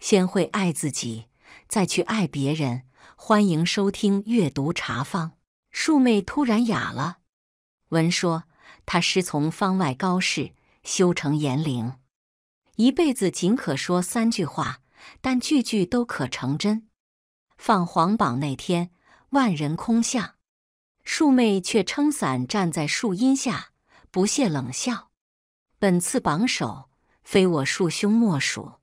先会爱自己，再去爱别人。欢迎收听《阅读茶方》。树妹突然哑了。文说他师从方外高士，修成言灵，一辈子仅可说三句话，但句句都可成真。放黄榜那天，万人空巷，树妹却撑伞站在树荫下，不屑冷笑：“本次榜首，非我树兄莫属。”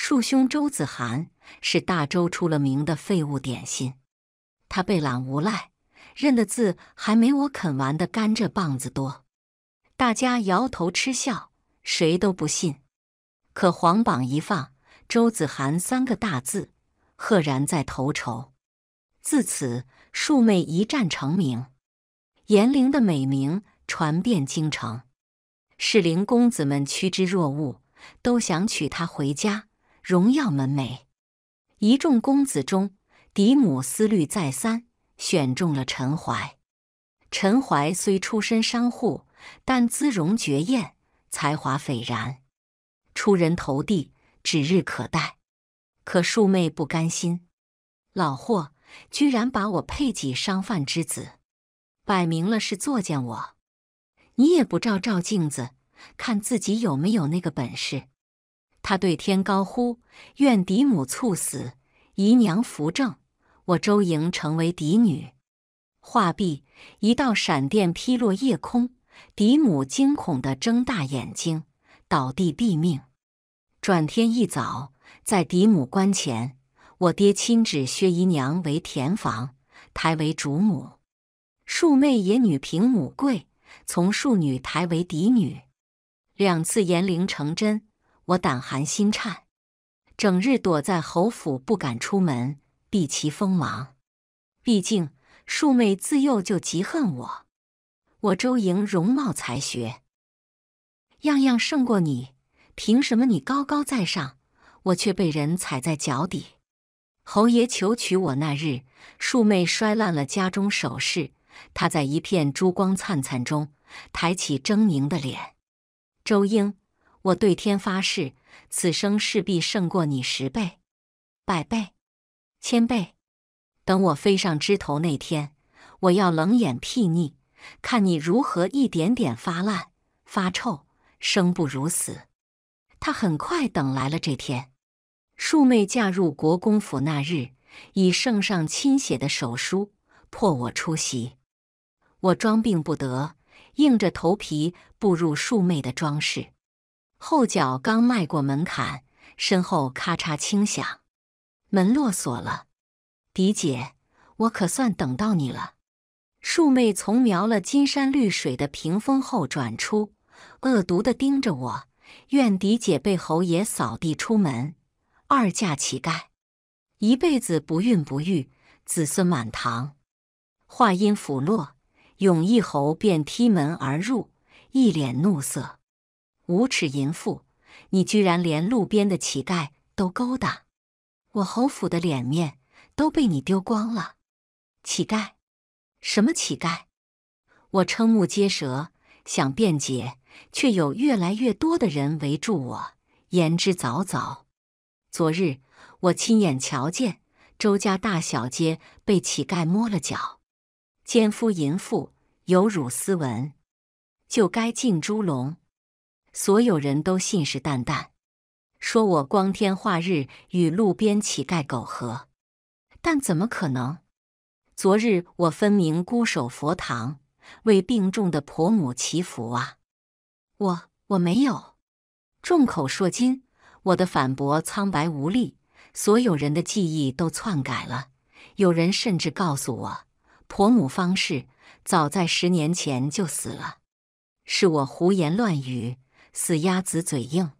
庶兄周子涵是大周出了名的废物点心，他被懒无赖，认的字还没我啃完的甘蔗棒子多。大家摇头嗤笑，谁都不信。可黄榜一放，周子涵三个大字赫然在头筹。自此，庶妹一战成名，颜灵的美名传遍京城，适龄公子们趋之若鹜，都想娶她回家。荣耀门楣，一众公子中，嫡母思虑再三，选中了陈怀。陈怀虽出身商户，但姿容绝艳，才华斐然，出人头地指日可待。可庶妹不甘心，老霍居然把我配给商贩之子，摆明了是作践我。你也不照照镜子，看自己有没有那个本事。他对天高呼：“愿嫡母猝死，姨娘扶正，我周莹成为嫡女。”话毕，一道闪电劈落夜空，嫡母惊恐地睁大眼睛，倒地毙命。转天一早，在嫡母棺前，我爹亲指薛姨娘为田房，抬为主母；庶妹也女凭母贵，从庶女抬为嫡女。两次言灵成真。我胆寒心颤，整日躲在侯府不敢出门，避其锋芒。毕竟庶妹自幼就极恨我。我周莹容貌才学，样样胜过你，凭什么你高高在上，我却被人踩在脚底？侯爷求娶我那日，庶妹摔烂了家中首饰，她在一片珠光灿灿中抬起狰狞的脸，周莹。我对天发誓，此生势必胜过你十倍、百倍、千倍。等我飞上枝头那天，我要冷眼睥睨，看你如何一点点发烂、发臭，生不如死。他很快等来了这天，庶妹嫁入国公府那日，以圣上亲写的手书破我出席，我装病不得，硬着头皮步入庶妹的庄饰。后脚刚迈过门槛，身后咔嚓轻响，门落锁了。嫡姐，我可算等到你了。树妹从瞄了金山绿水的屏风后转出，恶毒地盯着我。愿嫡姐被侯爷扫地出门，二嫁乞丐，一辈子不孕不育，子孙满堂。话音甫落，永义侯便踢门而入，一脸怒色。无耻淫妇！你居然连路边的乞丐都勾搭，我侯府的脸面都被你丢光了。乞丐？什么乞丐？我瞠目结舌，想辩解，却有越来越多的人围住我。言之凿凿，昨日我亲眼瞧见周家大小姐被乞丐摸了脚。奸夫淫妇，有辱斯文，就该进猪笼。所有人都信誓旦旦，说我光天化日与路边乞丐苟合，但怎么可能？昨日我分明孤守佛堂，为病重的婆母祈福啊！我我没有。众口铄金，我的反驳苍白无力。所有人的记忆都篡改了，有人甚至告诉我，婆母方氏早在十年前就死了，是我胡言乱语。死鸭子嘴硬，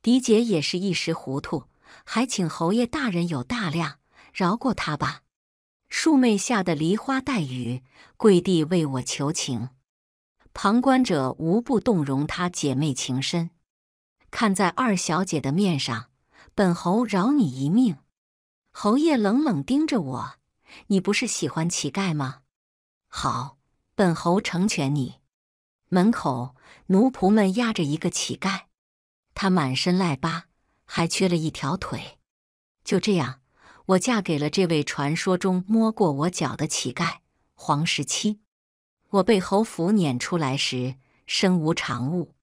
狄姐也是一时糊涂，还请侯爷大人有大量，饶过她吧。庶妹吓得梨花带雨，跪地为我求情。旁观者无不动容，她姐妹情深。看在二小姐的面上，本侯饶你一命。侯爷冷冷盯着我：“你不是喜欢乞丐吗？好，本侯成全你。”门口奴仆们压着一个乞丐，他满身癞疤，还缺了一条腿。就这样，我嫁给了这位传说中摸过我脚的乞丐黄十七。我被侯府撵出来时，身无长物，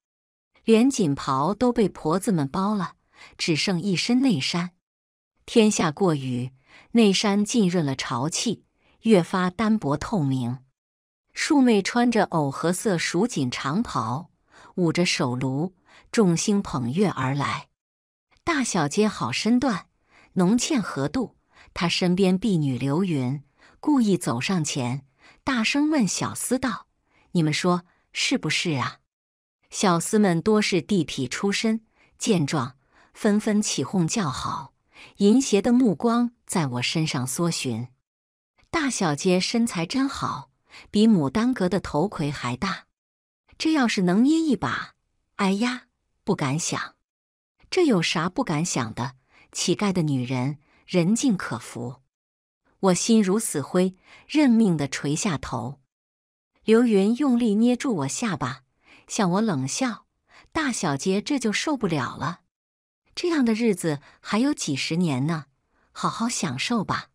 连锦袍都被婆子们包了，只剩一身内衫。天下过雨，内衫浸润了潮气，越发单薄透明。庶妹穿着藕荷色蜀锦长袍，捂着手炉，众星捧月而来。大小姐好身段，浓倩合度。她身边婢女刘云故意走上前，大声问小厮道：“你们说是不是啊？”小厮们多是地痞出身，见状纷纷起哄叫好，淫邪的目光在我身上搜寻。大小姐身材真好。比牡丹阁的头盔还大，这要是能捏一把，哎呀，不敢想。这有啥不敢想的？乞丐的女人，人尽可服。我心如死灰，认命的垂下头。刘云用力捏住我下巴，向我冷笑：“大小姐，这就受不了了。这样的日子还有几十年呢，好好享受吧。”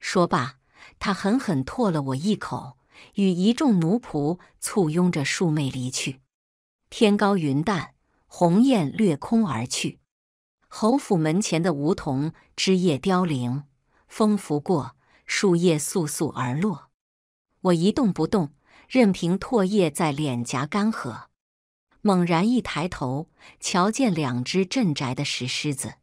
说罢，他狠狠唾了我一口。与一众奴仆簇拥着庶妹离去，天高云淡，鸿雁掠空而去。侯府门前的梧桐枝叶凋零，风拂过，树叶簌簌而落。我一动不动，任凭唾液在脸颊干涸。猛然一抬头，瞧见两只镇宅的石狮子。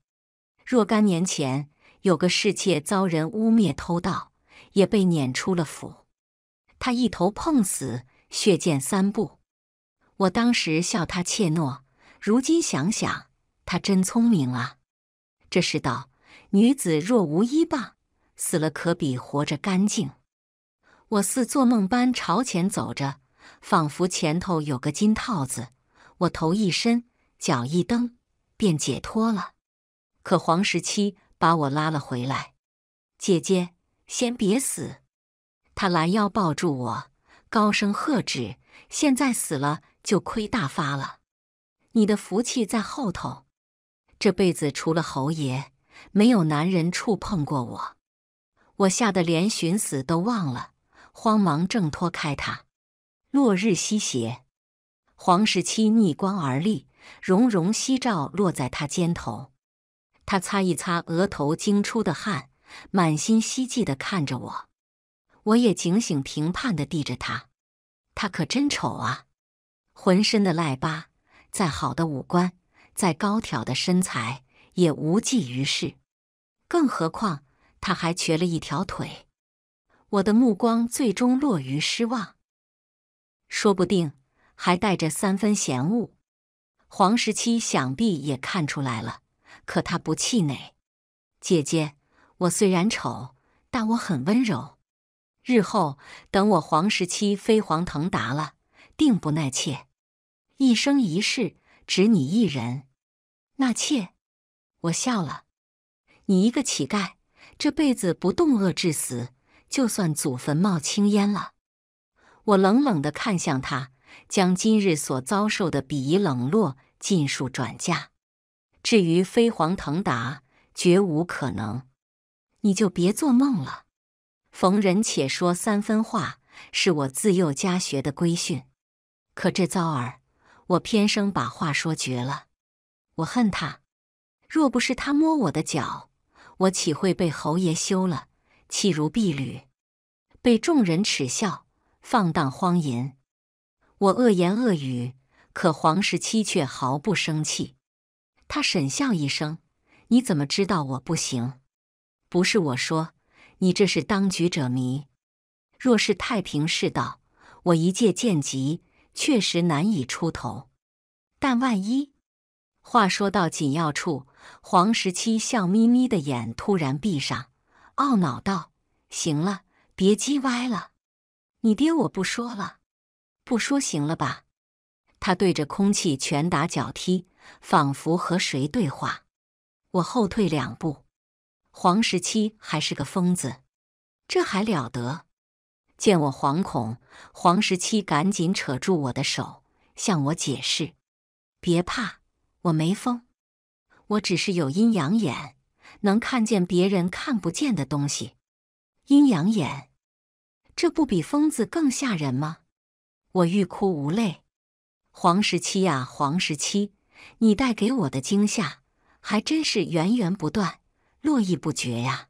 若干年前，有个侍妾遭人污蔑偷盗，也被撵出了府。他一头碰死，血溅三步。我当时笑他怯懦，如今想想，他真聪明啊！这世道，女子若无依傍，死了可比活着干净。我似做梦般朝前走着，仿佛前头有个金套子，我头一伸，脚一蹬，便解脱了。可黄十七把我拉了回来：“姐姐，先别死。”他拦腰抱住我，高声喝止：“现在死了就亏大发了，你的福气在后头。这辈子除了侯爷，没有男人触碰过我。”我吓得连寻死都忘了，慌忙挣脱开他。落日西斜，黄十七逆光而立，融融夕照落在他肩头。他擦一擦额头惊出的汗，满心希冀地看着我。我也警醒评判地递着他，他可真丑啊！浑身的赖疤，再好的五官，再高挑的身材也无济于事，更何况他还瘸了一条腿。我的目光最终落于失望，说不定还带着三分嫌恶。黄十七想必也看出来了，可他不气馁。姐姐，我虽然丑，但我很温柔。日后等我黄十七飞黄腾达了，定不纳妾，一生一世只你一人。纳妾？我笑了。你一个乞丐，这辈子不动饿至死，就算祖坟冒青烟了。我冷冷的看向他，将今日所遭受的鄙夷冷落尽数转嫁。至于飞黄腾达，绝无可能。你就别做梦了。逢人且说三分话，是我自幼家学的规训。可这糟儿，我偏生把话说绝了。我恨他，若不是他摸我的脚，我岂会被侯爷休了，弃如敝履，被众人耻笑，放荡荒淫？我恶言恶语，可黄十七却毫不生气。他沈笑一声：“你怎么知道我不行？不是我说。”你这是当局者迷。若是太平世道，我一介贱籍，确实难以出头。但万一……话说到紧要处，黄十七笑眯眯的眼突然闭上，懊恼道：“行了，别叽歪了。你爹我不说了，不说行了吧？”他对着空气拳打脚踢，仿佛和谁对话。我后退两步。黄十七还是个疯子，这还了得！见我惶恐，黄十七赶紧扯住我的手，向我解释：“别怕，我没疯，我只是有阴阳眼，能看见别人看不见的东西。”阴阳眼，这不比疯子更吓人吗？我欲哭无泪。黄十七呀，黄十七，你带给我的惊吓还真是源源不断。络绎不绝呀！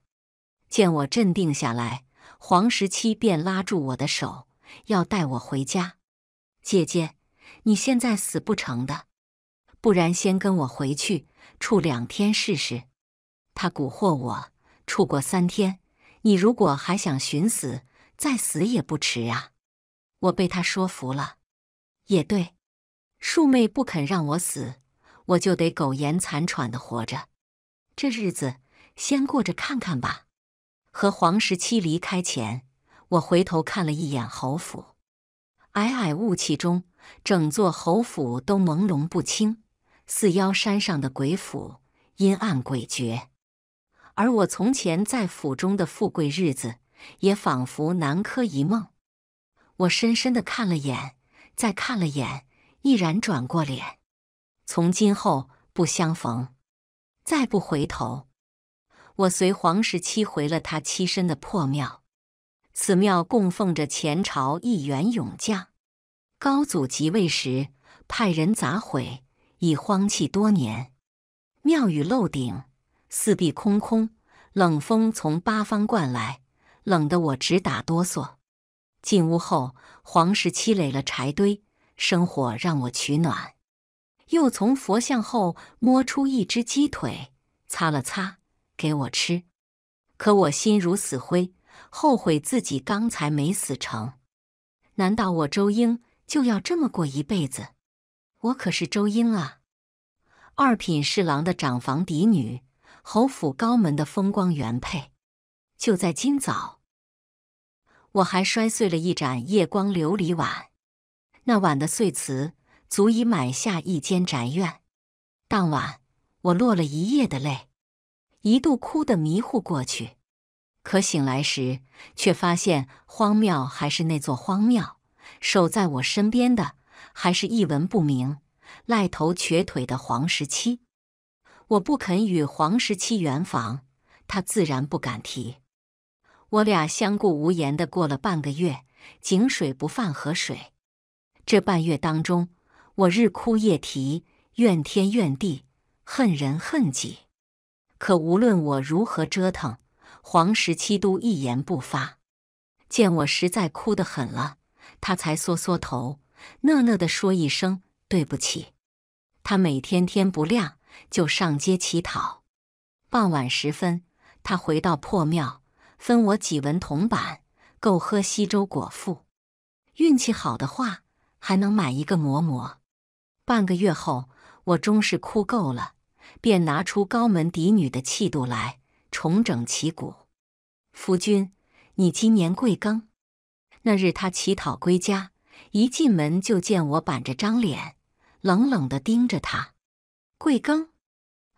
见我镇定下来，黄十七便拉住我的手，要带我回家。姐姐，你现在死不成的，不然先跟我回去处两天试试。他蛊惑我，处过三天，你如果还想寻死，再死也不迟啊！我被他说服了。也对，树妹不肯让我死，我就得苟延残喘的活着。这日子。先过着看看吧。和黄十七离开前，我回头看了一眼侯府，皑皑雾气中，整座侯府都朦胧不清。四妖山上的鬼府阴暗诡谲，而我从前在府中的富贵日子，也仿佛南柯一梦。我深深的看了眼，再看了眼，毅然转过脸，从今后不相逢，再不回头。我随黄十七回了他栖身的破庙，此庙供奉着前朝一员勇将，高祖即位时派人砸毁，已荒弃多年。庙宇漏顶，四壁空空，冷风从八方灌来，冷得我直打哆嗦。进屋后，黄十七垒了柴堆生火让我取暖，又从佛像后摸出一只鸡腿，擦了擦。给我吃，可我心如死灰，后悔自己刚才没死成。难道我周英就要这么过一辈子？我可是周英啊，二品侍郎的长房嫡女，侯府高门的风光原配。就在今早，我还摔碎了一盏夜光琉璃碗，那碗的碎瓷足以买下一间宅院。当晚，我落了一夜的泪。一度哭得迷糊过去，可醒来时却发现荒庙还是那座荒庙，守在我身边的还是一文不名、赖头瘸腿的黄十七。我不肯与黄十七圆房，他自然不敢提。我俩相顾无言的过了半个月，井水不犯河水。这半月当中，我日哭夜啼，怨天怨地，恨人恨己。可无论我如何折腾，黄十七都一言不发。见我实在哭得狠了，他才缩缩头，讷讷地说一声：“对不起。”他每天天不亮就上街乞讨，傍晚时分他回到破庙，分我几文铜板，够喝稀粥果腹。运气好的话，还能买一个馍馍。半个月后，我终是哭够了。便拿出高门嫡女的气度来，重整旗鼓。夫君，你今年贵庚？那日他乞讨归家，一进门就见我板着张脸，冷冷的盯着他。贵庚？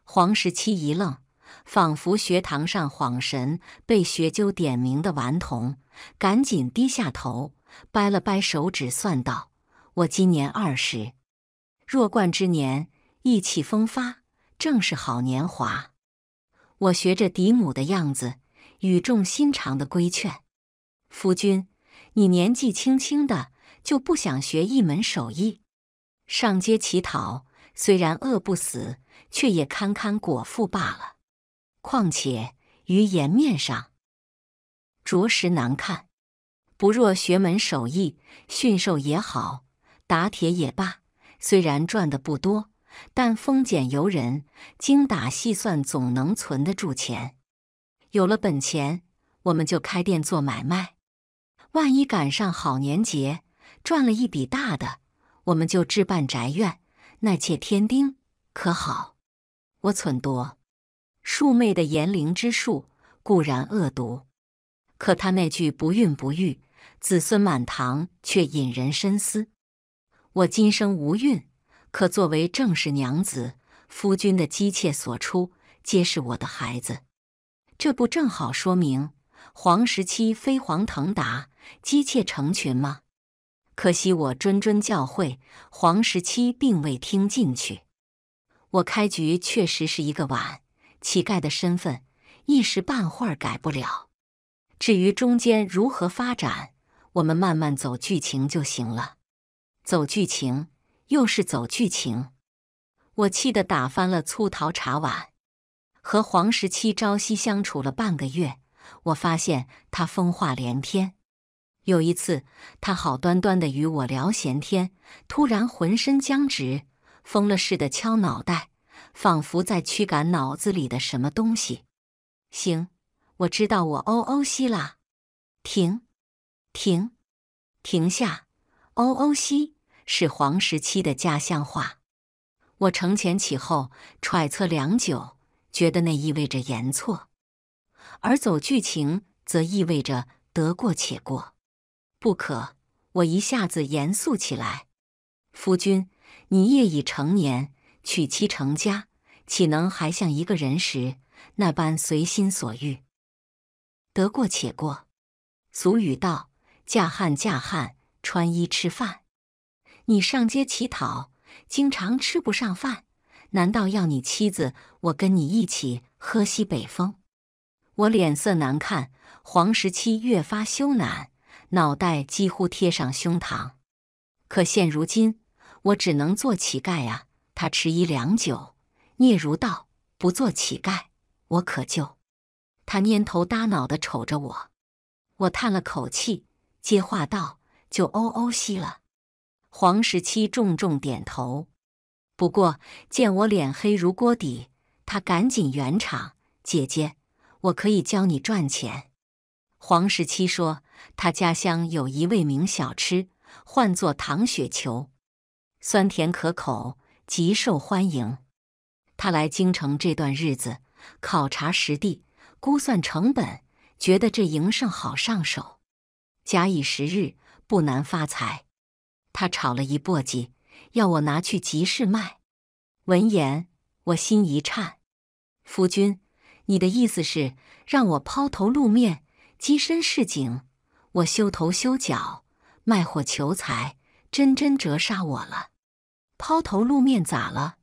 黄十七一愣，仿佛学堂上晃神被学究点名的顽童，赶紧低下头，掰了掰手指，算道：“我今年二十，弱冠之年，意气风发。”正是好年华，我学着嫡母的样子，语重心长的规劝夫君：“你年纪轻轻的，就不想学一门手艺？上街乞讨，虽然饿不死，却也堪堪果腹罢了。况且于颜面上，着实难看。不若学门手艺，驯兽也好，打铁也罢，虽然赚的不多。”但丰俭由人，精打细算总能存得住钱。有了本钱，我们就开店做买卖。万一赶上好年节，赚了一笔大的，我们就置办宅院，纳妾添丁，可好？我蠢多，庶妹的言灵之术固然恶毒，可她那句不孕不育，子孙满堂却引人深思。我今生无孕。可作为正室娘子、夫君的姬妾所出，皆是我的孩子。这不正好说明黄十七飞黄腾达、姬妾成群吗？可惜我谆谆教诲，黄十七并未听进去。我开局确实是一个碗，乞丐的身份，一时半会儿改不了。至于中间如何发展，我们慢慢走剧情就行了。走剧情。又是走剧情，我气得打翻了粗陶茶碗。和黄十七朝夕相处了半个月，我发现他疯话连天。有一次，他好端端的与我聊闲天，突然浑身僵直，疯了似的敲脑袋，仿佛在驱赶脑子里的什么东西。行，我知道，我欧欧西啦。停，停，停下，欧欧西。是黄时期的家乡话，我承前启后揣测良久，觉得那意味着言错，而走剧情则意味着得过且过。不可！我一下子严肃起来，夫君，你业已成年，娶妻成家，岂能还像一个人时那般随心所欲？得过且过，俗语道：嫁汉嫁汉，穿衣吃饭。你上街乞讨，经常吃不上饭，难道要你妻子我跟你一起喝西北风？我脸色难看，黄十七越发羞赧，脑袋几乎贴上胸膛。可现如今，我只能做乞丐啊！他迟疑良久，嗫嚅道：“不做乞丐，我可就……”他蔫头耷脑的瞅着我，我叹了口气，接话道：“就哦哦西了。”黄十七重重点头，不过见我脸黑如锅底，他赶紧圆场：“姐姐，我可以教你赚钱。”黄十七说：“他家乡有一位名小吃，唤作糖雪球，酸甜可口，极受欢迎。他来京城这段日子，考察实地，估算成本，觉得这营生好上手，假以时日，不难发财。”他炒了一簸箕，要我拿去集市卖。闻言，我心一颤。夫君，你的意思是让我抛头露面，跻身市井？我修头修脚，卖货求财，真真折煞我了。抛头露面咋了？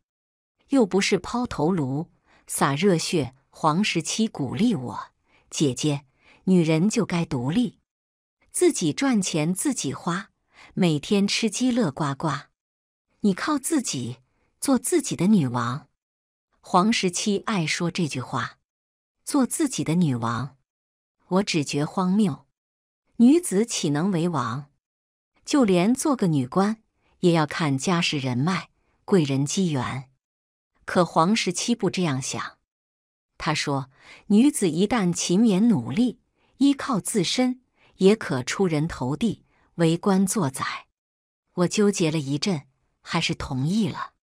又不是抛头颅、洒热血。黄十七鼓励我：“姐姐，女人就该独立，自己赚钱，自己花。”每天吃鸡乐呱呱，你靠自己做自己的女王。黄十七爱说这句话：“做自己的女王。”我只觉荒谬，女子岂能为王？就连做个女官，也要看家世人脉、贵人机缘。可黄十七不这样想，他说：“女子一旦勤勉努力，依靠自身，也可出人头地。”为官作宰，我纠结了一阵，还是同意了。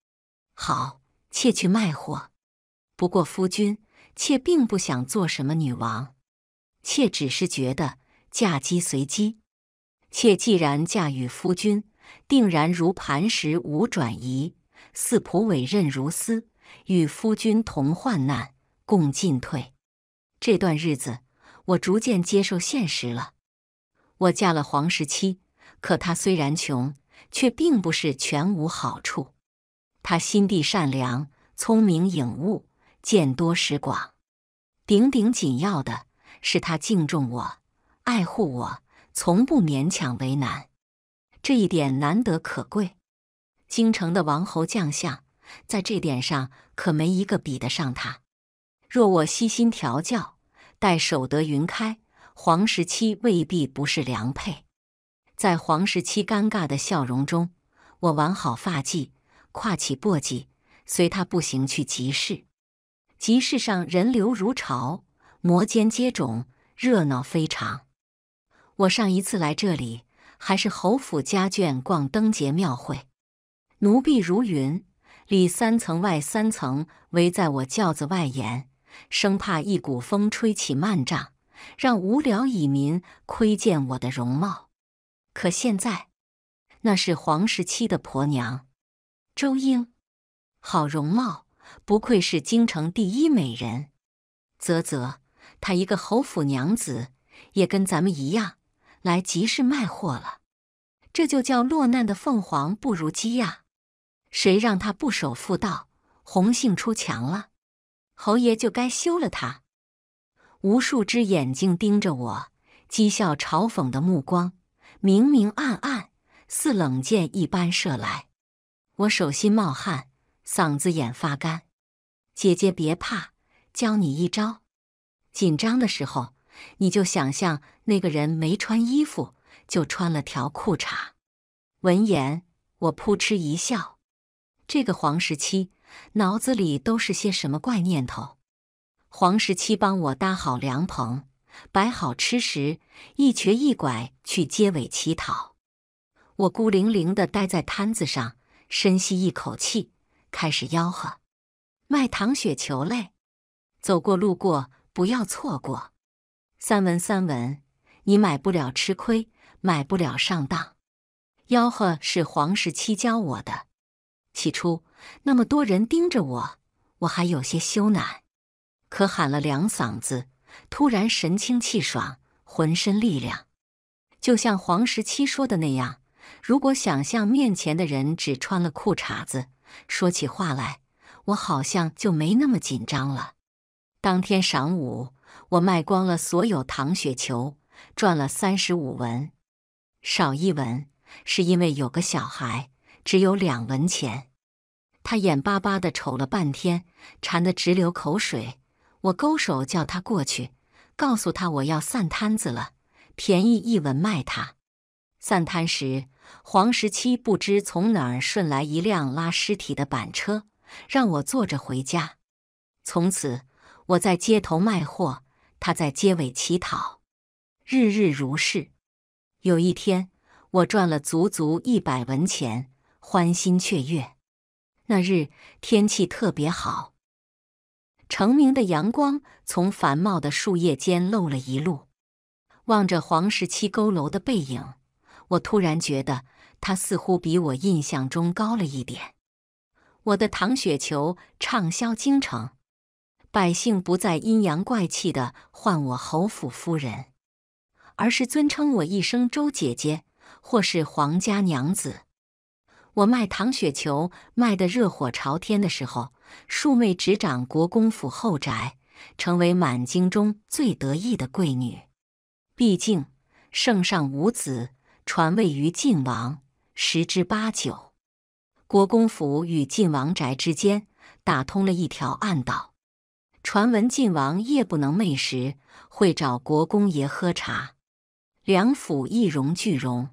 好，妾去卖货。不过夫君，妾并不想做什么女王，妾只是觉得嫁鸡随鸡。妾既然嫁与夫君，定然如磐石无转移，似蒲苇任如丝，与夫君同患难，共进退。这段日子，我逐渐接受现实了。我嫁了黄十七。可他虽然穷，却并不是全无好处。他心地善良，聪明颖悟，见多识广。顶顶紧要的是，他敬重我，爱护我，从不勉强为难，这一点难得可贵。京城的王侯将相，在这点上可没一个比得上他。若我悉心调教，待守得云开，黄十七未必不是良配。在黄十七尴尬的笑容中，我挽好发髻，跨起簸箕，随他步行去集市。集市上人流如潮，摩肩接踵，热闹非常。我上一次来这里，还是侯府家眷逛灯节庙会，奴婢如云，里三层外三层围在我轿子外沿，生怕一股风吹起幔帐，让无聊蚁民窥见我的容貌。可现在，那是黄十七的婆娘，周英，好容貌，不愧是京城第一美人。啧啧，她一个侯府娘子，也跟咱们一样来集市卖货了。这就叫落难的凤凰不如鸡啊！谁让他不守妇道，红杏出墙了，侯爷就该休了他。无数只眼睛盯着我，讥笑嘲讽的目光。明明暗暗，似冷箭一般射来，我手心冒汗，嗓子眼发干。姐姐别怕，教你一招。紧张的时候，你就想象那个人没穿衣服，就穿了条裤衩。闻言，我扑哧一笑。这个黄十七脑子里都是些什么怪念头？黄十七帮我搭好凉棚。摆好吃食，一瘸一拐去街尾乞讨。我孤零零地待在摊子上，深吸一口气，开始吆喝：“卖糖雪球嘞！走过路过，不要错过，三文三文，你买不了吃亏，买不了上当。”吆喝是黄十七教我的。起初，那么多人盯着我，我还有些羞赧，可喊了两嗓子。突然神清气爽，浑身力量，就像黄十七说的那样。如果想象面前的人只穿了裤衩子，说起话来，我好像就没那么紧张了。当天晌午，我卖光了所有糖雪球，赚了三十五文，少一文是因为有个小孩只有两文钱，他眼巴巴地瞅了半天，馋得直流口水。我勾手叫他过去，告诉他我要散摊子了，便宜一文卖他。散摊时，黄十七不知从哪儿顺来一辆拉尸体的板车，让我坐着回家。从此，我在街头卖货，他在街尾乞讨，日日如是。有一天，我赚了足足一百文钱，欢欣雀跃。那日天气特别好。澄明的阳光从繁茂的树叶间漏了一路，望着黄十七佝偻的背影，我突然觉得他似乎比我印象中高了一点。我的糖雪球畅销京城，百姓不再阴阳怪气的唤我侯府夫人，而是尊称我一声周姐姐，或是黄家娘子。我卖糖雪球卖得热火朝天的时候。庶妹执掌国公府后宅，成为满京中最得意的贵女。毕竟圣上无子，传位于晋王，十之八九。国公府与晋王宅之间打通了一条暗道。传闻晋王夜不能寐时，会找国公爷喝茶。两府一荣俱荣，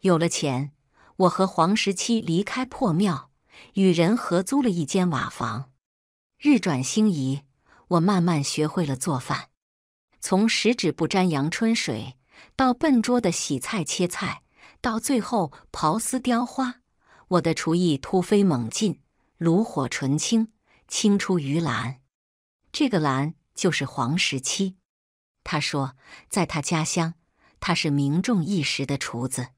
有了钱，我和黄十七离开破庙。与人合租了一间瓦房，日转星移，我慢慢学会了做饭。从十指不沾阳春水，到笨拙的洗菜切菜，到最后刨丝雕花，我的厨艺突飞猛进，炉火纯青，青出于蓝。这个蓝就是黄十七。他说，在他家乡，他是名重一时的厨子，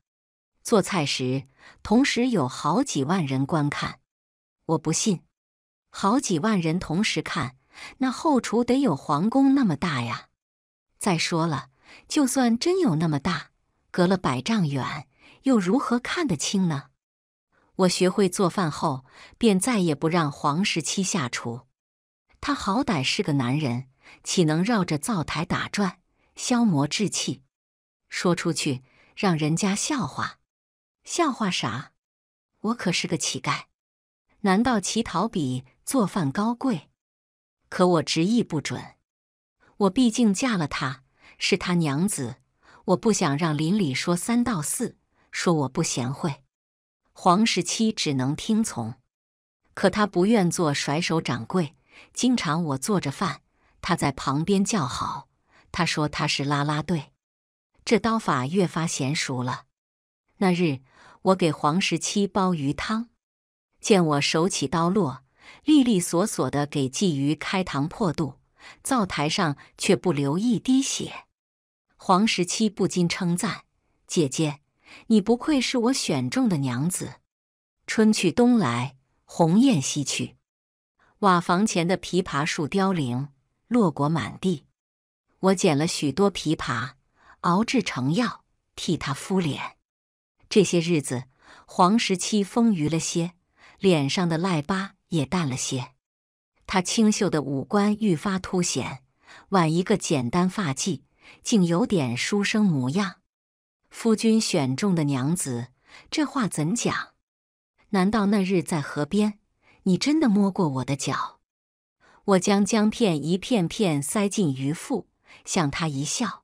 做菜时。同时有好几万人观看，我不信，好几万人同时看，那后厨得有皇宫那么大呀！再说了，就算真有那么大，隔了百丈远，又如何看得清呢？我学会做饭后，便再也不让黄十七下厨。他好歹是个男人，岂能绕着灶台打转，消磨志气？说出去，让人家笑话。笑话啥？我可是个乞丐，难道乞讨比做饭高贵？可我执意不准，我毕竟嫁了他，是他娘子，我不想让邻里说三道四，说我不贤惠。黄十七只能听从，可他不愿做甩手掌柜，经常我做着饭，他在旁边叫好，他说他是拉拉队，这刀法越发娴熟了。那日。我给黄十七煲鱼汤，见我手起刀落，利利索索的给鲫鱼开膛破肚，灶台上却不流一滴血。黄十七不禁称赞：“姐姐，你不愧是我选中的娘子。”春去冬来，鸿雁西去，瓦房前的枇杷树凋零，落果满地。我捡了许多枇杷，熬制成药，替他敷脸。这些日子，黄十七丰腴了些，脸上的赖疤也淡了些。他清秀的五官愈发凸显，挽一个简单发髻，竟有点书生模样。夫君选中的娘子，这话怎讲？难道那日在河边，你真的摸过我的脚？我将姜片一片片塞进鱼腹，向他一笑。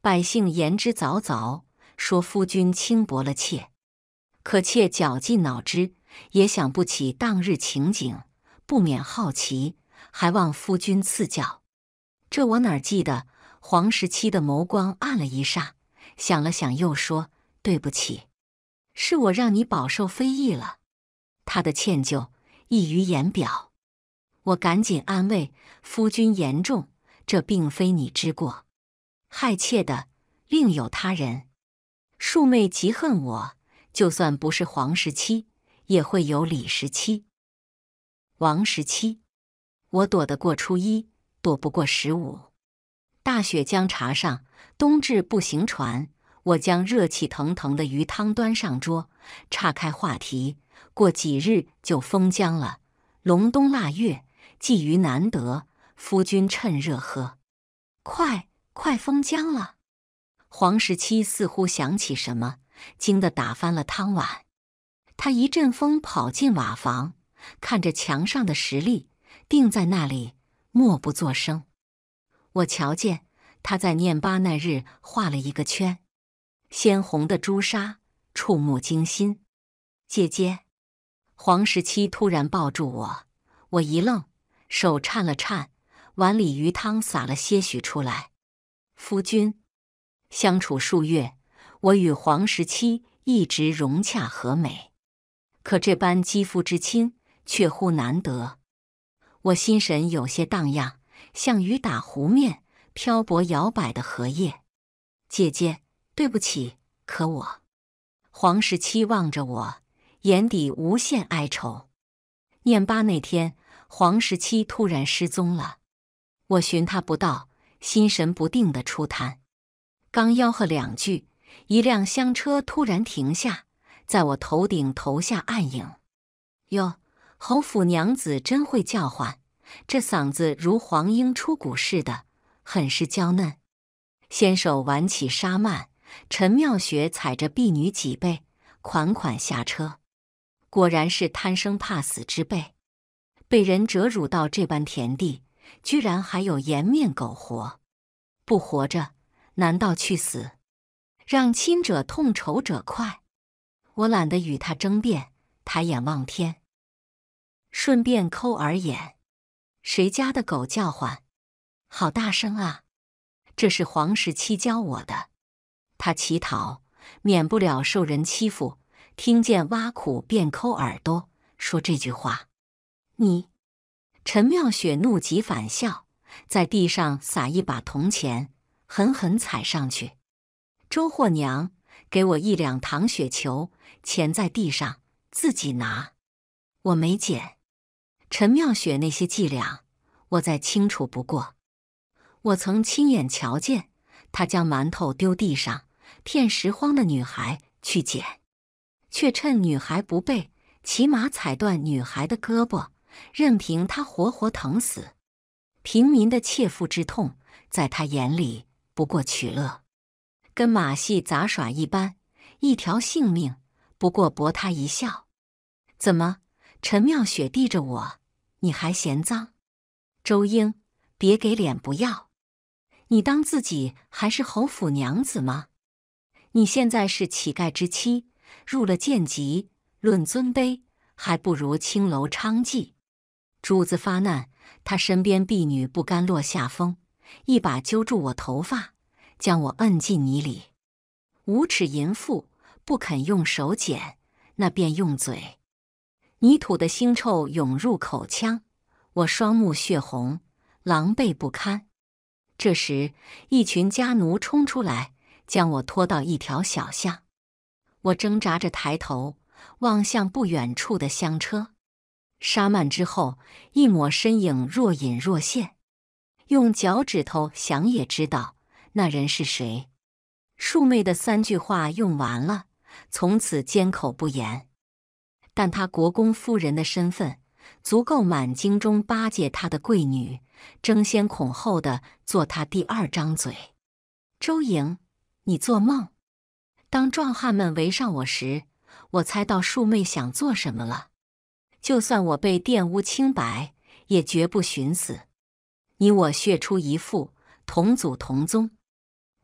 百姓言之凿凿。说：“夫君轻薄了妾，可妾绞尽脑汁也想不起当日情景，不免好奇，还望夫君赐教。这我哪记得？”黄十七的眸光暗了一霎，想了想，又说：“对不起，是我让你饱受非议了。”他的歉疚溢于言表，我赶紧安慰：“夫君言重，这并非你之过，害妾的另有他人。”庶妹极恨我，就算不是黄十七，也会有李十七、王十七。我躲得过初一，躲不过十五。大雪将查上，冬至不行船。我将热气腾腾的鱼汤端上桌，岔开话题。过几日就封江了，隆冬腊月，鲫鱼难得，夫君趁热喝。快，快封江了。黄十七似乎想起什么，惊得打翻了汤碗。他一阵风跑进瓦房，看着墙上的石立，定在那里默不作声。我瞧见他在念八那日画了一个圈，鲜红的朱砂，触目惊心。姐姐，黄十七突然抱住我，我一愣，手颤了颤，碗里鱼汤洒了些许出来。夫君。相处数月，我与黄十七一直融洽和美，可这般肌肤之亲却忽难得，我心神有些荡漾，像雨打湖面漂泊摇摆的荷叶。姐姐，对不起。可我，黄十七望着我，眼底无限哀愁。念八那天，黄十七突然失踪了，我寻他不到，心神不定的出摊。刚吆喝两句，一辆香车突然停下，在我头顶投下暗影。哟，侯府娘子真会叫唤，这嗓子如黄莺出谷似的，很是娇嫩。先手挽起纱幔，陈妙雪踩着婢女脊背，款款下车。果然是贪生怕死之辈，被人折辱到这般田地，居然还有颜面苟活，不活着。难道去死，让亲者痛，仇者快？我懒得与他争辩，抬眼望天，顺便抠耳眼。谁家的狗叫唤？好大声啊！这是黄十七教我的。他乞讨，免不了受人欺负，听见挖苦便抠耳朵，说这句话。你，陈妙雪怒极反笑，在地上撒一把铜钱。狠狠踩上去，周货娘给我一两糖雪球，钱在地上自己拿。我没捡。陈妙雪那些伎俩，我再清楚不过。我曾亲眼瞧见他将馒头丢地上，骗拾荒的女孩去捡，却趁女孩不备，骑马踩断女孩的胳膊，任凭她活活疼死。平民的切肤之痛，在他眼里。不过取乐，跟马戏杂耍一般，一条性命不过博他一笑。怎么，陈妙雪递着我，你还嫌脏？周英，别给脸不要！你当自己还是侯府娘子吗？你现在是乞丐之妻，入了贱籍，论尊卑，还不如青楼娼妓。主子发难，他身边婢女不甘落下风。一把揪住我头发，将我摁进泥里。无耻淫妇不肯用手捡，那便用嘴。泥土的腥臭涌入口腔，我双目血红，狼狈不堪。这时，一群家奴冲出来，将我拖到一条小巷。我挣扎着抬头，望向不远处的香车。沙幔之后，一抹身影若隐若现。用脚趾头想也知道，那人是谁？树妹的三句话用完了，从此缄口不言。但他国公夫人的身份，足够满京中巴结他的贵女，争先恐后的做他第二张嘴。周莹，你做梦！当壮汉们围上我时，我猜到树妹想做什么了。就算我被玷污清白，也绝不寻死。你我血出一父，同祖同宗，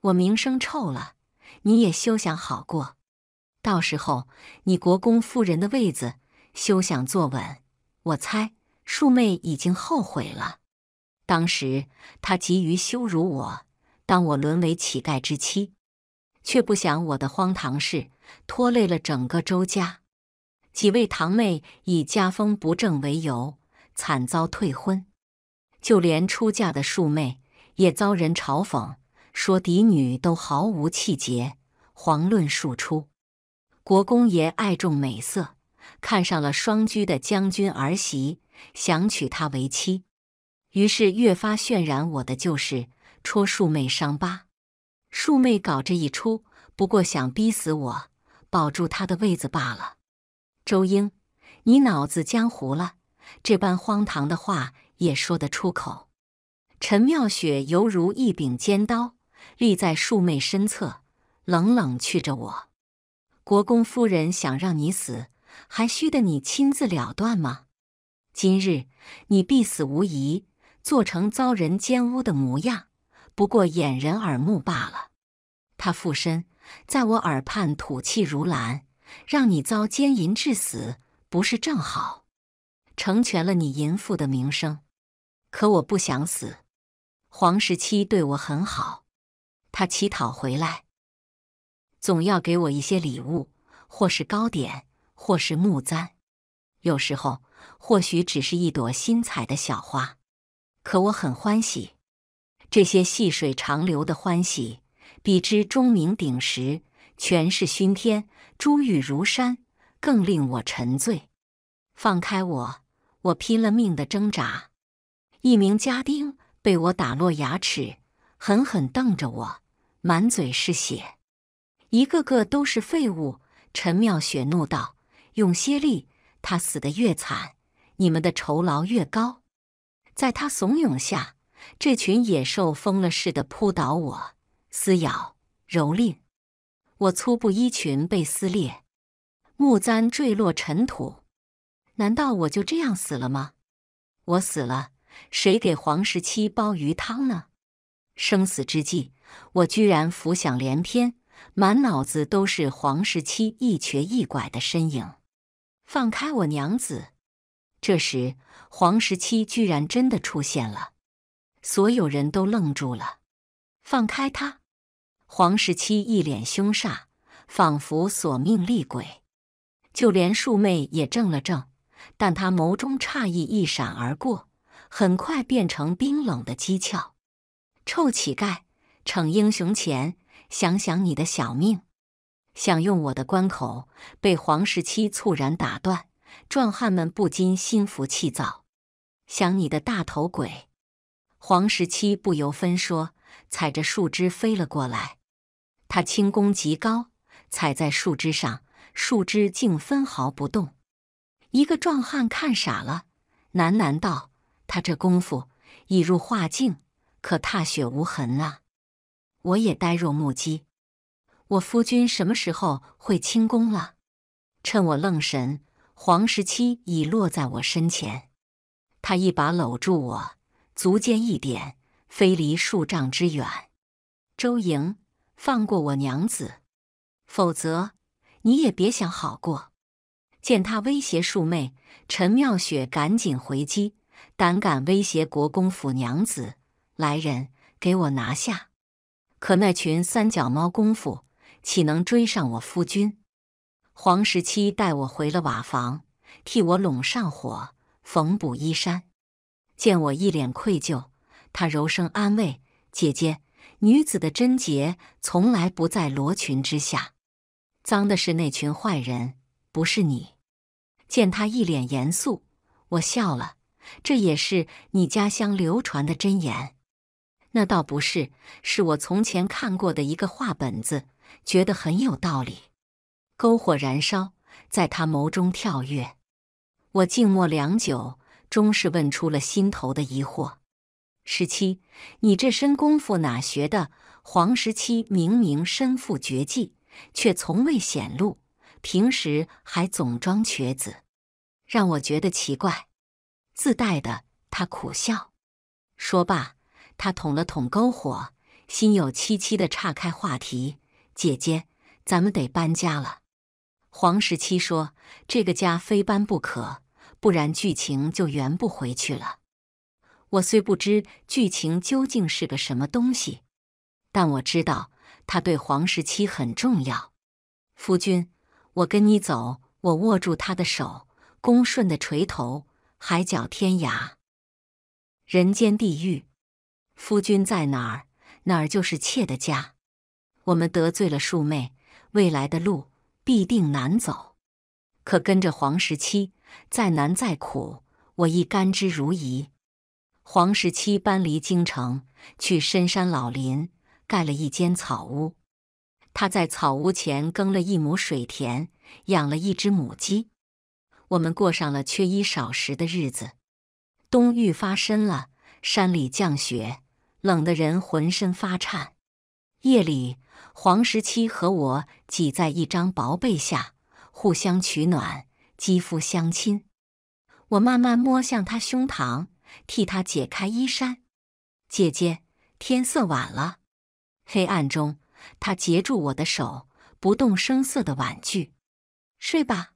我名声臭了，你也休想好过。到时候，你国公夫人的位子休想坐稳。我猜庶妹已经后悔了，当时她急于羞辱我，当我沦为乞丐之妻，却不想我的荒唐事拖累了整个周家，几位堂妹以家风不正为由，惨遭退婚。就连出嫁的庶妹也遭人嘲讽，说嫡女都毫无气节，遑论庶出。国公爷爱重美色，看上了双居的将军儿媳，想娶她为妻，于是越发渲染我的旧事，戳庶妹伤疤。庶妹搞这一出，不过想逼死我，保住她的位子罢了。周英，你脑子浆糊了，这般荒唐的话！也说得出口。陈妙雪犹如一柄尖刀，立在庶妹身侧，冷冷觑着我。国公夫人想让你死，还需得你亲自了断吗？今日你必死无疑，做成遭人奸污的模样，不过掩人耳目罢了。他附身在我耳畔，吐气如兰，让你遭奸淫致死，不是正好成全了你淫妇的名声？可我不想死。黄十七对我很好，他乞讨回来，总要给我一些礼物，或是糕点，或是木簪，有时候或许只是一朵新采的小花。可我很欢喜这些细水长流的欢喜，比之钟鸣鼎食、权势熏天、珠玉如山，更令我沉醉。放开我！我拼了命的挣扎。一名家丁被我打落牙齿，狠狠瞪着我，满嘴是血。一个个都是废物！陈妙雪怒道：“用些力，他死得越惨，你们的酬劳越高。”在他怂恿下，这群野兽疯了似的扑倒我，撕咬、蹂躏。我粗布衣裙被撕裂，木簪坠落尘土。难道我就这样死了吗？我死了。谁给黄十七煲鱼汤呢？生死之际，我居然浮想联翩，满脑子都是黄十七一瘸一拐的身影。放开我娘子！这时，黄十七居然真的出现了，所有人都愣住了。放开他！黄十七一脸凶煞，仿佛索命厉鬼。就连树妹也怔了怔，但她眸中诧异一闪而过。很快变成冰冷的讥诮，臭乞丐，逞英雄前想想你的小命，想用我的关口被黄十七猝然打断，壮汉们不禁心浮气躁，想你的大头鬼，黄十七不由分说，踩着树枝飞了过来，他轻功极高，踩在树枝上，树枝竟分毫不动，一个壮汉看傻了，喃喃道。他这功夫已入化境，可踏雪无痕啊！我也呆若木鸡。我夫君什么时候会轻功了？趁我愣神，黄十七已落在我身前。他一把搂住我，足尖一点，飞离数丈之远。周莹，放过我娘子，否则你也别想好过。见他威胁庶妹，陈妙雪赶紧回击。胆敢威胁国公府娘子！来人，给我拿下！可那群三脚猫功夫，岂能追上我夫君？黄十七带我回了瓦房，替我拢上火，缝补衣衫。见我一脸愧疚，他柔声安慰：“姐姐，女子的贞洁从来不在罗裙之下，脏的是那群坏人，不是你。”见他一脸严肃，我笑了。这也是你家乡流传的真言？那倒不是，是我从前看过的一个话本子，觉得很有道理。篝火燃烧，在他眸中跳跃。我静默良久，终是问出了心头的疑惑：十七，你这身功夫哪学的？黄十七明明身负绝技，却从未显露，平时还总装瘸子，让我觉得奇怪。自带的，他苦笑，说罢，他捅了捅篝火，心有戚戚的岔开话题：“姐姐，咱们得搬家了。”黄十七说：“这个家非搬不可，不然剧情就圆不回去了。”我虽不知剧情究竟是个什么东西，但我知道他对黄十七很重要。夫君，我跟你走。我握住他的手，恭顺的垂头。海角天涯，人间地狱，夫君在哪儿，哪儿就是妾的家。我们得罪了庶妹，未来的路必定难走。可跟着黄十七，再难再苦，我亦甘之如饴。黄十七搬离京城，去深山老林盖了一间草屋。他在草屋前耕了一亩水田，养了一只母鸡。我们过上了缺衣少食的日子。冬愈发深了，山里降雪，冷得人浑身发颤。夜里，黄十七和我挤在一张薄被下，互相取暖，肌肤相亲。我慢慢摸向他胸膛，替他解开衣衫。姐姐，天色晚了。黑暗中，他截住我的手，不动声色的婉拒：“睡吧。”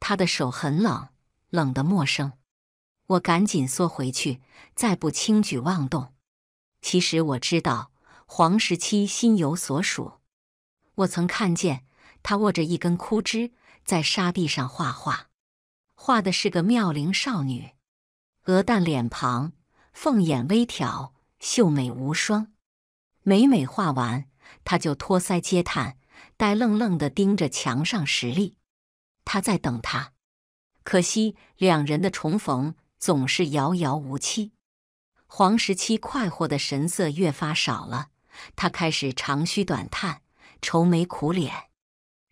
他的手很冷，冷的陌生。我赶紧缩回去，再不轻举妄动。其实我知道黄十七心有所属。我曾看见他握着一根枯枝，在沙壁上画画，画的是个妙龄少女，鹅蛋脸庞，凤眼微挑，秀美无双。每每画完，他就托腮嗟叹，呆愣愣地盯着墙上石立。他在等她，可惜两人的重逢总是遥遥无期。黄十七快活的神色越发少了，他开始长吁短叹，愁眉苦脸。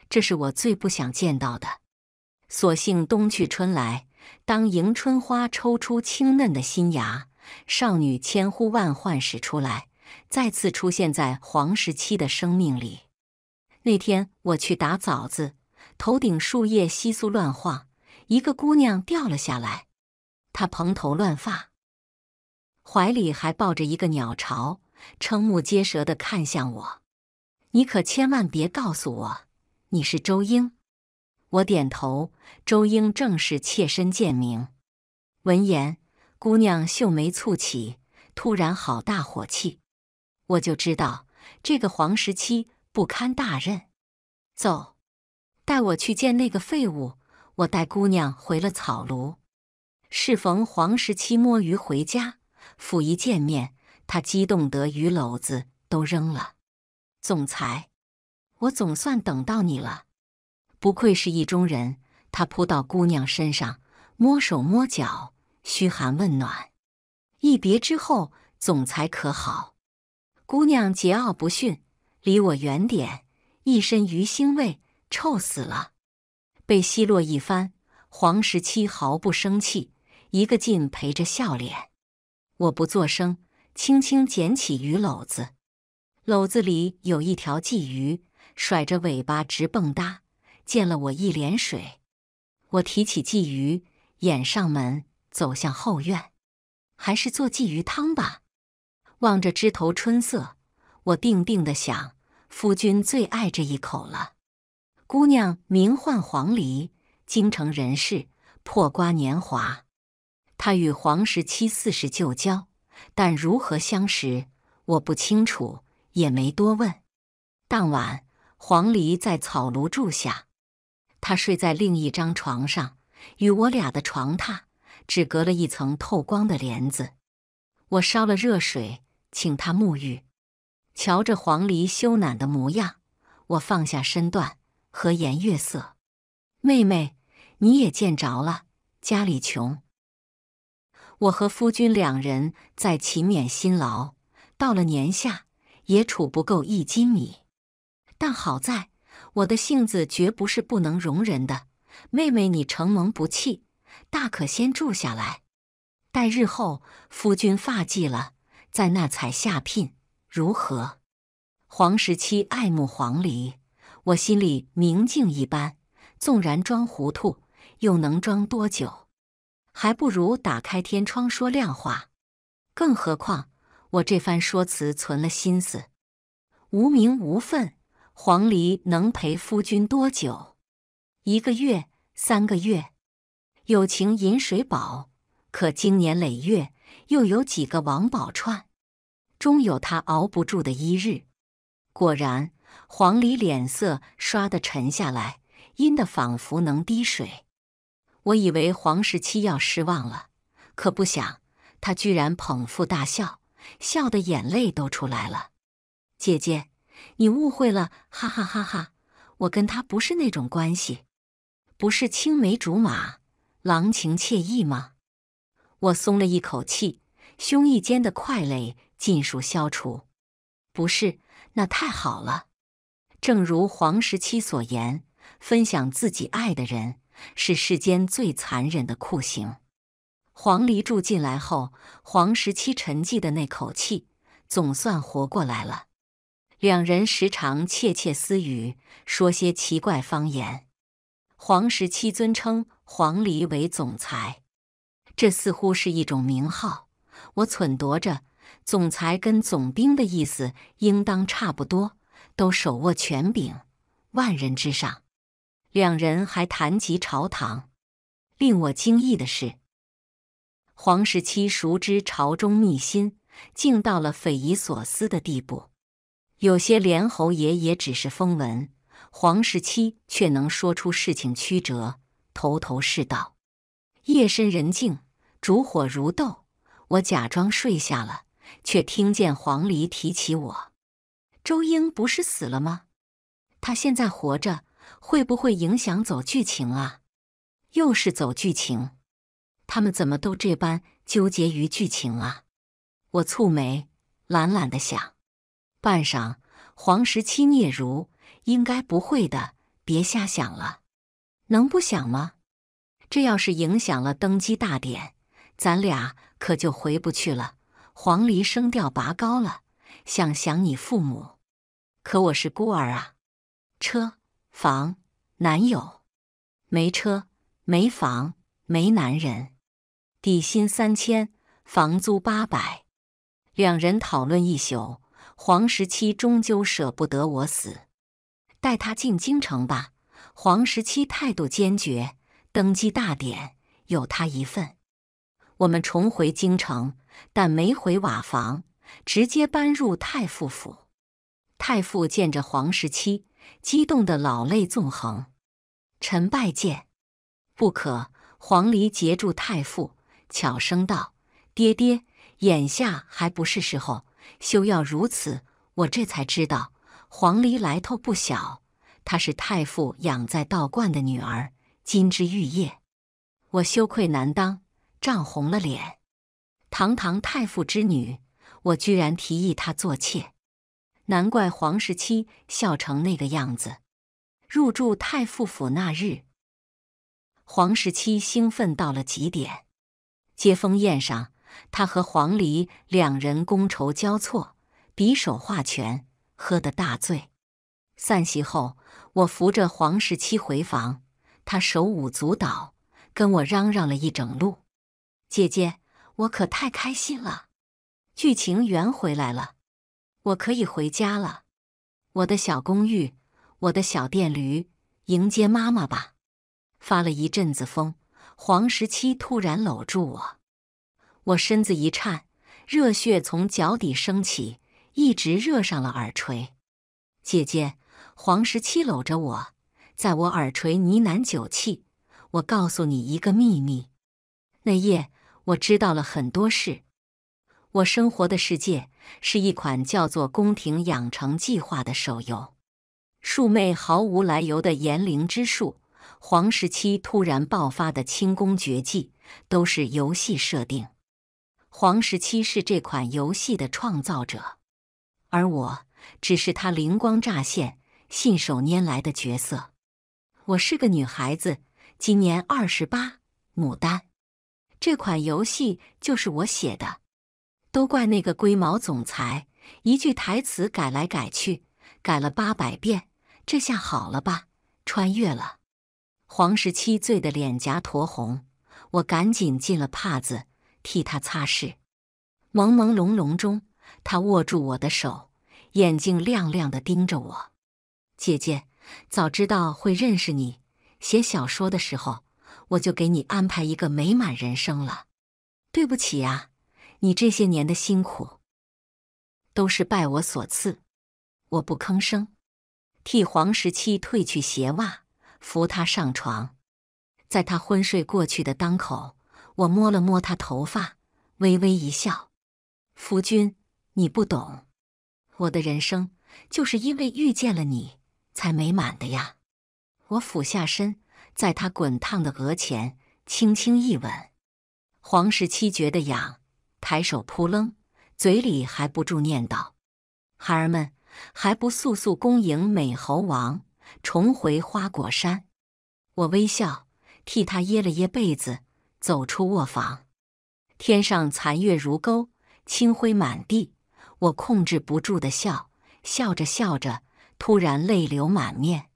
这是我最不想见到的。所幸冬去春来，当迎春花抽出青嫩的新芽，少女千呼万唤始出来，再次出现在黄十七的生命里。那天我去打枣子。头顶树叶窸窣乱晃，一个姑娘掉了下来。她蓬头乱发，怀里还抱着一个鸟巢，瞠目结舌的看向我：“你可千万别告诉我你是周英！”我点头：“周英正是妾身贱名。”闻言，姑娘秀眉蹙起，突然好大火气。我就知道这个黄十七不堪大任。走。带我去见那个废物！我带姑娘回了草庐，适逢黄十七摸鱼回家，甫一见面，他激动得鱼篓子都扔了。总裁，我总算等到你了！不愧是意中人，他扑到姑娘身上，摸手摸脚，嘘寒问暖。一别之后，总裁可好？姑娘桀骜不驯，离我远点，一身鱼腥味。臭死了！被奚落一番，黄十七毫不生气，一个劲陪着笑脸。我不作声，轻轻捡起鱼篓子，篓子里有一条鲫鱼，甩着尾巴直蹦哒，溅了我一脸水。我提起鲫鱼，掩上门，走向后院，还是做鲫鱼汤吧。望着枝头春色，我定定的想：夫君最爱这一口了。姑娘名唤黄鹂，京城人士，破瓜年华。她与黄十七似是旧交，但如何相识，我不清楚，也没多问。当晚，黄鹂在草庐住下，她睡在另一张床上，与我俩的床榻只隔了一层透光的帘子。我烧了热水，请她沐浴。瞧着黄鹂羞赧的模样，我放下身段。和颜悦色，妹妹，你也见着了。家里穷，我和夫君两人在勤勉辛劳，到了年下也储不够一斤米。但好在我的性子绝不是不能容忍的，妹妹你承蒙不弃，大可先住下来，待日后夫君发迹了，在那采下聘，如何？黄十七爱慕黄鹂。我心里明镜一般，纵然装糊涂，又能装多久？还不如打开天窗说亮话。更何况我这番说辞存了心思，无名无份，黄鹂能陪夫君多久？一个月，三个月，友情饮水饱，可经年累月，又有几个王宝钏？终有他熬不住的一日。果然。黄鹂脸色刷的沉下来，阴得仿佛能滴水。我以为黄十七要失望了，可不想他居然捧腹大笑，笑的眼泪都出来了。姐姐，你误会了，哈哈哈哈！我跟他不是那种关系，不是青梅竹马、郎情妾意吗？我松了一口气，胸臆间的快垒尽数消除。不是，那太好了。正如黄十七所言，分享自己爱的人是世间最残忍的酷刑。黄鹂住进来后，黄十七沉寂的那口气总算活过来了。两人时常窃窃私语，说些奇怪方言。黄十七尊称黄鹂为“总裁”，这似乎是一种名号。我忖度着，“总裁”跟“总兵”的意思应当差不多。都手握权柄，万人之上。两人还谈及朝堂，令我惊异的是，黄十七熟知朝中密辛，竟到了匪夷所思的地步。有些连侯爷也只是风闻，黄十七却能说出事情曲折，头头是道。夜深人静，烛火如豆，我假装睡下了，却听见黄鹂提起我。周英不是死了吗？他现在活着会不会影响走剧情啊？又是走剧情，他们怎么都这般纠结于剧情啊？我蹙眉，懒懒的想，半晌，黄十七嗫如：“应该不会的，别瞎想了，能不想吗？这要是影响了登基大典，咱俩可就回不去了。”黄鹂声调拔高了，想想你父母。可我是孤儿啊，车房男友，没车没房没男人，底薪三千，房租八百。两人讨论一宿，黄十七终究舍不得我死，带他进京城吧。黄十七态度坚决，登基大典有他一份。我们重回京城，但没回瓦房，直接搬入太傅府。太傅见着黄十七，激动的老泪纵横。臣拜见，不可！黄鹂截住太傅，悄声道：“爹爹，眼下还不是时候，休要如此。”我这才知道，黄鹂来头不小，她是太傅养在道观的女儿，金枝玉叶。我羞愧难当，涨红了脸。堂堂太傅之女，我居然提议她做妾。难怪黄十七笑成那个样子。入住太傅府那日，黄十七兴奋到了极点。接风宴上，他和黄鹂两人觥筹交错，比手画拳，喝得大醉。散席后，我扶着黄十七回房，他手舞足蹈，跟我嚷嚷了一整路：“姐姐，我可太开心了！剧情圆回来了。”我可以回家了，我的小公寓，我的小电驴，迎接妈妈吧。发了一阵子疯，黄十七突然搂住我，我身子一颤，热血从脚底升起，一直热上了耳垂。姐姐，黄十七搂着我，在我耳垂呢喃酒气。我告诉你一个秘密，那夜我知道了很多事。我生活的世界是一款叫做《宫廷养成计划》的手游。树妹毫无来由的言灵之术，黄十七突然爆发的轻功绝技，都是游戏设定。黄十七是这款游戏的创造者，而我只是他灵光乍现、信手拈来的角色。我是个女孩子，今年二十八，牡丹。这款游戏就是我写的。都怪那个龟毛总裁，一句台词改来改去，改了八百遍，这下好了吧？穿越了！黄十七醉的脸颊酡红，我赶紧进了帕子替他擦拭。朦朦胧胧中，他握住我的手，眼睛亮亮的盯着我：“姐姐，早知道会认识你，写小说的时候我就给你安排一个美满人生了。对不起呀。”你这些年的辛苦，都是拜我所赐。我不吭声，替黄十七褪去鞋袜，扶他上床。在他昏睡过去的当口，我摸了摸他头发，微微一笑：“夫君，你不懂，我的人生就是因为遇见了你，才美满的呀。”我俯下身，在他滚烫的额前轻轻一吻。黄十七觉得痒。抬手扑棱，嘴里还不住念叨：“孩儿们还不速速恭迎美猴王重回花果山。”我微笑，替他掖了掖被子，走出卧房。天上残月如钩，清辉满地。我控制不住的笑，笑着笑着，突然泪流满面。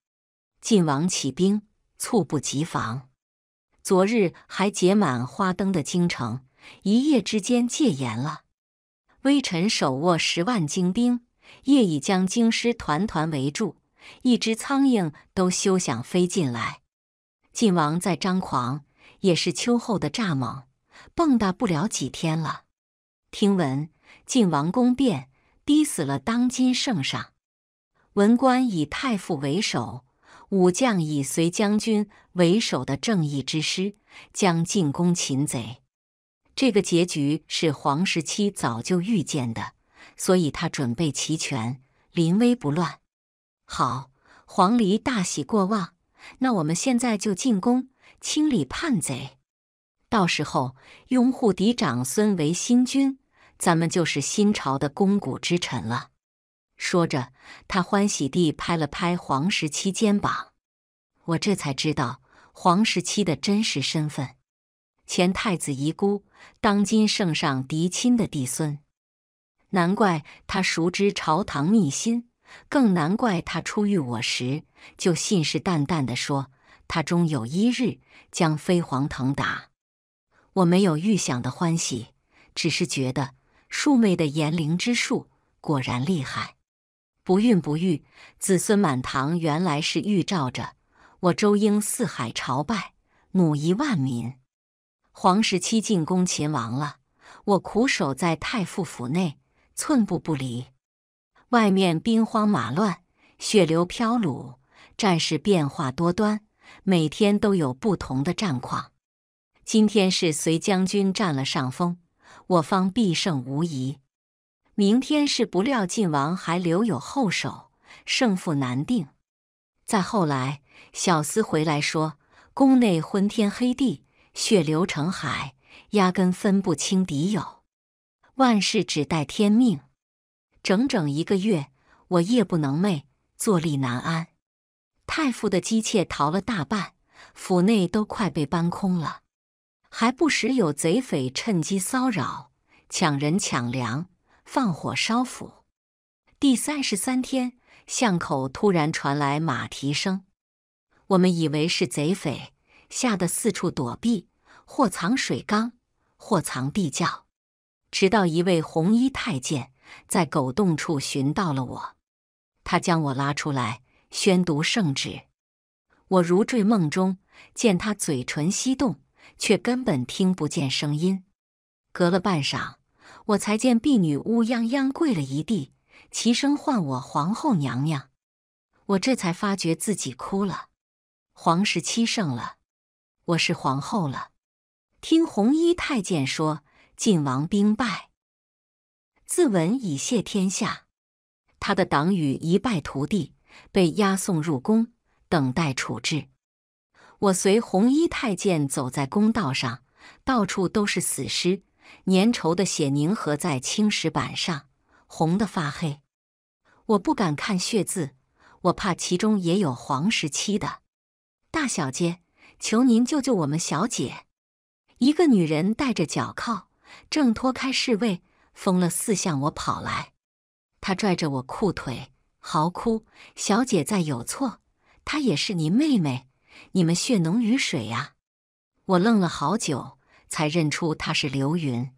晋王起兵，猝不及防。昨日还结满花灯的京城。一夜之间戒严了，微臣手握十万精兵，夜已将京师团团围住，一只苍蝇都休想飞进来。晋王再张狂，也是秋后的蚱蜢，蹦跶不了几天了。听闻晋王宫变，逼死了当今圣上，文官以太傅为首，武将以随将军为首的正义之师将进攻擒贼。这个结局是黄十七早就预见的，所以他准备齐全，临危不乱。好，黄鹂大喜过望，那我们现在就进宫清理叛贼，到时候拥护嫡长孙为新君，咱们就是新朝的肱骨之臣了。说着，他欢喜地拍了拍黄十七肩膀。我这才知道黄十七的真实身份，前太子遗孤。当今圣上嫡亲的嫡孙，难怪他熟知朝堂秘辛，更难怪他初遇我时就信誓旦旦地说他终有一日将飞黄腾达。我没有预想的欢喜，只是觉得庶妹的延灵之术果然厉害。不孕不育，子孙满堂，原来是预兆着我周英四海朝拜，母仪万民。黄十七进攻秦王了，我苦守在太傅府内，寸步不离。外面兵荒马乱，血流飘橹，战事变化多端，每天都有不同的战况。今天是随将军占了上风，我方必胜无疑。明天是不料晋王还留有后手，胜负难定。再后来，小厮回来说，宫内昏天黑地。血流成海，压根分不清敌友。万事只待天命。整整一个月，我夜不能寐，坐立难安。太傅的姬妾逃了大半，府内都快被搬空了。还不时有贼匪趁机骚扰，抢人抢粮，放火烧府。第三十三天，巷口突然传来马蹄声，我们以为是贼匪。吓得四处躲避，或藏水缸，或藏地窖，直到一位红衣太监在狗洞处寻到了我，他将我拉出来，宣读圣旨。我如坠梦中，见他嘴唇翕动，却根本听不见声音。隔了半晌，我才见婢女乌泱泱跪了一地，齐声唤我皇后娘娘。我这才发觉自己哭了，皇室七圣了。我是皇后了。听红衣太监说，晋王兵败，自刎以谢天下。他的党羽一败涂地，被押送入宫，等待处置。我随红衣太监走在公道上，到处都是死尸，粘稠的血凝合在青石板上，红的发黑。我不敢看血字，我怕其中也有黄时期的大小姐。求您救救我们小姐！一个女人戴着脚铐，挣脱开侍卫，疯了似向我跑来。她拽着我裤腿，嚎哭：“小姐在有错，她也是您妹妹，你们血浓于水啊！”我愣了好久，才认出她是刘云。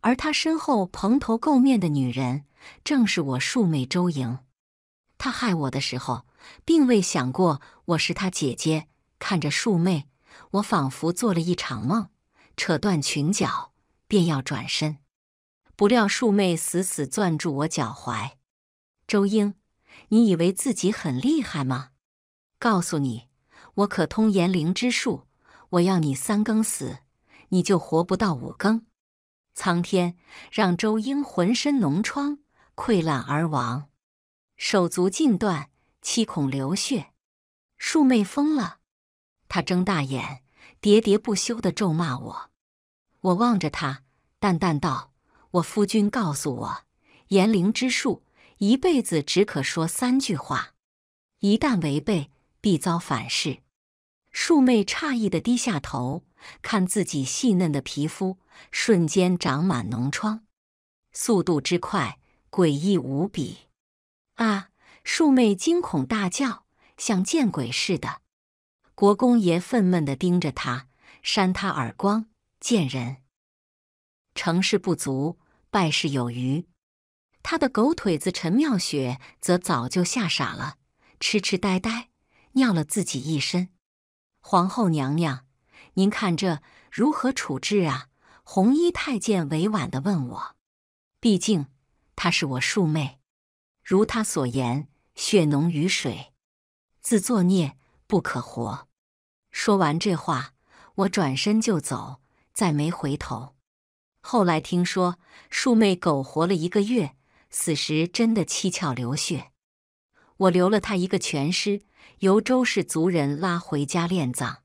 而她身后蓬头垢面的女人，正是我庶妹周莹。她害我的时候，并未想过我是她姐姐。看着树妹，我仿佛做了一场梦，扯断裙角便要转身，不料树妹死死攥住我脚踝。周英，你以为自己很厉害吗？告诉你，我可通言灵之术，我要你三更死，你就活不到五更。苍天让周英浑身脓疮溃烂而亡，手足尽断，七孔流血。树妹疯了。他睁大眼，喋喋不休的咒骂我。我望着他，淡淡道：“我夫君告诉我，言灵之术一辈子只可说三句话，一旦违背，必遭反噬。”树妹诧异的低下头，看自己细嫩的皮肤，瞬间长满脓疮，速度之快，诡异无比！啊！树妹惊恐大叫，像见鬼似的。国公爷愤懑地盯着他，扇他耳光。贱人，成事不足，败事有余。他的狗腿子陈妙雪则早就吓傻了，痴痴呆呆，尿了自己一身。皇后娘娘，您看这如何处置啊？红衣太监委婉地问我。毕竟她是我庶妹，如她所言，血浓于水，自作孽。不可活。说完这话，我转身就走，再没回头。后来听说树妹苟活了一个月，死时真的七窍流血。我留了她一个全尸，由周氏族人拉回家殓葬。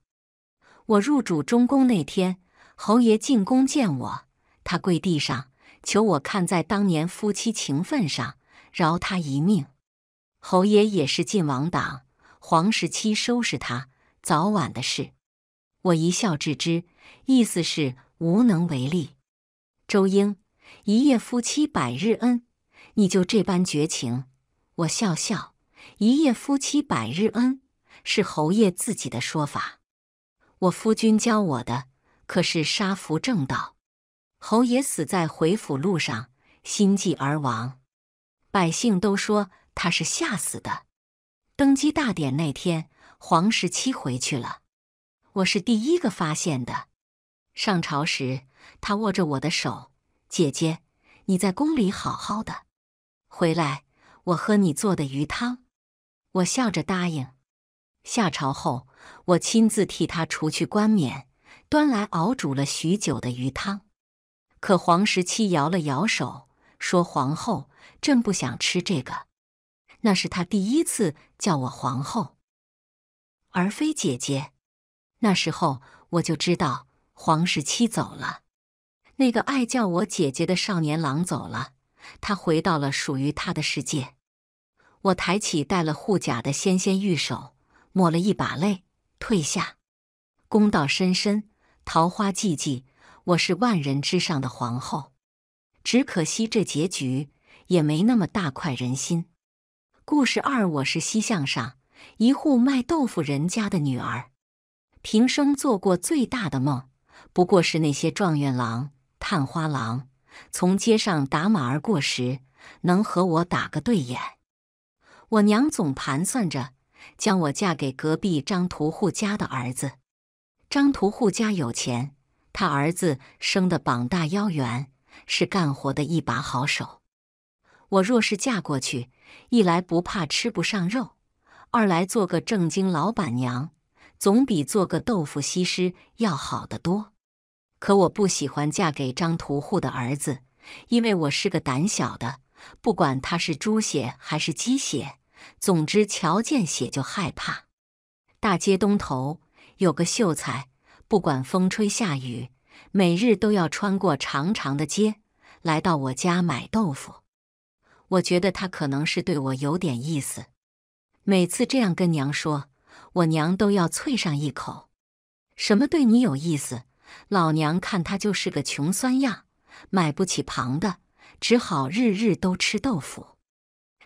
我入主中宫那天，侯爷进宫见我，他跪地上求我看在当年夫妻情分上饶他一命。侯爷也是晋王党。黄十七收拾他，早晚的事。我一笑置之，意思是无能为力。周英，一夜夫妻百日恩，你就这般绝情？我笑笑，一夜夫妻百日恩是侯爷自己的说法，我夫君教我的可是杀佛正道。侯爷死在回府路上，心悸而亡，百姓都说他是吓死的。登基大典那天，黄十七回去了，我是第一个发现的。上朝时，他握着我的手：“姐姐，你在宫里好好的，回来我喝你做的鱼汤。”我笑着答应。下朝后，我亲自替他除去冠冕，端来熬煮了许久的鱼汤。可黄十七摇了摇手，说：“皇后，朕不想吃这个。”那是他第一次叫我皇后，而非姐姐。那时候我就知道，皇十七走了，那个爱叫我姐姐的少年郎走了，他回到了属于他的世界。我抬起带了护甲的纤纤玉手，抹了一把泪，退下。公道深深，桃花寂寂，我是万人之上的皇后，只可惜这结局也没那么大快人心。故事二，我是西巷上一户卖豆腐人家的女儿，平生做过最大的梦，不过是那些状元郎、探花郎从街上打马而过时，能和我打个对眼。我娘总盘算着将我嫁给隔壁张屠户家的儿子。张屠户家有钱，他儿子生得膀大腰圆，是干活的一把好手。我若是嫁过去，一来不怕吃不上肉，二来做个正经老板娘，总比做个豆腐西施要好得多。可我不喜欢嫁给张屠户的儿子，因为我是个胆小的，不管他是猪血还是鸡血，总之瞧见血就害怕。大街东头有个秀才，不管风吹下雨，每日都要穿过长长的街，来到我家买豆腐。我觉得他可能是对我有点意思，每次这样跟娘说，我娘都要啐上一口：“什么对你有意思？老娘看他就是个穷酸样，买不起旁的，只好日日都吃豆腐。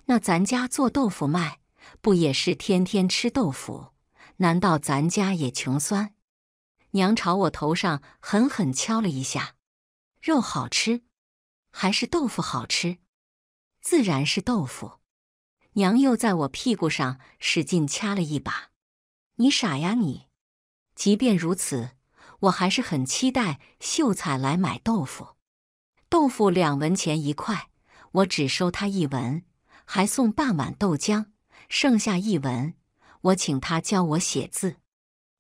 那咱家做豆腐卖，不也是天天吃豆腐？难道咱家也穷酸？”娘朝我头上狠狠敲了一下：“肉好吃，还是豆腐好吃。”自然是豆腐，娘又在我屁股上使劲掐了一把。你傻呀你！即便如此，我还是很期待秀才来买豆腐。豆腐两文钱一块，我只收他一文，还送半碗豆浆。剩下一文，我请他教我写字。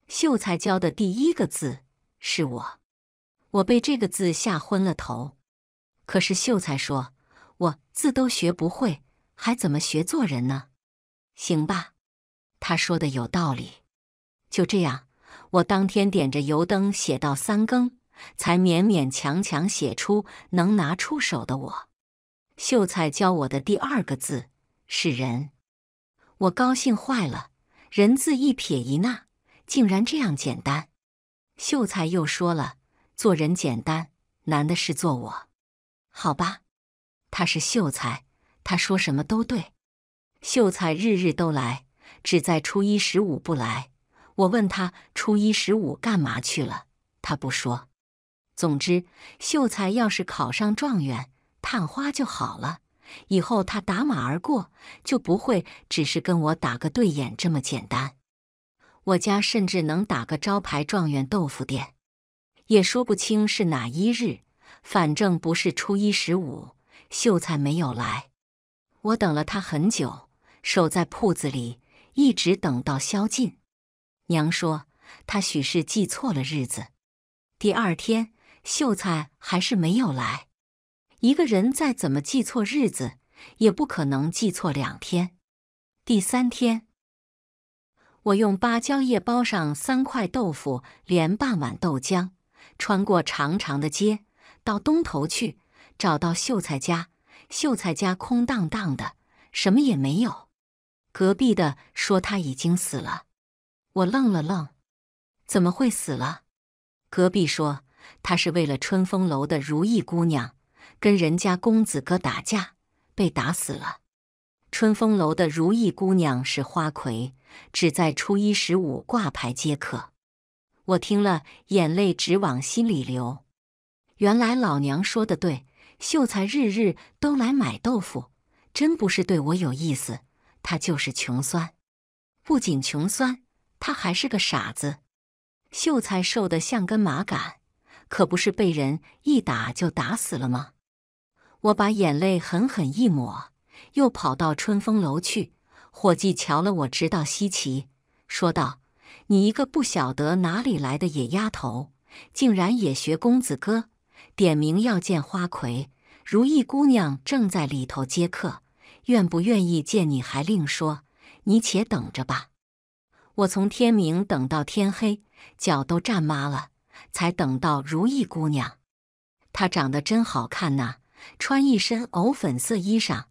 秀才教的第一个字是我，我被这个字吓昏了头。可是秀才说。字都学不会，还怎么学做人呢？行吧，他说的有道理。就这样，我当天点着油灯写到三更，才勉勉强强写出能拿出手的。我秀才教我的第二个字是“人”，我高兴坏了。人字一撇一捺，竟然这样简单。秀才又说了：“做人简单，难的是做我。”好吧。他是秀才，他说什么都对。秀才日日都来，只在初一十五不来。我问他初一十五干嘛去了，他不说。总之，秀才要是考上状元探花就好了，以后他打马而过，就不会只是跟我打个对眼这么简单。我家甚至能打个招牌状元豆腐店，也说不清是哪一日，反正不是初一十五。秀才没有来，我等了他很久，守在铺子里，一直等到宵禁。娘说他许是记错了日子。第二天，秀才还是没有来。一个人再怎么记错日子，也不可能记错两天。第三天，我用芭蕉叶包上三块豆腐，连半碗豆浆，穿过长长的街，到东头去。找到秀才家，秀才家空荡荡的，什么也没有。隔壁的说他已经死了。我愣了愣，怎么会死了？隔壁说他是为了春风楼的如意姑娘，跟人家公子哥打架被打死了。春风楼的如意姑娘是花魁，只在初一十五挂牌接客。我听了，眼泪直往心里流。原来老娘说的对。秀才日日都来买豆腐，真不是对我有意思，他就是穷酸。不仅穷酸，他还是个傻子。秀才瘦得像根麻杆，可不是被人一打就打死了吗？我把眼泪狠狠一抹，又跑到春风楼去。伙计瞧了我，直到稀奇，说道：“你一个不晓得哪里来的野丫头，竟然也学公子哥。”点名要见花魁，如意姑娘正在里头接客，愿不愿意见你还另说。你且等着吧，我从天明等到天黑，脚都站麻了，才等到如意姑娘。她长得真好看呐，穿一身藕粉色衣裳，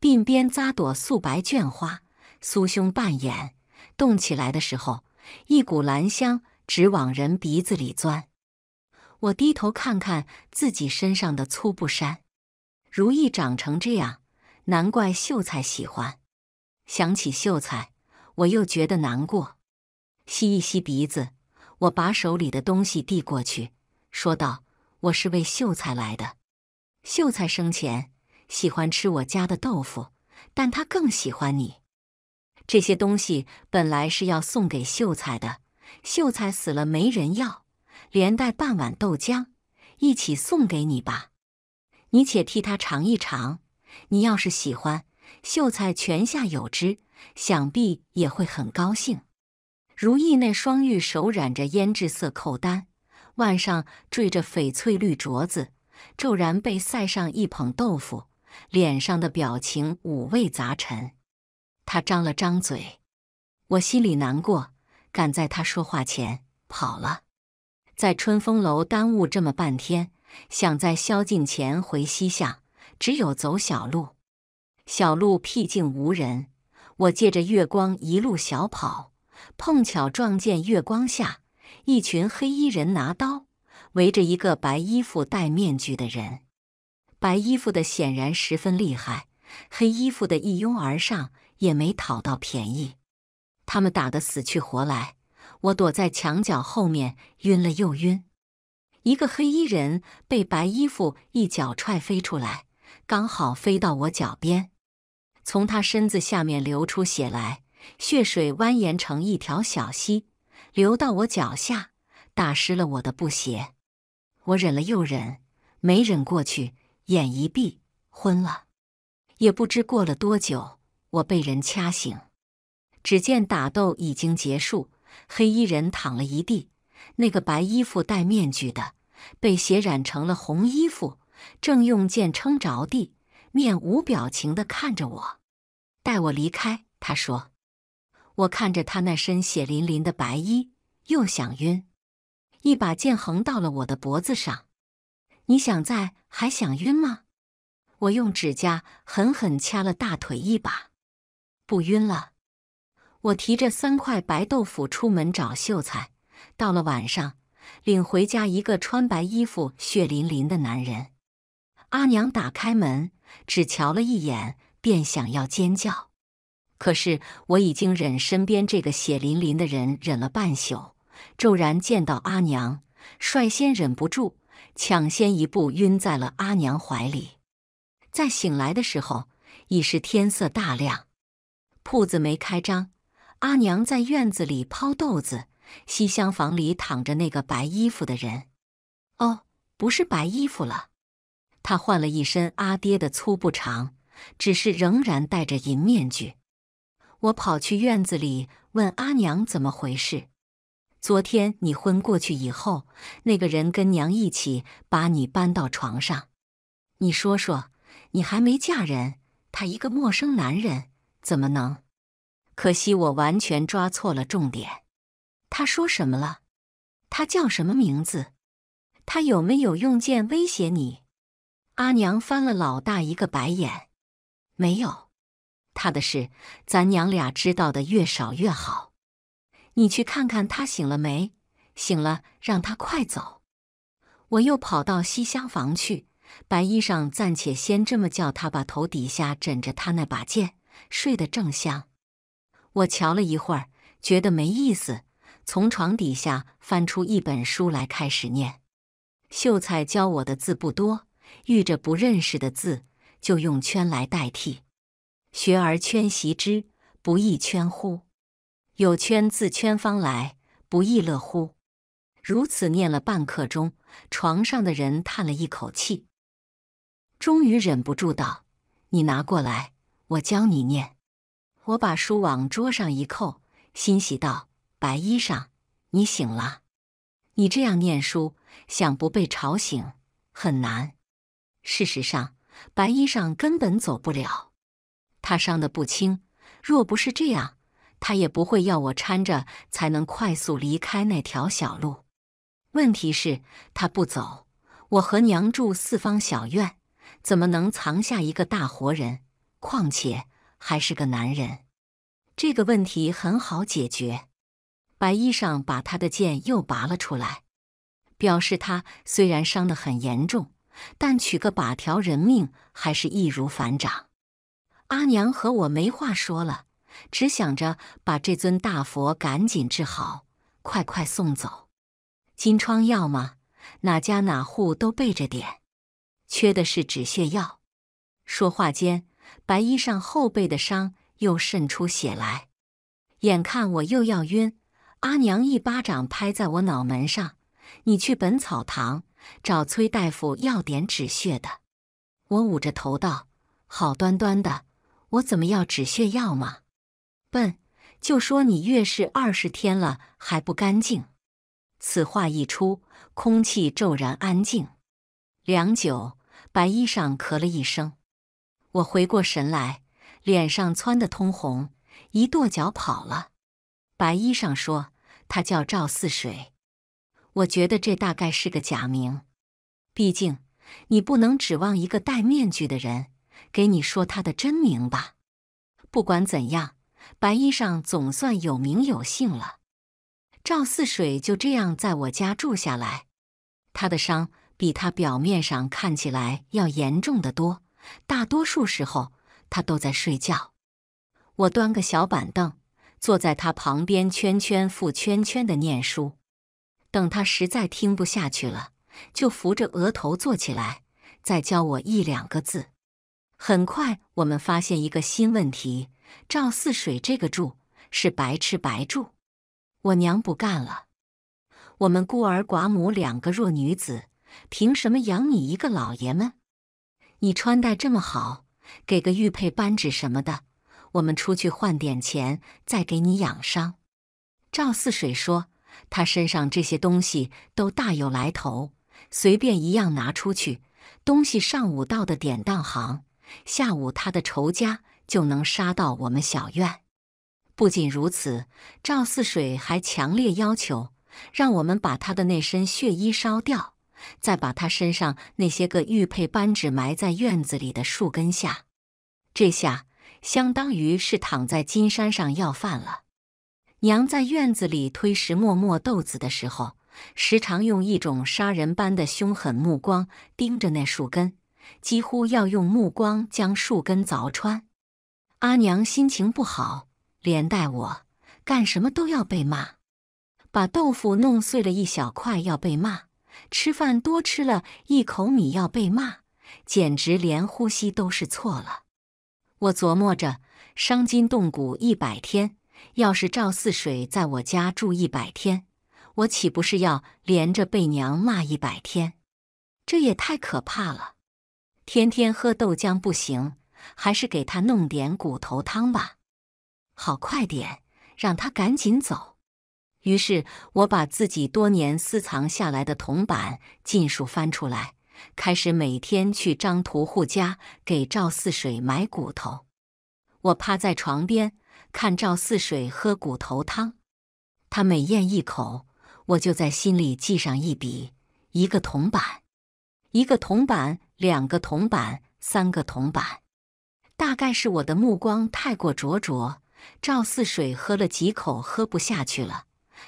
鬓边扎朵素白绢花，酥胸半掩，动起来的时候，一股兰香直往人鼻子里钻。我低头看看自己身上的粗布衫，如意长成这样，难怪秀才喜欢。想起秀才，我又觉得难过。吸一吸鼻子，我把手里的东西递过去，说道：“我是为秀才来的。秀才生前喜欢吃我家的豆腐，但他更喜欢你。这些东西本来是要送给秀才的，秀才死了没人要。”连带半碗豆浆，一起送给你吧。你且替他尝一尝。你要是喜欢，秀才泉下有知，想必也会很高兴。如意那双玉手染着胭脂色扣丹，腕上缀着翡翠绿镯子，骤然被塞上一捧豆腐，脸上的表情五味杂陈。他张了张嘴，我心里难过，赶在他说话前跑了。在春风楼耽误这么半天，想在宵禁前回西巷，只有走小路。小路僻静无人，我借着月光一路小跑，碰巧撞见月光下一群黑衣人拿刀围着一个白衣服戴面具的人。白衣服的显然十分厉害，黑衣服的一拥而上也没讨到便宜，他们打得死去活来。我躲在墙角后面，晕了又晕。一个黑衣人被白衣服一脚踹飞出来，刚好飞到我脚边，从他身子下面流出血来，血水蜿蜒成一条小溪，流到我脚下，打湿了我的布鞋。我忍了又忍，没忍过去，眼一闭，昏了。也不知过了多久，我被人掐醒，只见打斗已经结束。黑衣人躺了一地，那个白衣服戴面具的被血染成了红衣服，正用剑撑着地，面无表情地看着我，带我离开。他说：“我看着他那身血淋淋的白衣，又想晕，一把剑横到了我的脖子上。你想在还想晕吗？”我用指甲狠狠掐了大腿一把，不晕了。我提着三块白豆腐出门找秀才，到了晚上，领回家一个穿白衣服、血淋淋的男人。阿娘打开门，只瞧了一眼，便想要尖叫。可是我已经忍，身边这个血淋淋的人忍了半宿，骤然见到阿娘，率先忍不住，抢先一步晕在了阿娘怀里。再醒来的时候，已是天色大亮，铺子没开张。阿娘在院子里抛豆子，西厢房里躺着那个白衣服的人。哦，不是白衣服了，他换了一身阿爹的粗布长，只是仍然戴着银面具。我跑去院子里问阿娘怎么回事。昨天你昏过去以后，那个人跟娘一起把你搬到床上。你说说，你还没嫁人，他一个陌生男人怎么能？可惜我完全抓错了重点。他说什么了？他叫什么名字？他有没有用剑威胁你？阿娘翻了老大一个白眼。没有，他的事咱娘俩知道的越少越好。你去看看他醒了没？醒了，让他快走。我又跑到西厢房去，白衣裳暂且先这么叫他，把头底下枕着他那把剑，睡得正香。我瞧了一会儿，觉得没意思，从床底下翻出一本书来，开始念。秀才教我的字不多，遇着不认识的字就用圈来代替。学而圈习之，不亦圈乎？有圈自圈方来，不亦乐乎？如此念了半刻钟，床上的人叹了一口气，终于忍不住道：“你拿过来，我教你念。”我把书往桌上一扣，欣喜道：“白衣裳，你醒了。你这样念书，想不被吵醒很难。事实上，白衣裳根本走不了。他伤得不轻，若不是这样，他也不会要我搀着才能快速离开那条小路。问题是，他不走，我和娘住四方小院，怎么能藏下一个大活人？况且……”还是个男人，这个问题很好解决。白衣裳把他的剑又拔了出来，表示他虽然伤得很严重，但取个把条人命还是易如反掌。阿娘和我没话说了，只想着把这尊大佛赶紧治好，快快送走。金疮药嘛，哪家哪户都备着点，缺的是止血药。说话间。白衣上后背的伤又渗出血来，眼看我又要晕，阿娘一巴掌拍在我脑门上：“你去本草堂找崔大夫要点止血的。”我捂着头道：“好端端的，我怎么要止血药嘛？”“笨，就说你月事二十天了还不干净。”此话一出，空气骤然安静。良久，白衣裳咳了一声。我回过神来，脸上窜的通红，一跺脚跑了。白衣裳说：“他叫赵四水。”我觉得这大概是个假名，毕竟你不能指望一个戴面具的人给你说他的真名吧。不管怎样，白衣裳总算有名有姓了。赵四水就这样在我家住下来。他的伤比他表面上看起来要严重的多。大多数时候，他都在睡觉。我端个小板凳，坐在他旁边，圈圈复圈圈的念书。等他实在听不下去了，就扶着额头坐起来，再教我一两个字。很快，我们发现一个新问题：赵四水这个住是白吃白住。我娘不干了。我们孤儿寡母两个弱女子，凭什么养你一个老爷们？你穿戴这么好，给个玉佩、扳指什么的，我们出去换点钱，再给你养伤。赵四水说，他身上这些东西都大有来头，随便一样拿出去，东西上午到的典当行，下午他的仇家就能杀到我们小院。不仅如此，赵四水还强烈要求，让我们把他的那身血衣烧掉。再把他身上那些个玉佩扳指埋在院子里的树根下，这下相当于是躺在金山上要饭了。娘在院子里推石磨磨豆子的时候，时常用一种杀人般的凶狠目光盯着那树根，几乎要用目光将树根凿穿。阿娘心情不好，连带我干什么都要被骂，把豆腐弄碎了一小块要被骂。吃饭多吃了一口米要被骂，简直连呼吸都是错了。我琢磨着，伤筋动骨一百天，要是赵四水在我家住一百天，我岂不是要连着被娘骂一百天？这也太可怕了！天天喝豆浆不行，还是给他弄点骨头汤吧。好，快点，让他赶紧走。于是我把自己多年私藏下来的铜板尽数翻出来，开始每天去张屠户家给赵四水买骨头。我趴在床边看赵四水喝骨头汤，他每咽一口，我就在心里记上一笔：一个铜板，一个铜板，两个铜板，三个铜板。大概是我的目光太过灼灼，赵四水喝了几口，喝不下去了。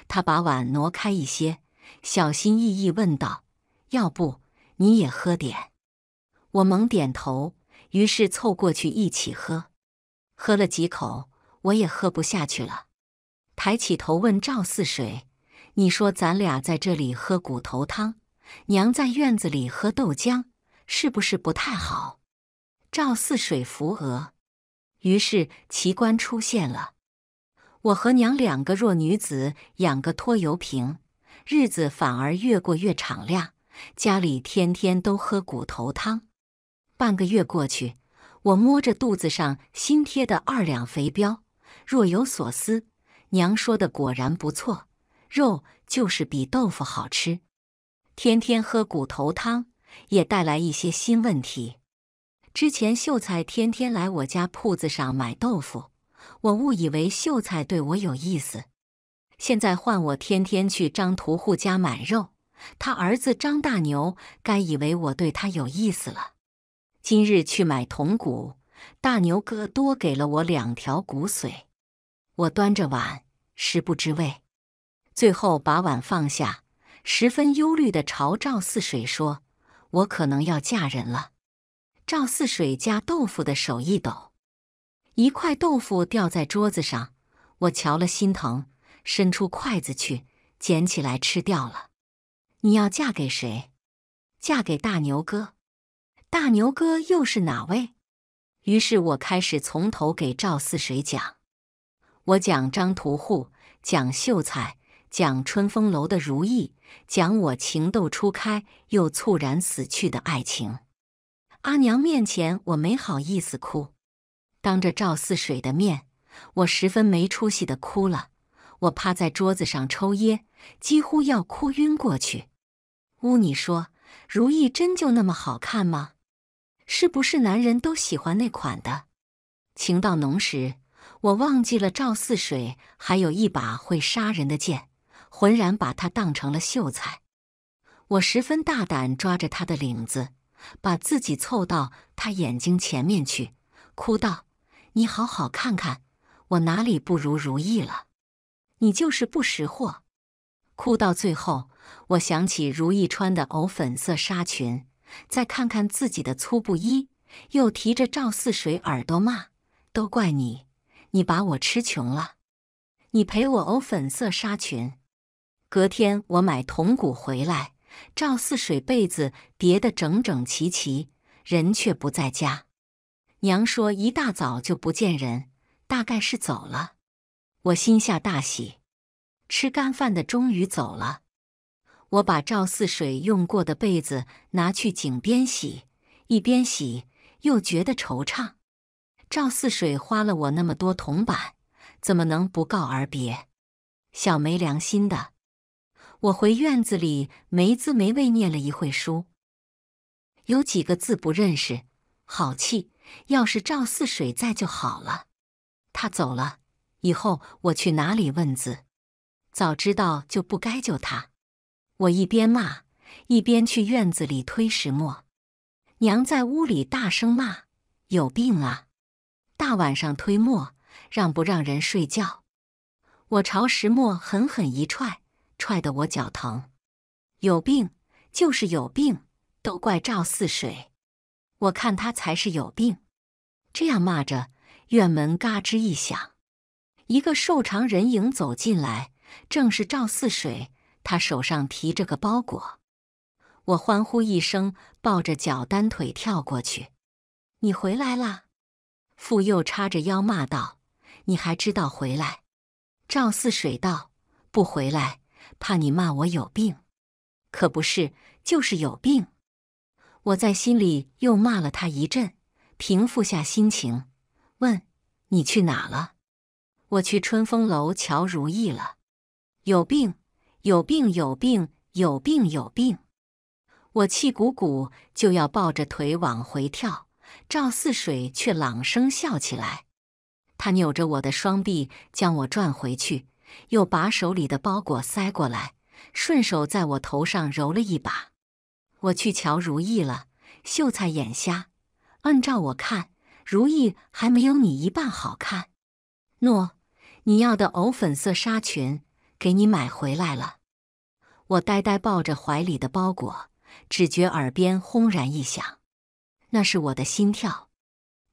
他把碗挪开一些，小心翼翼问道：“要不你也喝点？”我猛点头，于是凑过去一起喝。喝了几口，我也喝不下去了，抬起头问赵四水：“你说咱俩在这里喝骨头汤，娘在院子里喝豆浆，是不是不太好？”赵四水扶额，于是奇观出现了。我和娘两个弱女子养个拖油瓶，日子反而越过越敞亮。家里天天都喝骨头汤，半个月过去，我摸着肚子上新贴的二两肥膘，若有所思。娘说的果然不错，肉就是比豆腐好吃。天天喝骨头汤也带来一些新问题。之前秀才天天来我家铺子上买豆腐。我误以为秀才对我有意思，现在换我天天去张屠户家买肉，他儿子张大牛该以为我对他有意思了。今日去买铜鼓，大牛哥多给了我两条骨髓，我端着碗食不知味，最后把碗放下，十分忧虑地朝赵四水说：“我可能要嫁人了。”赵四水夹豆腐的手一抖。一块豆腐掉在桌子上，我瞧了心疼，伸出筷子去捡起来吃掉了。你要嫁给谁？嫁给大牛哥。大牛哥又是哪位？于是我开始从头给赵四水讲。我讲张屠户，讲秀才，讲春风楼的如意，讲我情窦初开又猝然死去的爱情。阿娘面前，我没好意思哭。当着赵四水的面，我十分没出息的哭了。我趴在桌子上抽噎，几乎要哭晕过去。乌，你说：“如意真就那么好看吗？是不是男人都喜欢那款的？”情到浓时，我忘记了赵四水还有一把会杀人的剑，浑然把他当成了秀才。我十分大胆，抓着他的领子，把自己凑到他眼睛前面去，哭道。你好好看看，我哪里不如如意了？你就是不识货。哭到最后，我想起如意穿的藕粉色纱裙，再看看自己的粗布衣，又提着赵四水耳朵骂：“都怪你，你把我吃穷了！你赔我藕粉色纱裙。”隔天我买铜鼓回来，赵四水被子叠得整整齐齐，人却不在家。娘说一大早就不见人，大概是走了。我心下大喜，吃干饭的终于走了。我把赵四水用过的被子拿去井边洗，一边洗又觉得惆怅。赵四水花了我那么多铜板，怎么能不告而别？小没良心的！我回院子里，没滋没味念了一会书，有几个字不认识，好气。要是赵四水在就好了，他走了以后，我去哪里问字？早知道就不该救他。我一边骂，一边去院子里推石磨。娘在屋里大声骂：“有病啊！大晚上推磨，让不让人睡觉？”我朝石磨狠狠一踹，踹得我脚疼。有病就是有病，都怪赵四水。我看他才是有病。这样骂着，院门嘎吱一响，一个瘦长人影走进来，正是赵四水。他手上提着个包裹，我欢呼一声，抱着脚单腿跳过去：“你回来啦！”妇佑叉着腰骂道：“你还知道回来？”赵四水道：“不回来，怕你骂我有病。”“可不是，就是有病。”我在心里又骂了他一阵。平复下心情，问：“你去哪了？”“我去春风楼瞧如意了。”“有病，有病，有病，有病，有病！”我气鼓鼓，就要抱着腿往回跳。赵四水却朗声笑起来。他扭着我的双臂，将我转回去，又把手里的包裹塞过来，顺手在我头上揉了一把。“我去瞧如意了，秀才眼瞎。”按照我看，如意还没有你一半好看。诺，你要的藕粉色纱裙给你买回来了。我呆呆抱着怀里的包裹，只觉耳边轰然一响，那是我的心跳。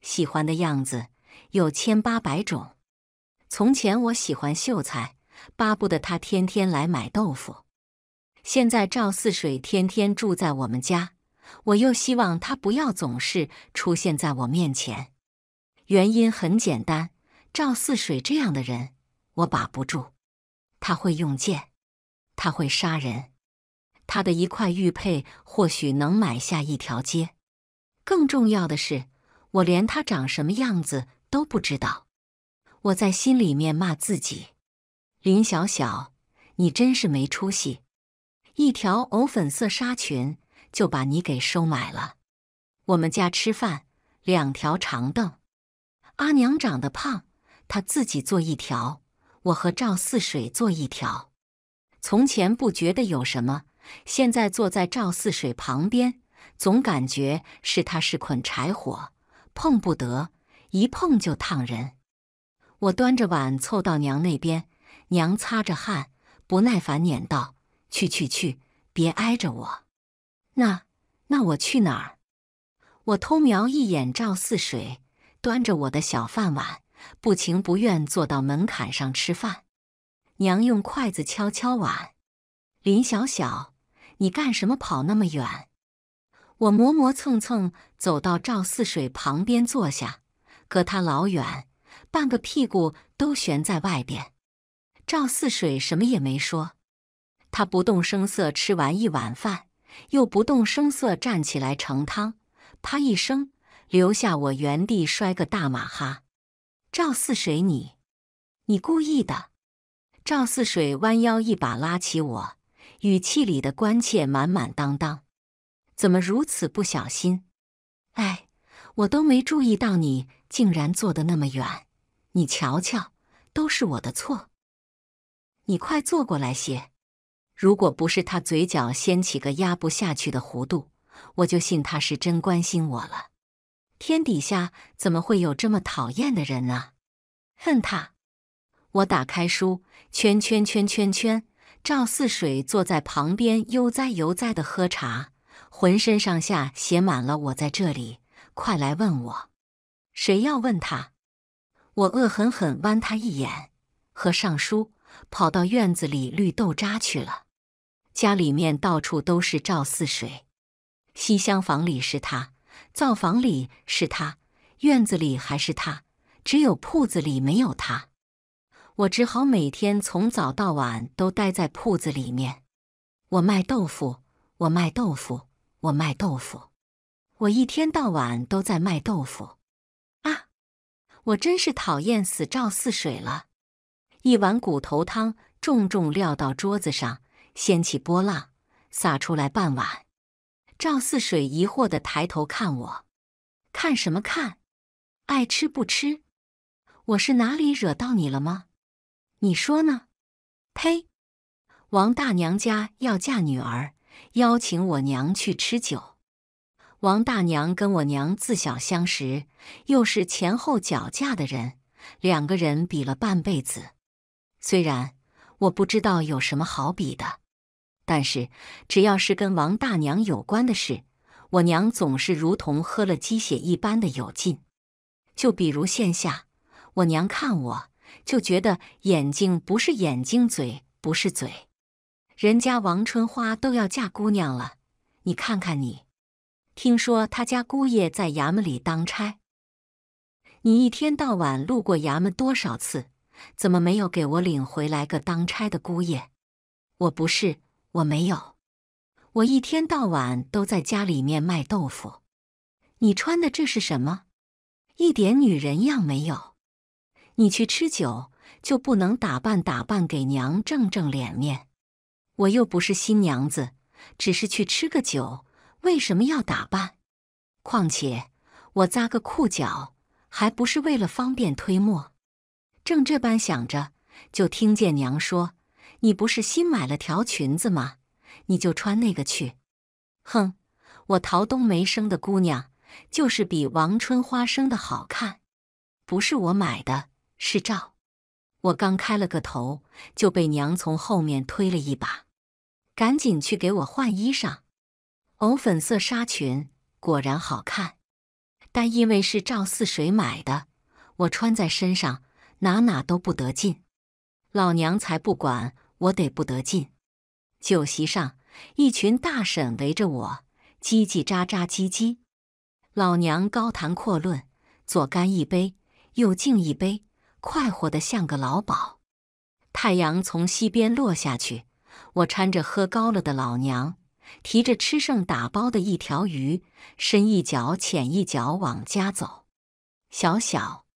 喜欢的样子有千八百种。从前我喜欢秀才，巴不得他天天来买豆腐。现在赵四水天天住在我们家。我又希望他不要总是出现在我面前，原因很简单：赵四水这样的人，我把不住。他会用剑，他会杀人，他的一块玉佩或许能买下一条街。更重要的是，我连他长什么样子都不知道。我在心里面骂自己：“林小小，你真是没出息！”一条藕粉色纱裙。就把你给收买了。我们家吃饭两条长凳，阿娘长得胖，她自己坐一条，我和赵四水坐一条。从前不觉得有什么，现在坐在赵四水旁边，总感觉是他是捆柴火，碰不得，一碰就烫人。我端着碗凑到娘那边，娘擦着汗，不耐烦撵道：“去去去，别挨着我。”那那我去哪儿？我偷瞄一眼赵四水，端着我的小饭碗，不情不愿坐到门槛上吃饭。娘用筷子敲敲碗：“林小小，你干什么跑那么远？”我磨磨蹭蹭走到赵四水旁边坐下，隔他老远，半个屁股都悬在外边。赵四水什么也没说，他不动声色吃完一碗饭。又不动声色站起来盛汤，啪一声，留下我原地摔个大马哈。赵四水，你，你故意的？赵四水弯腰一把拉起我，语气里的关切满满当当。怎么如此不小心？哎，我都没注意到你竟然坐得那么远。你瞧瞧，都是我的错。你快坐过来些。如果不是他嘴角掀起个压不下去的弧度，我就信他是真关心我了。天底下怎么会有这么讨厌的人啊！恨他！我打开书，圈圈圈圈圈。赵四水坐在旁边，悠哉悠哉的喝茶，浑身上下写满了“我在这里，快来问我”。谁要问他？我恶狠狠剜他一眼，合上书，跑到院子里绿豆渣去了。家里面到处都是赵四水，西厢房里是他，灶房里是他，院子里还是他，只有铺子里没有他。我只好每天从早到晚都待在铺子里面。我卖豆腐，我卖豆腐，我卖豆腐，我一天到晚都在卖豆腐。啊！我真是讨厌死赵四水了！一碗骨头汤重重撂到桌子上。掀起波浪，洒出来半碗。赵四水疑惑地抬头看我，看什么看？爱吃不吃？我是哪里惹到你了吗？你说呢？呸！王大娘家要嫁女儿，邀请我娘去吃酒。王大娘跟我娘自小相识，又是前后脚嫁的人，两个人比了半辈子。虽然我不知道有什么好比的。但是，只要是跟王大娘有关的事，我娘总是如同喝了鸡血一般的有劲。就比如线下，我娘看我就觉得眼睛不是眼睛，嘴不是嘴。人家王春花都要嫁姑娘了，你看看你！听说他家姑爷在衙门里当差，你一天到晚路过衙门多少次？怎么没有给我领回来个当差的姑爷？我不是。我没有，我一天到晚都在家里面卖豆腐。你穿的这是什么？一点女人样没有。你去吃酒就不能打扮打扮，给娘正正脸面？我又不是新娘子，只是去吃个酒，为什么要打扮？况且我扎个裤脚，还不是为了方便推磨？正这般想着，就听见娘说。你不是新买了条裙子吗？你就穿那个去。哼，我陶冬梅生的姑娘，就是比王春花生的好看。不是我买的，是赵。我刚开了个头，就被娘从后面推了一把，赶紧去给我换衣裳。藕粉色纱裙果然好看，但因为是赵四水买的，我穿在身上哪哪都不得劲。老娘才不管。我得不得劲？酒席上，一群大婶围着我叽叽喳喳叽叽，老娘高谈阔论，左干一杯，右敬一杯，快活的像个老鸨。太阳从西边落下去，我搀着喝高了的老娘，提着吃剩打包的一条鱼，深一脚浅一脚往家走。小小，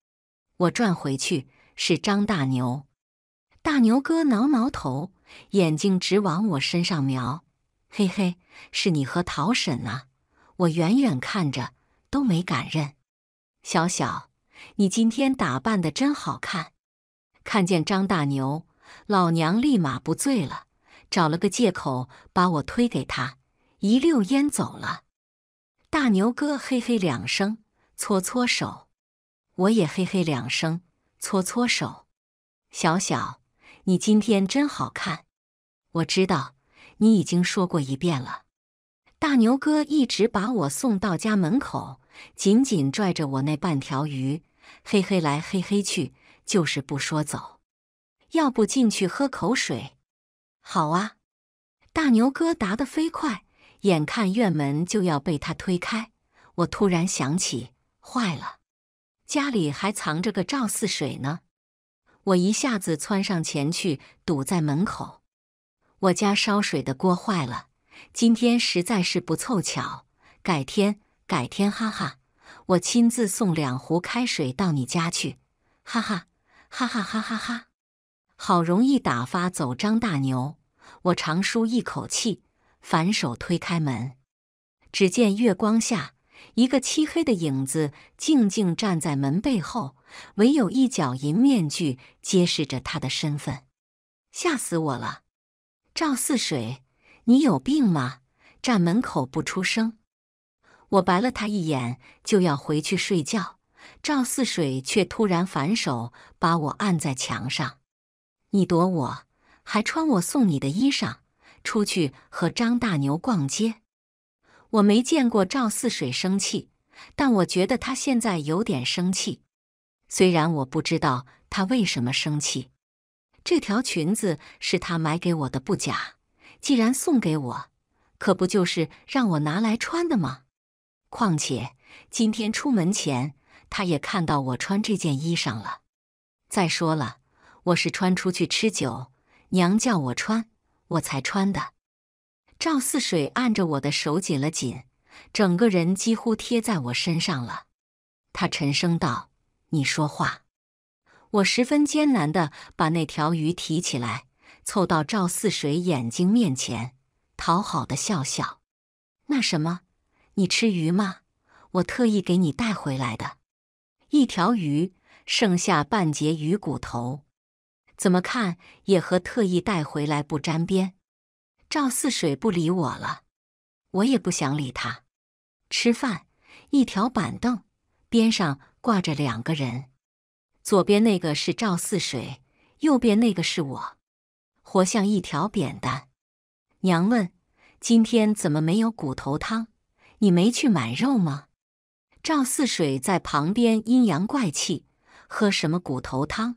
我转回去是张大牛。大牛哥挠挠头，眼睛直往我身上瞄，嘿嘿，是你和陶婶啊！我远远看着都没敢认。小小，你今天打扮的真好看。看见张大牛，老娘立马不醉了，找了个借口把我推给他，一溜烟走了。大牛哥嘿嘿两声，搓搓手；我也嘿嘿两声，搓搓手。小小。你今天真好看，我知道你已经说过一遍了。大牛哥一直把我送到家门口，紧紧拽着我那半条鱼，嘿嘿来嘿嘿去，就是不说走。要不进去喝口水？好啊！大牛哥答得飞快，眼看院门就要被他推开，我突然想起，坏了，家里还藏着个赵四水呢。我一下子窜上前去，堵在门口。我家烧水的锅坏了，今天实在是不凑巧，改天，改天，哈哈！我亲自送两壶开水到你家去，哈哈，哈哈哈哈哈哈！好容易打发走张大牛，我长舒一口气，反手推开门，只见月光下，一个漆黑的影子静静站在门背后。唯有一角银面具揭示着他的身份，吓死我了！赵四水，你有病吗？站门口不出声！我白了他一眼，就要回去睡觉。赵四水却突然反手把我按在墙上：“你躲我，还穿我送你的衣裳出去和张大牛逛街？我没见过赵四水生气，但我觉得他现在有点生气。”虽然我不知道他为什么生气，这条裙子是他买给我的不假，既然送给我，可不就是让我拿来穿的吗？况且今天出门前，他也看到我穿这件衣裳了。再说了，我是穿出去吃酒，娘叫我穿，我才穿的。赵四水按着我的手紧了紧，整个人几乎贴在我身上了。他沉声道。你说话，我十分艰难的把那条鱼提起来，凑到赵四水眼睛面前，讨好的笑笑。那什么，你吃鱼吗？我特意给你带回来的，一条鱼，剩下半截鱼骨头，怎么看也和特意带回来不沾边。赵四水不理我了，我也不想理他。吃饭，一条板凳边上。挂着两个人，左边那个是赵四水，右边那个是我，活像一条扁担。娘问：“今天怎么没有骨头汤？你没去买肉吗？”赵四水在旁边阴阳怪气：“喝什么骨头汤？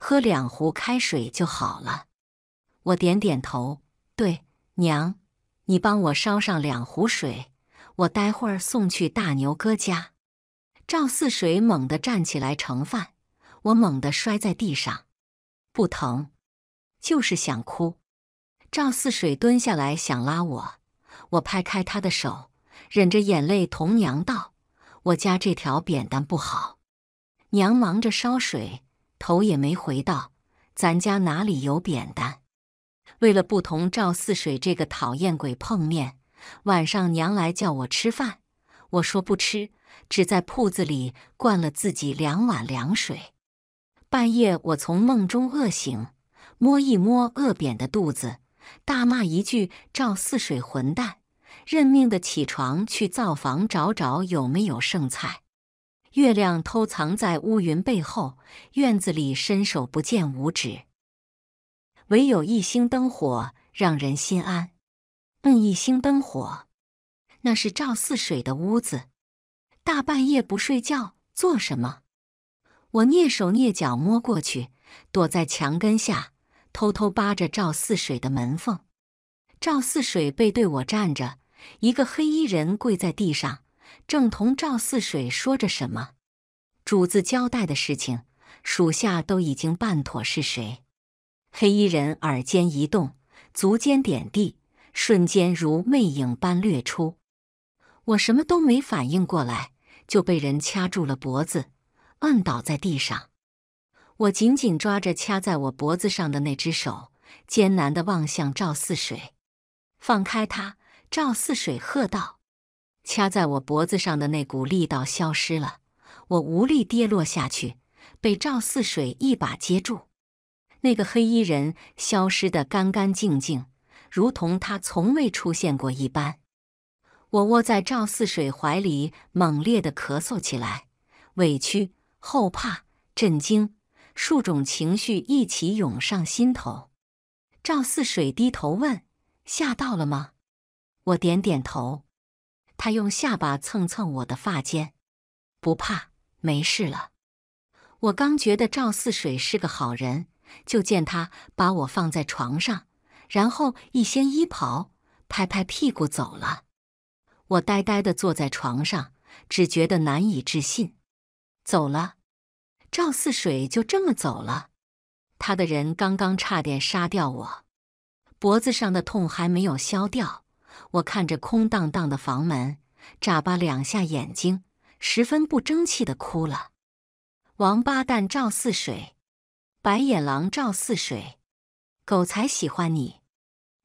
喝两壶开水就好了。”我点点头：“对，娘，你帮我烧上两壶水，我待会儿送去大牛哥家。”赵四水猛地站起来盛饭，我猛地摔在地上，不疼，就是想哭。赵四水蹲下来想拉我，我拍开他的手，忍着眼泪同娘道：“我家这条扁担不好。”娘忙着烧水，头也没回道：“咱家哪里有扁担？”为了不同赵四水这个讨厌鬼碰面，晚上娘来叫我吃饭，我说不吃。只在铺子里灌了自己两碗凉水。半夜，我从梦中饿醒，摸一摸饿扁的肚子，大骂一句：“赵四水混蛋！”认命的起床去灶房找找有没有剩菜。月亮偷藏在乌云背后，院子里伸手不见五指，唯有一星灯火让人心安。嗯，一星灯火，那是赵四水的屋子。大半夜不睡觉做什么？我蹑手蹑脚摸过去，躲在墙根下，偷偷扒着赵四水的门缝。赵四水背对我站着，一个黑衣人跪在地上，正同赵四水说着什么。主子交代的事情，属下都已经办妥。是谁？黑衣人耳尖一动，足尖点地，瞬间如魅影般掠出。我什么都没反应过来。就被人掐住了脖子，按倒在地上。我紧紧抓着掐在我脖子上的那只手，艰难的望向赵四水：“放开他！”赵四水喝道：“掐在我脖子上的那股力道消失了，我无力跌落下去，被赵四水一把接住。那个黑衣人消失的干干净净，如同他从未出现过一般。”我窝在赵四水怀里，猛烈的咳嗽起来，委屈、后怕、震惊，数种情绪一起涌上心头。赵四水低头问：“吓到了吗？”我点点头。他用下巴蹭蹭我的发尖：“不怕，没事了。”我刚觉得赵四水是个好人，就见他把我放在床上，然后一掀衣袍，拍拍屁股走了。我呆呆地坐在床上，只觉得难以置信。走了，赵四水就这么走了。他的人刚刚差点杀掉我，脖子上的痛还没有消掉。我看着空荡荡的房门，眨巴两下眼睛，十分不争气地哭了。王八蛋赵四水，白眼狼赵四水，狗才喜欢你，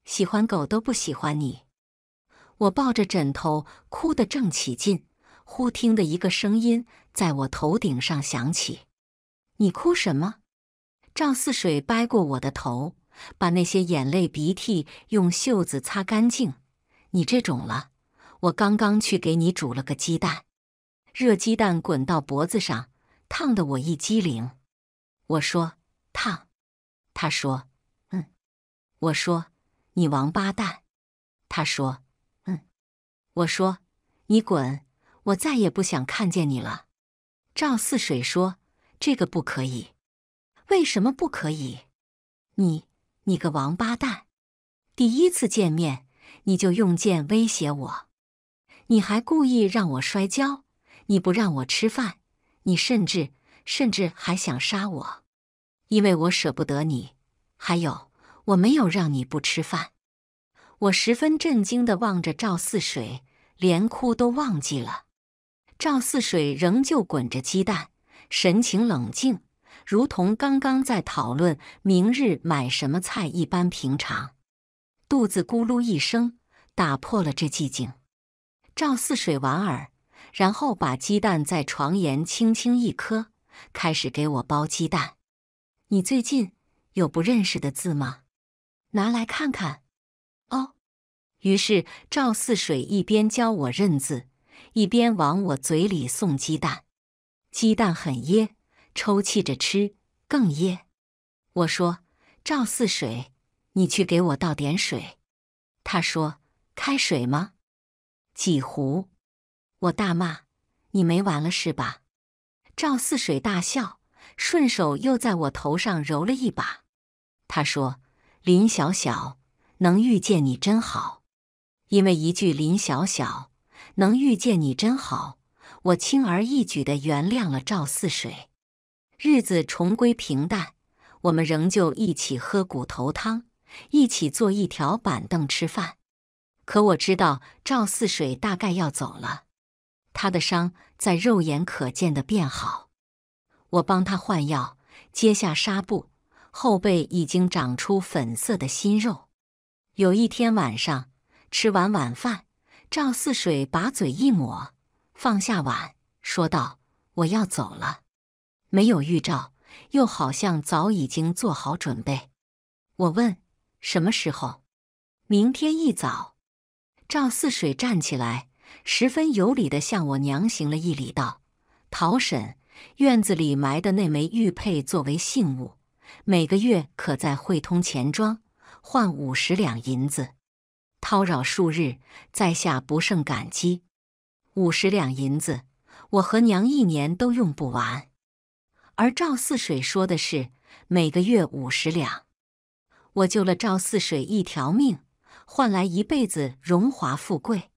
喜欢狗都不喜欢你。我抱着枕头哭得正起劲，忽听的一个声音在我头顶上响起：“你哭什么？”赵四水掰过我的头，把那些眼泪鼻涕用袖子擦干净。你这种了，我刚刚去给你煮了个鸡蛋，热鸡蛋滚到脖子上，烫得我一激灵。我说：“烫。”他说：“嗯。”我说：“你王八蛋。”他说。我说：“你滚！我再也不想看见你了。”赵四水说：“这个不可以。”为什么不可以？你你个王八蛋！第一次见面你就用剑威胁我，你还故意让我摔跤，你不让我吃饭，你甚至甚至还想杀我，因为我舍不得你。还有，我没有让你不吃饭。我十分震惊地望着赵四水，连哭都忘记了。赵四水仍旧滚着鸡蛋，神情冷静，如同刚刚在讨论明日买什么菜一般平常。肚子咕噜一声打破了这寂静。赵四水莞尔，然后把鸡蛋在床沿轻轻一磕，开始给我剥鸡蛋。你最近有不认识的字吗？拿来看看。哦，于是赵四水一边教我认字，一边往我嘴里送鸡蛋。鸡蛋很噎，抽泣着吃更噎。我说：“赵四水，你去给我倒点水。”他说：“开水吗？几壶？”我大骂：“你没完了是吧？”赵四水大笑，顺手又在我头上揉了一把。他说：“林小小。”能遇见你真好，因为一句“林小小”，能遇见你真好，我轻而易举的原谅了赵四水。日子重归平淡，我们仍旧一起喝骨头汤，一起坐一条板凳吃饭。可我知道赵四水大概要走了，他的伤在肉眼可见的变好。我帮他换药，揭下纱布，后背已经长出粉色的新肉。有一天晚上吃完晚饭，赵四水把嘴一抹，放下碗，说道：“我要走了。”没有预兆，又好像早已经做好准备。我问：“什么时候？”“明天一早。”赵四水站起来，十分有礼地向我娘行了一礼，道：“陶婶，院子里埋的那枚玉佩作为信物，每个月可在汇通钱庄。”换五十两银子，叨扰数日，在下不胜感激。五十两银子，我和娘一年都用不完。而赵四水说的是每个月五十两，我救了赵四水一条命，换来一辈子荣华富贵。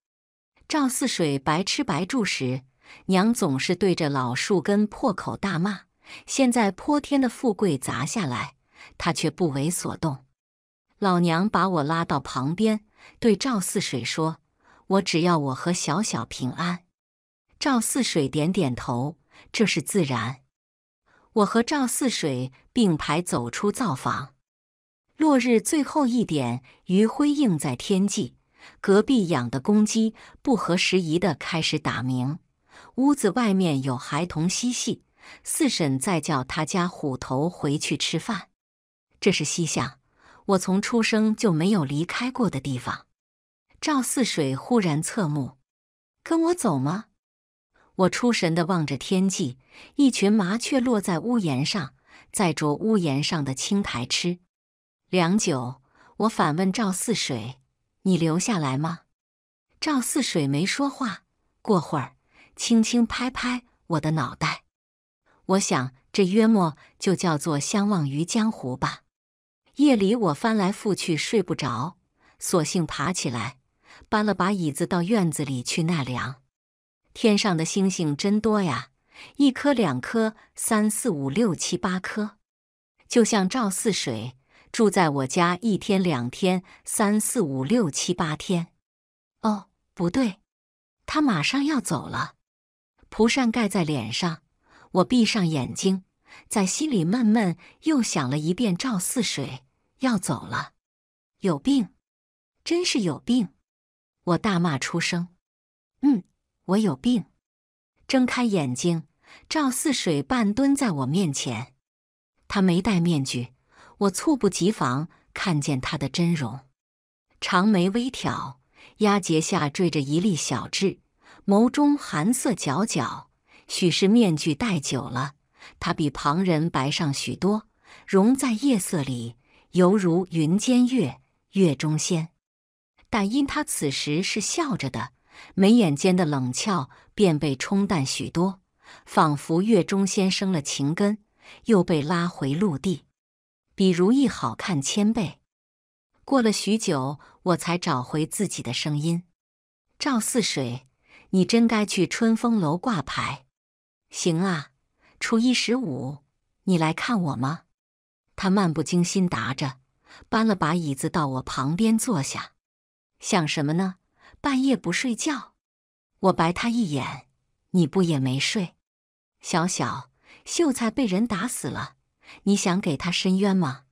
赵四水白吃白住时，娘总是对着老树根破口大骂；现在泼天的富贵砸下来，他却不为所动。老娘把我拉到旁边，对赵四水说：“我只要我和小小平安。”赵四水点点头，这是自然。我和赵四水并排走出灶房，落日最后一点余晖映在天际。隔壁养的公鸡不合时宜的开始打鸣。屋子外面有孩童嬉戏，四婶在叫他家虎头回去吃饭。这是西巷。我从出生就没有离开过的地方。赵四水忽然侧目：“跟我走吗？”我出神地望着天际，一群麻雀落在屋檐上，在啄屋檐上的青苔吃。良久，我反问赵四水：“你留下来吗？”赵四水没说话，过会儿轻轻拍拍我的脑袋。我想，这约莫就叫做相忘于江湖吧。夜里我翻来覆去睡不着，索性爬起来，搬了把椅子到院子里去纳凉。天上的星星真多呀，一颗两颗，三四五六七八颗，就像赵四水住在我家一天两天三四五六七八天。哦，不对，他马上要走了。蒲扇盖在脸上，我闭上眼睛，在心里闷闷又想了一遍赵四水。要走了，有病！真是有病！我大骂出声。嗯，我有病。睁开眼睛，赵四水半蹲在我面前。他没戴面具，我猝不及防看见他的真容。长眉微挑，压睫下缀着一粒小痣，眸中寒色皎皎。许是面具戴久了，他比旁人白上许多，融在夜色里。犹如云间月，月中仙。但因他此时是笑着的，眉眼间的冷峭便被冲淡许多，仿佛月中仙生了情根，又被拉回陆地，比如意好看千倍。过了许久，我才找回自己的声音。赵四水，你真该去春风楼挂牌。行啊，初一十五，你来看我吗？他漫不经心答着，搬了把椅子到我旁边坐下。想什么呢？半夜不睡觉。我白他一眼。你不也没睡？小小秀才被人打死了，你想给他伸冤吗？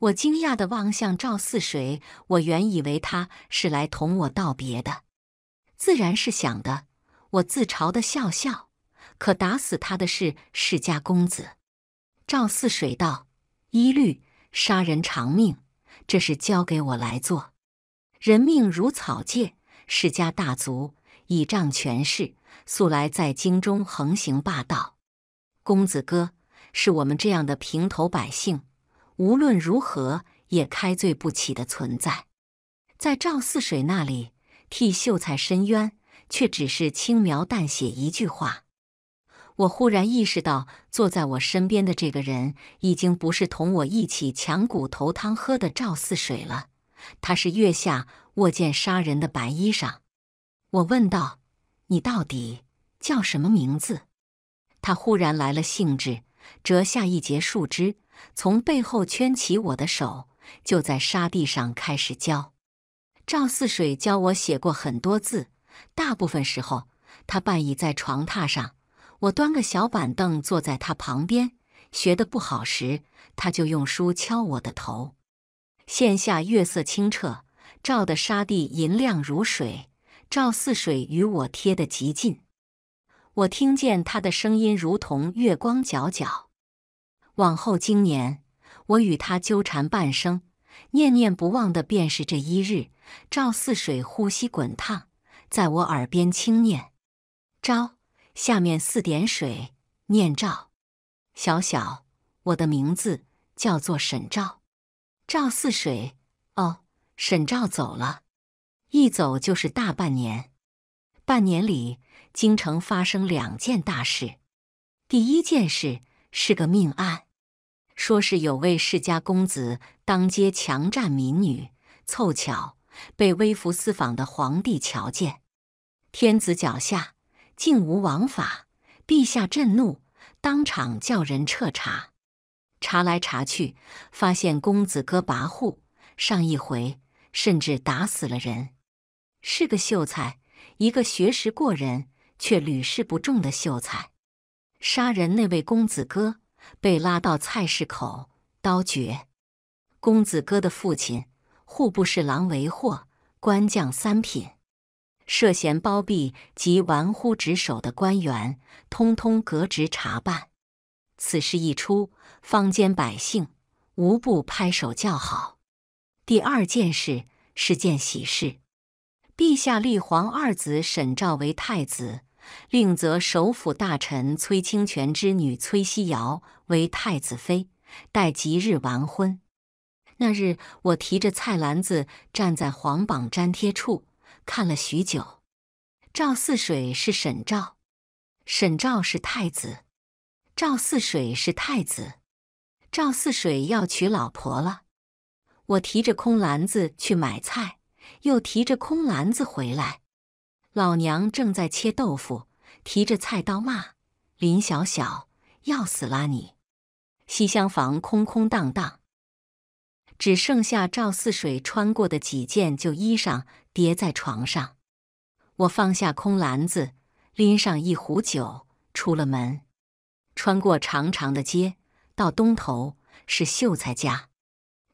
我惊讶地望向赵四水，我原以为他是来同我道别的。自然是想的。我自嘲地笑笑。可打死他的是世家公子。赵四水道。一律杀人偿命，这事交给我来做。人命如草芥，世家大族倚仗权势，素来在京中横行霸道。公子哥是我们这样的平头百姓，无论如何也开罪不起的存在。在赵四水那里替秀才申冤，却只是轻描淡写一句话。我忽然意识到，坐在我身边的这个人已经不是同我一起抢骨头汤喝的赵四水了，他是月下握剑杀人的白衣裳。我问道：“你到底叫什么名字？”他忽然来了兴致，折下一截树枝，从背后圈起我的手，就在沙地上开始教。赵四水教我写过很多字，大部分时候他半倚在床榻上。我端个小板凳坐在他旁边，学得不好时，他就用书敲我的头。现下月色清澈，照的沙地银亮如水，赵四水与我贴得极近。我听见他的声音如同月光皎皎。往后经年，我与他纠缠半生，念念不忘的便是这一日。赵四水呼吸滚烫，在我耳边轻念：“招。”下面四点水，念赵。小小，我的名字叫做沈照，赵四水。哦，沈照走了，一走就是大半年。半年里，京城发生两件大事。第一件事是个命案，说是有位世家公子当街强占民女，凑巧被微服私访的皇帝瞧见，天子脚下。竟无王法！陛下震怒，当场叫人彻查。查来查去，发现公子哥跋扈，上一回甚至打死了人。是个秀才，一个学识过人却屡试不中的秀才。杀人那位公子哥被拉到菜市口刀决。公子哥的父亲户部侍郎为祸，官降三品。涉嫌包庇及玩忽职守的官员，通通革职查办。此事一出，坊间百姓无不拍手叫好。第二件事是件喜事，陛下立皇二子沈昭为太子，另择首辅大臣崔清泉之女崔西瑶为太子妃，待吉日完婚。那日，我提着菜篮子站在皇榜粘贴处。看了许久，赵四水是沈照，沈照是太子，赵四水是太子，赵四水要娶老婆了。我提着空篮子去买菜，又提着空篮子回来。老娘正在切豆腐，提着菜刀骂林小小，要死啦你！西厢房空空荡荡，只剩下赵四水穿过的几件旧衣裳。叠在床上，我放下空篮子，拎上一壶酒，出了门，穿过长长的街，到东头是秀才家。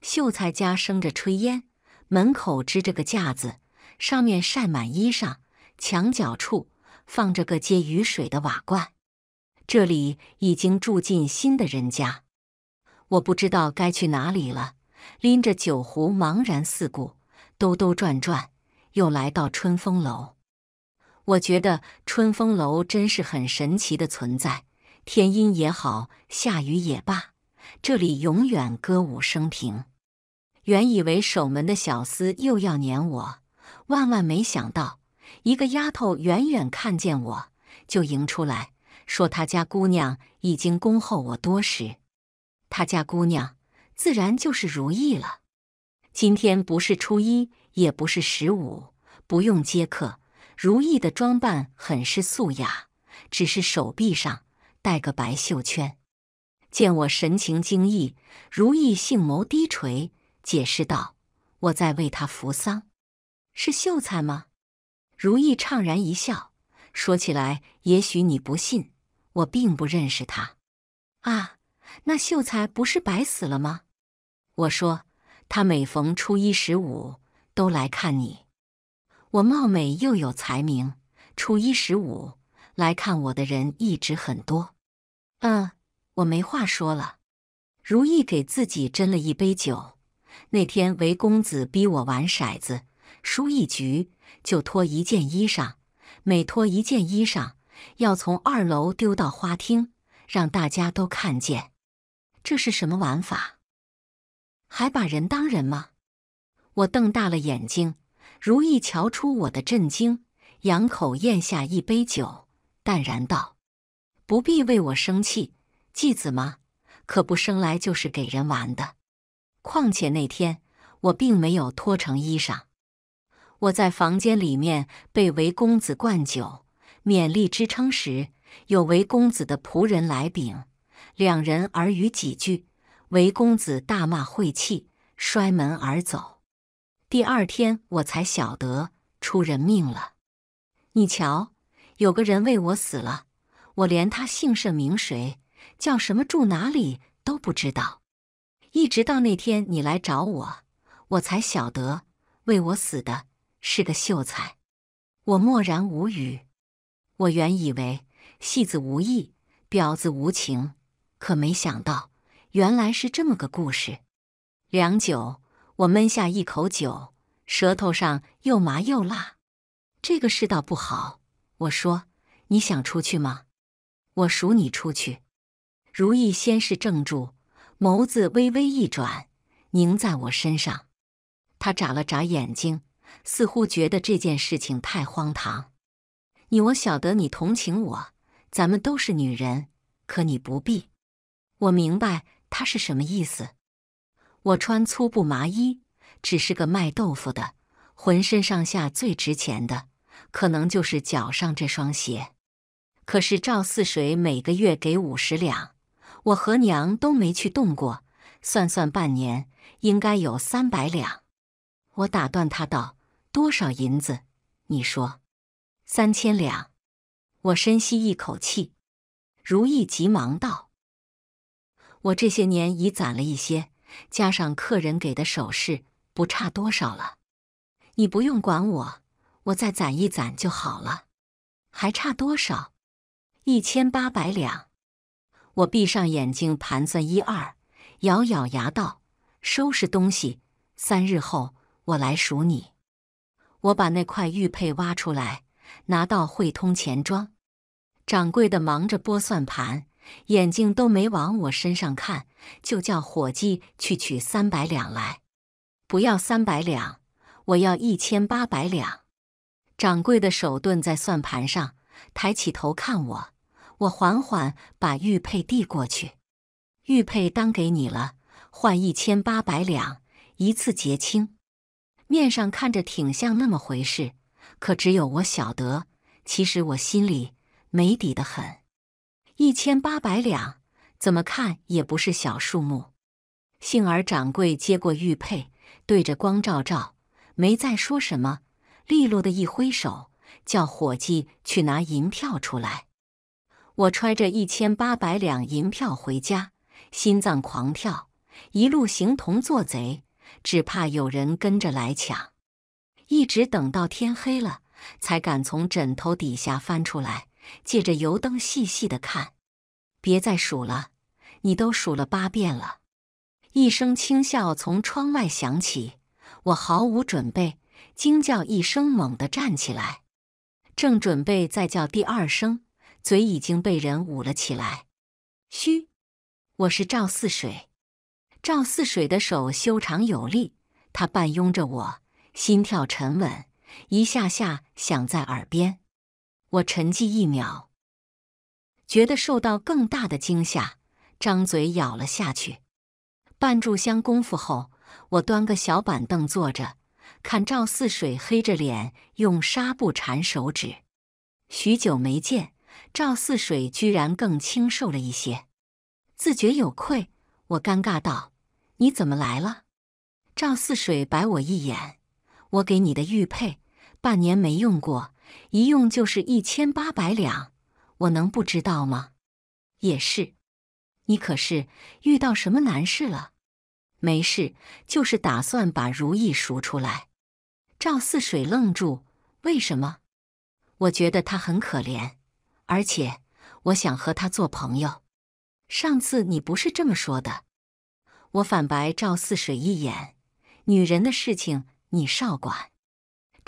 秀才家生着炊烟，门口支着个架子，上面晒满衣裳，墙角处放着个接雨水的瓦罐。这里已经住进新的人家，我不知道该去哪里了，拎着酒壶茫然四顾，兜兜转转。又来到春风楼，我觉得春风楼真是很神奇的存在。天阴也好，下雨也罢，这里永远歌舞升平。原以为守门的小厮又要撵我，万万没想到，一个丫头远远看见我就迎出来，说她家姑娘已经恭候我多时。她家姑娘自然就是如意了。今天不是初一。也不是十五，不用接客。如意的装扮很是素雅，只是手臂上戴个白袖圈。见我神情惊异，如意杏眸低垂，解释道：“我在为他扶丧。是秀才吗？”如意怅然一笑，说：“起来，也许你不信，我并不认识他。啊，那秀才不是白死了吗？”我说：“他每逢初一、十五。”都来看你，我貌美又有才名，初一十五来看我的人一直很多。嗯，我没话说了。如意给自己斟了一杯酒。那天韦公子逼我玩骰子，输一局就脱一件衣裳，每脱一件衣裳要从二楼丢到花厅，让大家都看见。这是什么玩法？还把人当人吗？我瞪大了眼睛，如意瞧出我的震惊，仰口咽下一杯酒，淡然道：“不必为我生气，继子嘛，可不生来就是给人玩的。况且那天我并没有脱成衣裳。我在房间里面被韦公子灌酒，勉力支撑时，有韦公子的仆人来禀，两人耳语几句，韦公子大骂晦气，摔门而走。”第二天我才晓得出人命了。你瞧，有个人为我死了，我连他姓甚名谁、叫什么、住哪里都不知道。一直到那天你来找我，我才晓得为我死的是个秀才。我默然无语。我原以为戏子无义，婊子无情，可没想到原来是这么个故事。良久。我闷下一口酒，舌头上又麻又辣。这个世道不好。我说：“你想出去吗？我赎你出去。”如意先是怔住，眸子微微一转，凝在我身上。他眨了眨眼睛，似乎觉得这件事情太荒唐。你我晓得你同情我，咱们都是女人，可你不必。我明白他是什么意思。我穿粗布麻衣，只是个卖豆腐的，浑身上下最值钱的，可能就是脚上这双鞋。可是赵四水每个月给五十两，我和娘都没去动过，算算半年应该有三百两。我打断他道：“多少银子？你说三千两。”我深吸一口气，如意急忙道：“我这些年已攒了一些。”加上客人给的首饰，不差多少了。你不用管我，我再攒一攒就好了。还差多少？一千八百两。我闭上眼睛盘算一二，咬咬牙道：“收拾东西，三日后我来赎你。”我把那块玉佩挖出来，拿到汇通钱庄。掌柜的忙着拨算盘。眼睛都没往我身上看，就叫伙计去取三百两来。不要三百两，我要一千八百两。掌柜的手顿在算盘上，抬起头看我。我缓缓把玉佩递过去，玉佩当给你了，换一千八百两，一次结清。面上看着挺像那么回事，可只有我晓得，其实我心里没底的很。一千八百两，怎么看也不是小数目。幸而掌柜接过玉佩，对着光照照，没再说什么，利落的一挥手，叫伙计去拿银票出来。我揣着一千八百两银票回家，心脏狂跳，一路形同做贼，只怕有人跟着来抢。一直等到天黑了，才敢从枕头底下翻出来。借着油灯细细的看，别再数了，你都数了八遍了。一声轻笑从窗外响起，我毫无准备，惊叫一声，猛地站起来，正准备再叫第二声，嘴已经被人捂了起来。嘘，我是赵四水。赵四水的手修长有力，他半拥着我，心跳沉稳，一下下响在耳边。我沉寂一秒，觉得受到更大的惊吓，张嘴咬了下去。半炷香功夫后，我端个小板凳坐着，看赵四水黑着脸用纱布缠手指。许久没见，赵四水居然更清瘦了一些。自觉有愧，我尴尬道：“你怎么来了？”赵四水白我一眼：“我给你的玉佩，半年没用过。”一用就是一千八百两，我能不知道吗？也是，你可是遇到什么难事了？没事，就是打算把如意赎出来。赵四水愣住，为什么？我觉得他很可怜，而且我想和他做朋友。上次你不是这么说的？我反白赵四水一眼，女人的事情你少管。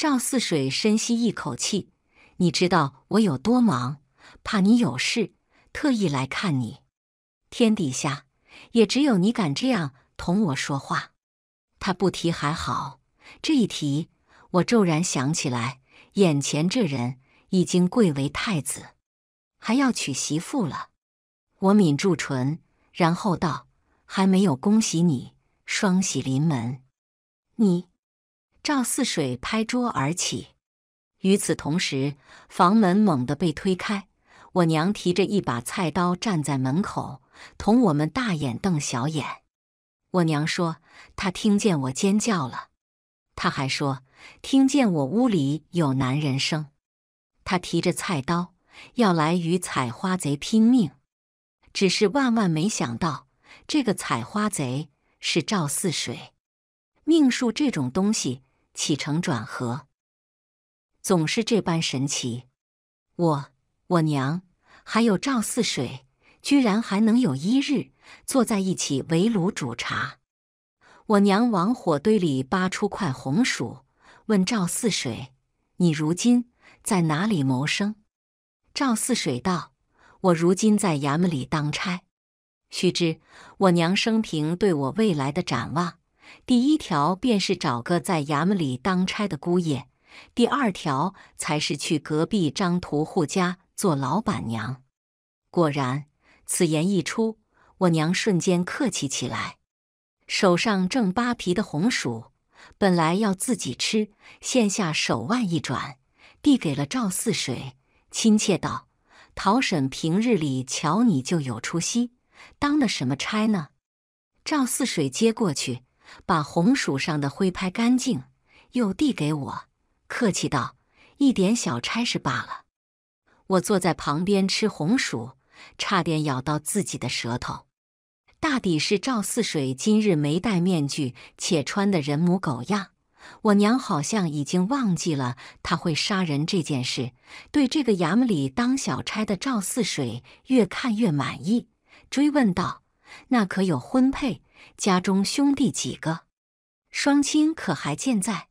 赵四水深吸一口气，你知道我有多忙，怕你有事，特意来看你。天底下也只有你敢这样同我说话。他不提还好，这一提，我骤然想起来，眼前这人已经贵为太子，还要娶媳妇了。我抿住唇，然后道：“还没有恭喜你，双喜临门。”你。赵四水拍桌而起，与此同时，房门猛地被推开。我娘提着一把菜刀站在门口，同我们大眼瞪小眼。我娘说：“她听见我尖叫了，她还说听见我屋里有男人声。”她提着菜刀要来与采花贼拼命，只是万万没想到，这个采花贼是赵四水。命数这种东西。起承转合总是这般神奇。我、我娘还有赵四水，居然还能有一日坐在一起围炉煮茶。我娘往火堆里扒出块红薯，问赵四水：“你如今在哪里谋生？”赵四水道：“我如今在衙门里当差。”须知我娘生平对我未来的展望。第一条便是找个在衙门里当差的姑爷，第二条才是去隔壁张屠户家做老板娘。果然，此言一出，我娘瞬间客气起来，手上正扒皮的红薯，本来要自己吃，现下手腕一转，递给了赵四水，亲切道：“陶婶，平日里瞧你就有出息，当了什么差呢？”赵四水接过去。把红薯上的灰拍干净，又递给我，客气道：“一点小差事罢了。”我坐在旁边吃红薯，差点咬到自己的舌头。大抵是赵四水今日没戴面具，且穿的人模狗样，我娘好像已经忘记了他会杀人这件事，对这个衙门里当小差的赵四水越看越满意，追问道：“那可有婚配？”家中兄弟几个，双亲可还健在？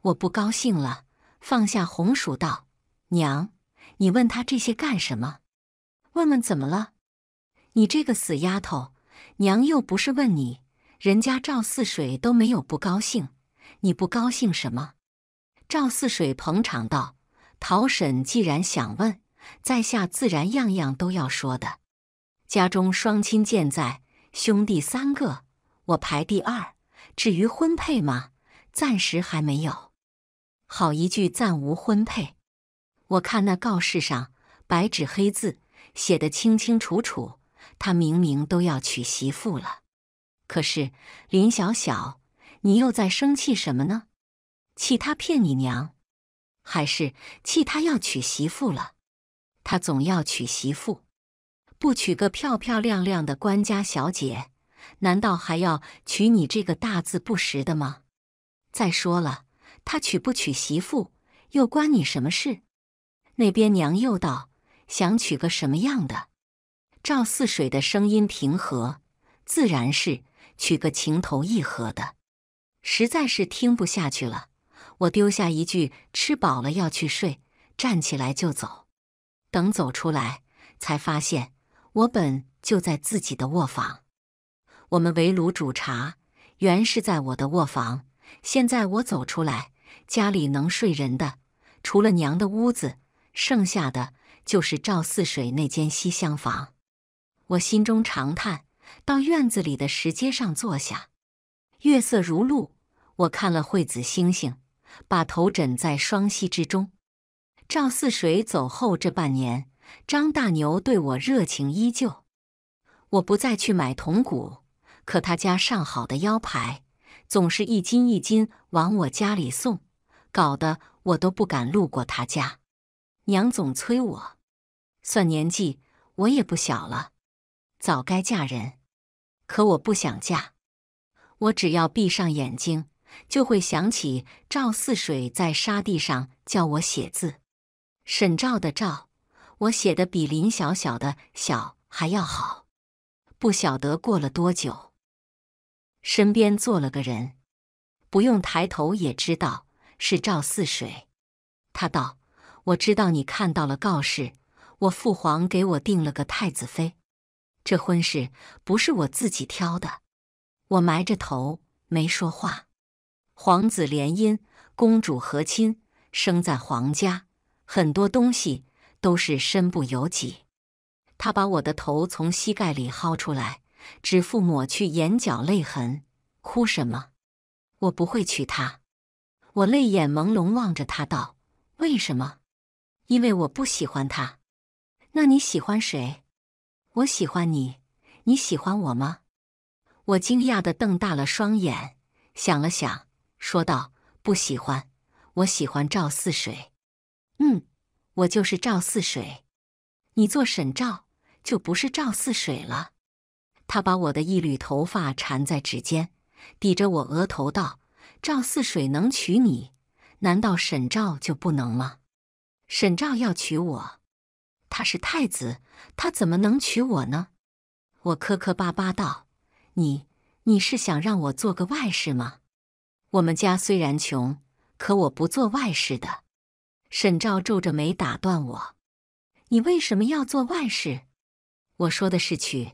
我不高兴了，放下红薯道：“娘，你问他这些干什么？问问怎么了？你这个死丫头，娘又不是问你，人家赵四水都没有不高兴，你不高兴什么？”赵四水捧场道：“陶婶既然想问，在下自然样样都要说的。家中双亲健在，兄弟三个。”我排第二，至于婚配吗？暂时还没有。好一句暂无婚配，我看那告示上白纸黑字写得清清楚楚，他明明都要娶媳妇了。可是林小小，你又在生气什么呢？气他骗你娘，还是气他要娶媳妇了？他总要娶媳妇，不娶个漂漂亮亮的官家小姐？难道还要娶你这个大字不识的吗？再说了，他娶不娶媳妇又关你什么事？那边娘又道：“想娶个什么样的？”赵四水的声音平和，自然是娶个情投意合的。实在是听不下去了，我丢下一句“吃饱了要去睡”，站起来就走。等走出来，才发现我本就在自己的卧房。我们围炉煮茶，原是在我的卧房。现在我走出来，家里能睡人的，除了娘的屋子，剩下的就是赵四水那间西厢房。我心中长叹，到院子里的石阶上坐下，月色如露。我看了会子星星，把头枕在双膝之中。赵四水走后这半年，张大牛对我热情依旧。我不再去买铜鼓。可他家上好的腰牌，总是一斤一斤往我家里送，搞得我都不敢路过他家。娘总催我，算年纪我也不小了，早该嫁人。可我不想嫁，我只要闭上眼睛，就会想起赵四水在沙地上教我写字，沈照的照，我写的比林小小的小还要好。不晓得过了多久。身边坐了个人，不用抬头也知道是赵四水。他道：“我知道你看到了告示，我父皇给我定了个太子妃，这婚事不是我自己挑的。”我埋着头没说话。皇子联姻，公主和亲，生在皇家，很多东西都是身不由己。他把我的头从膝盖里薅出来。指腹抹去眼角泪痕，哭什么？我不会娶她。我泪眼朦胧望着她道：“为什么？因为我不喜欢她。那你喜欢谁？我喜欢你。你喜欢我吗？”我惊讶的瞪大了双眼，想了想，说道：“不喜欢。我喜欢赵四水。嗯，我就是赵四水。你做沈赵，就不是赵四水了。”他把我的一缕头发缠在指尖，抵着我额头道：“赵四水能娶你，难道沈照就不能吗？”“沈照要娶我，他是太子，他怎么能娶我呢？”我磕磕巴巴道：“你你是想让我做个外事吗？”“我们家虽然穷，可我不做外事的。”沈照皱着眉打断我：“你为什么要做外事？”我说的是娶。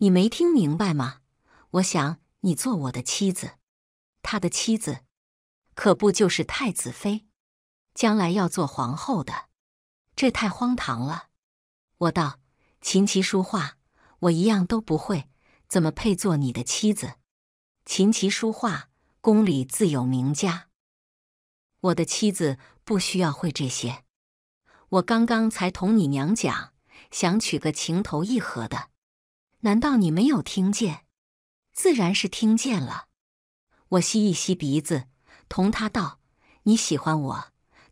你没听明白吗？我想你做我的妻子，他的妻子可不就是太子妃，将来要做皇后的，这太荒唐了。我道：琴棋书画，我一样都不会，怎么配做你的妻子？琴棋书画，宫里自有名家，我的妻子不需要会这些。我刚刚才同你娘讲，想娶个情投意合的。难道你没有听见？自然是听见了。我吸一吸鼻子，同他道：“你喜欢我，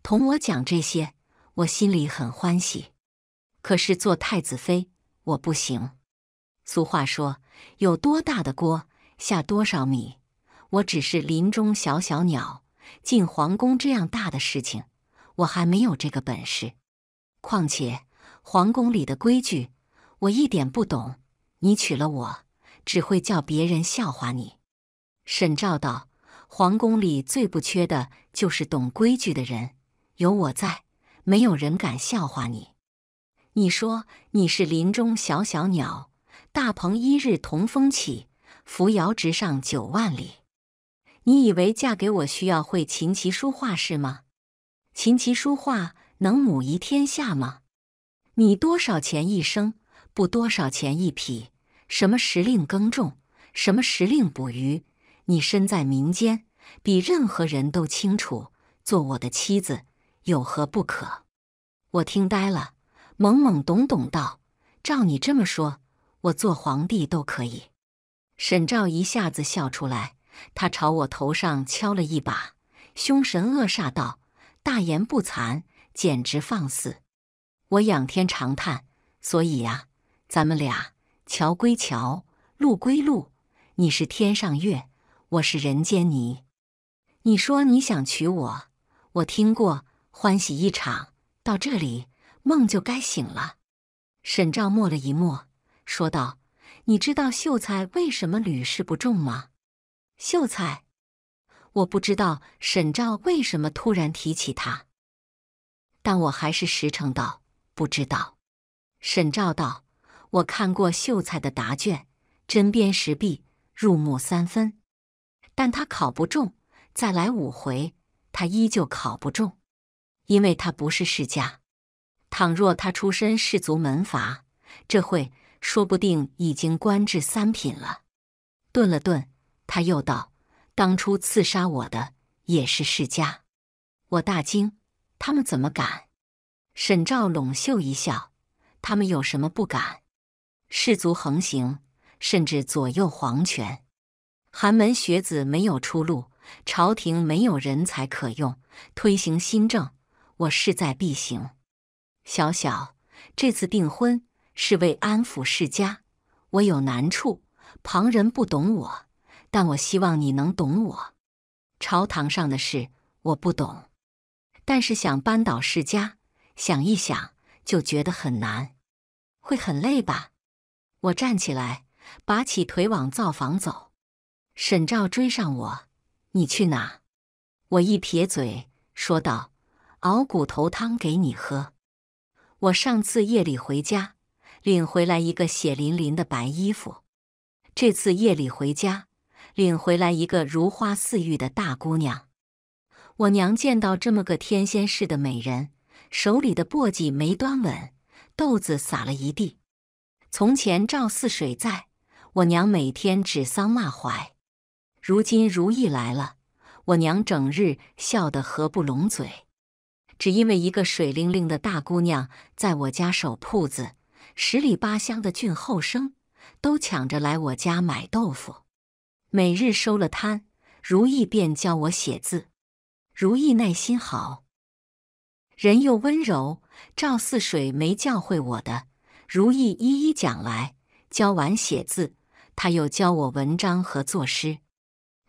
同我讲这些，我心里很欢喜。可是做太子妃，我不行。俗话说，有多大的锅下多少米。我只是林中小小鸟，进皇宫这样大的事情，我还没有这个本事。况且皇宫里的规矩，我一点不懂。”你娶了我，只会叫别人笑话你。沈照道：“皇宫里最不缺的就是懂规矩的人，有我在，没有人敢笑话你。你说你是林中小小鸟，大鹏一日同风起，扶摇直上九万里。你以为嫁给我需要会琴棋书画是吗？琴棋书画能母仪天下吗？你多少钱一生？”不多少钱一匹，什么时令耕种，什么时令捕鱼，你身在民间，比任何人都清楚。做我的妻子有何不可？我听呆了，懵懵懂懂道：“照你这么说，我做皇帝都可以。”沈照一下子笑出来，他朝我头上敲了一把，凶神恶煞道：“大言不惭，简直放肆！”我仰天长叹：“所以呀。”咱们俩桥归桥，路归路。你是天上月，我是人间泥。你说你想娶我，我听过，欢喜一场。到这里，梦就该醒了。沈照默了一默，说道：“你知道秀才为什么屡试不中吗？”秀才，我不知道。沈照为什么突然提起他？但我还是实诚道：“不知道。”沈照道。我看过秀才的答卷，针砭时弊，入木三分。但他考不中，再来五回，他依旧考不中，因为他不是世家。倘若他出身士族门阀，这会说不定已经官至三品了。顿了顿，他又道：“当初刺杀我的也是世家。”我大惊，他们怎么敢？沈照拢袖一笑：“他们有什么不敢？”士族横行，甚至左右皇权；寒门学子没有出路，朝廷没有人才可用。推行新政，我势在必行。小小，这次订婚是为安抚世家，我有难处，旁人不懂我，但我希望你能懂我。朝堂上的事我不懂，但是想扳倒世家，想一想就觉得很难，会很累吧。我站起来，拔起腿往灶房走。沈照追上我：“你去哪？”我一撇嘴，说道：“熬骨头汤给你喝。”我上次夜里回家，领回来一个血淋淋的白衣服；这次夜里回家，领回来一个如花似玉的大姑娘。我娘见到这么个天仙似的美人，手里的簸箕没端稳，豆子撒了一地。从前赵四水在我娘每天指桑骂槐，如今如意来了，我娘整日笑得合不拢嘴，只因为一个水灵灵的大姑娘在我家守铺子，十里八乡的俊后生都抢着来我家买豆腐。每日收了摊，如意便教我写字。如意耐心好，人又温柔。赵四水没教会我的。如意一一讲来，教完写字，他又教我文章和作诗。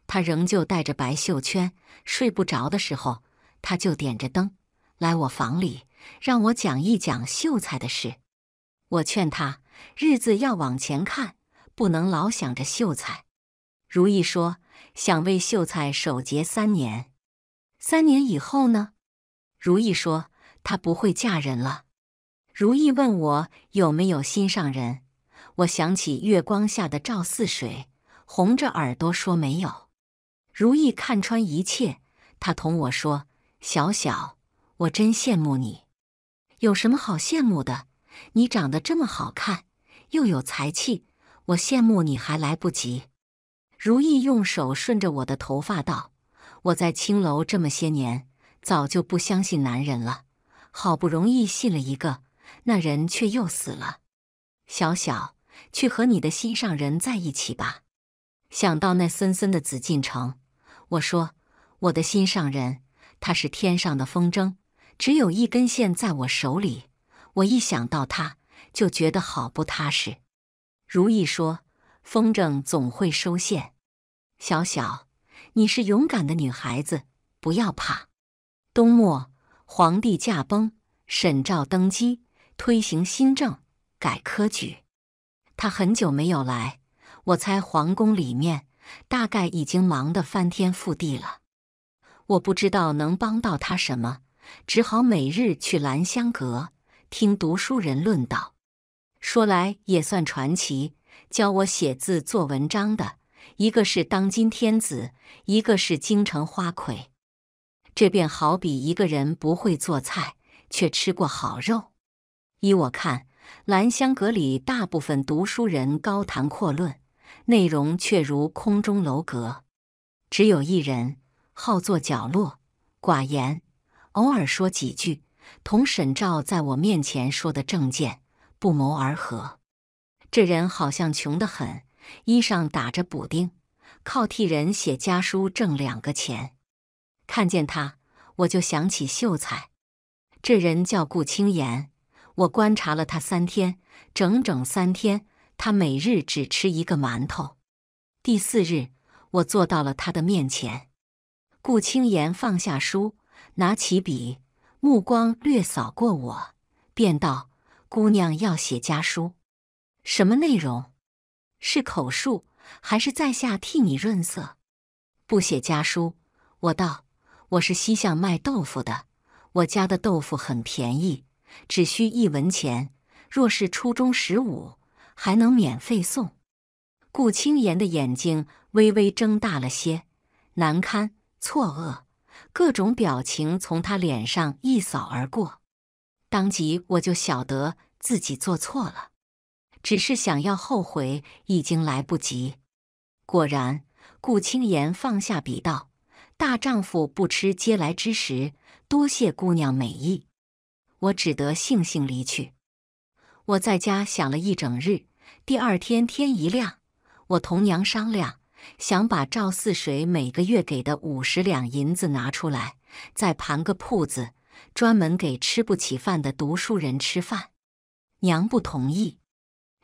他仍旧带着白袖圈，睡不着的时候，他就点着灯来我房里，让我讲一讲秀才的事。我劝他日子要往前看，不能老想着秀才。如意说想为秀才守节三年，三年以后呢？如意说她不会嫁人了。如意问我有没有心上人，我想起月光下的赵四水，红着耳朵说没有。如意看穿一切，她同我说：“小小，我真羡慕你。”有什么好羡慕的？你长得这么好看，又有才气，我羡慕你还来不及。如意用手顺着我的头发道：“我在青楼这么些年，早就不相信男人了，好不容易信了一个。”那人却又死了，小小去和你的心上人在一起吧。想到那森森的紫禁城，我说，我的心上人，他是天上的风筝，只有一根线在我手里。我一想到他，就觉得好不踏实。如意说：“风筝总会收线。”小小，你是勇敢的女孩子，不要怕。冬末，皇帝驾崩，沈照登基。推行新政，改科举。他很久没有来，我猜皇宫里面大概已经忙得翻天覆地了。我不知道能帮到他什么，只好每日去兰香阁听读书人论道。说来也算传奇，教我写字做文章的，一个是当今天子，一个是京城花魁。这便好比一个人不会做菜，却吃过好肉。依我看，兰香阁里大部分读书人高谈阔论，内容却如空中楼阁。只有一人好坐角落，寡言，偶尔说几句，同沈照在我面前说的证件不谋而合。这人好像穷得很，衣裳打着补丁，靠替人写家书挣两个钱。看见他，我就想起秀才。这人叫顾青言。我观察了他三天，整整三天，他每日只吃一个馒头。第四日，我坐到了他的面前。顾青言放下书，拿起笔，目光略扫过我，便道：“姑娘要写家书，什么内容？是口述，还是在下替你润色？”“不写家书。”我道：“我是西巷卖豆腐的，我家的豆腐很便宜。”只需一文钱，若是初中十五，还能免费送。顾青言的眼睛微微睁大了些，难堪、错愕，各种表情从他脸上一扫而过。当即我就晓得自己做错了，只是想要后悔已经来不及。果然，顾青言放下笔道：“大丈夫不吃嗟来之食，多谢姑娘美意。”我只得悻悻离去。我在家想了一整日，第二天天一亮，我同娘商量，想把赵四水每个月给的五十两银子拿出来，再盘个铺子，专门给吃不起饭的读书人吃饭。娘不同意。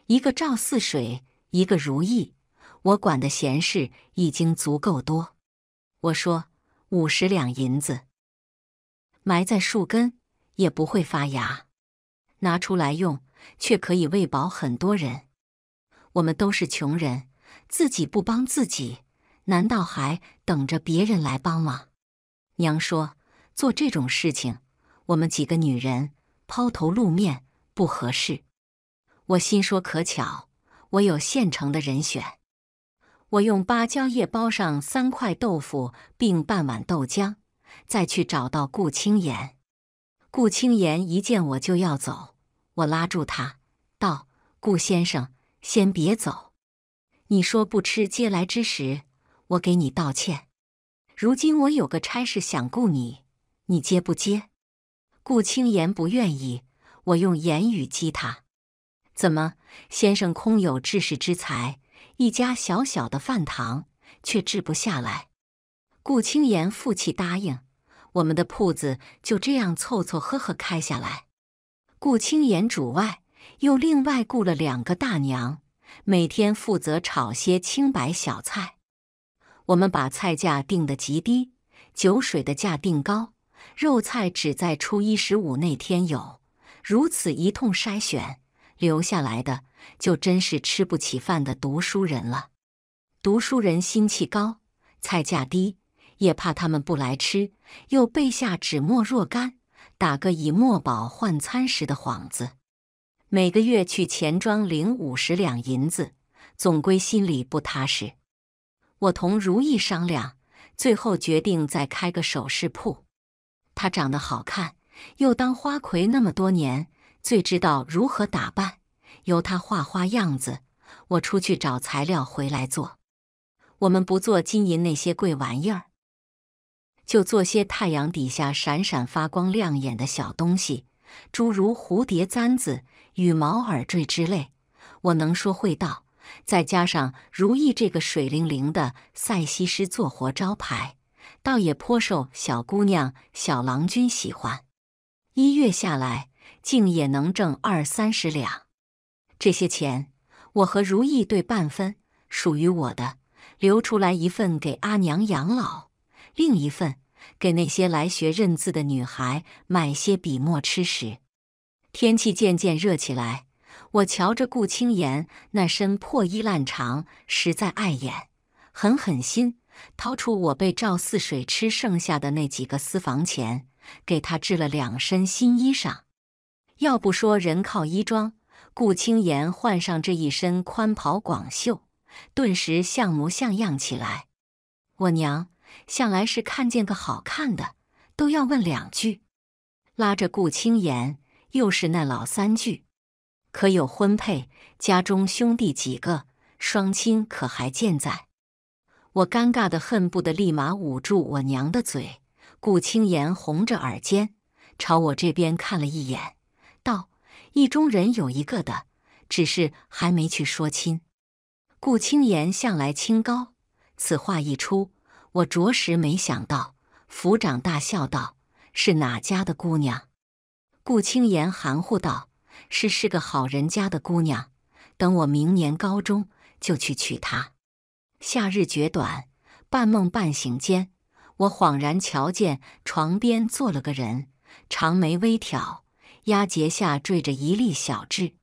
一个赵四水，一个如意，我管的闲事已经足够多。我说五十两银子，埋在树根。也不会发芽，拿出来用却可以喂饱很多人。我们都是穷人，自己不帮自己，难道还等着别人来帮吗？娘说做这种事情，我们几个女人抛头露面不合适。我心说可巧，我有现成的人选。我用芭蕉叶包上三块豆腐，并半碗豆浆，再去找到顾青岩。顾青言一见我就要走，我拉住他道：“顾先生，先别走。你说不吃，接来之时，我给你道歉。如今我有个差事想雇你，你接不接？”顾青言不愿意，我用言语激他：“怎么，先生空有治世之才，一家小小的饭堂却治不下来？”顾青言负气答应。我们的铺子就这样凑凑合合开下来，顾青言主外，又另外雇了两个大娘，每天负责炒些清白小菜。我们把菜价定得极低，酒水的价定高，肉菜只在初一十五那天有。如此一通筛选，留下来的就真是吃不起饭的读书人了。读书人心气高，菜价低。也怕他们不来吃，又备下纸墨若干，打个以墨宝换餐食的幌子。每个月去钱庄领五十两银子，总归心里不踏实。我同如意商量，最后决定再开个首饰铺。她长得好看，又当花魁那么多年，最知道如何打扮。由她画花样子，我出去找材料回来做。我们不做金银那些贵玩意儿。就做些太阳底下闪闪发光、亮眼的小东西，诸如蝴蝶簪子、羽毛耳坠之类。我能说会道，再加上如意这个水灵灵的赛西施做活招牌，倒也颇受小姑娘、小郎君喜欢。一月下来，竟也能挣二三十两。这些钱，我和如意对半分，属于我的，留出来一份给阿娘养老。另一份给那些来学认字的女孩买些笔墨吃食。天气渐渐热起来，我瞧着顾青言那身破衣烂裳，实在碍眼，狠狠心，掏出我被赵四水吃剩下的那几个私房钱，给他置了两身新衣裳。要不说人靠衣装，顾青言换上这一身宽袍广袖，顿时像模像样起来。我娘。向来是看见个好看的都要问两句，拉着顾青言又是那老三句：可有婚配？家中兄弟几个？双亲可还健在？我尴尬的恨不得立马捂住我娘的嘴。顾青言红着耳尖，朝我这边看了一眼，道：“意中人有一个的，只是还没去说亲。”顾青言向来清高，此话一出。我着实没想到，府长大笑道：“是哪家的姑娘？”顾青言含糊道：“是是个好人家的姑娘。等我明年高中，就去娶她。”夏日绝短，半梦半醒间，我恍然瞧见床边坐了个人，长眉微挑，压睫下缀着一粒小痣。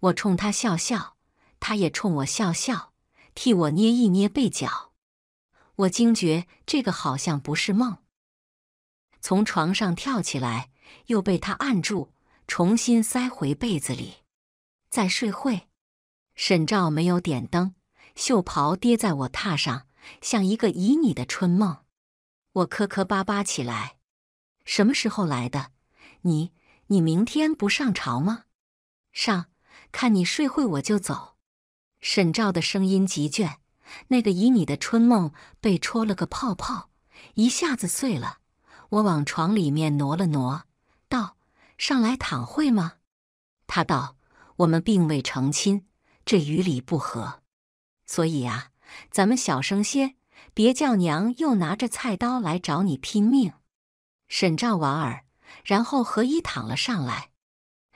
我冲他笑笑，他也冲我笑笑，替我捏一捏背角。我惊觉，这个好像不是梦。从床上跳起来，又被他按住，重新塞回被子里，再睡会。沈照没有点灯，袖袍跌在我榻上，像一个旖旎的春梦。我磕磕巴巴起来：“什么时候来的？你……你明天不上朝吗？上，看你睡会我就走。”沈照的声音急倦。那个旖旎的春梦被戳了个泡泡，一下子碎了。我往床里面挪了挪，道：“上来躺会吗？”他道：“我们并未成亲，这于理不合。所以啊，咱们小声些，别叫娘又拿着菜刀来找你拼命。”沈兆娃儿，然后和衣躺了上来。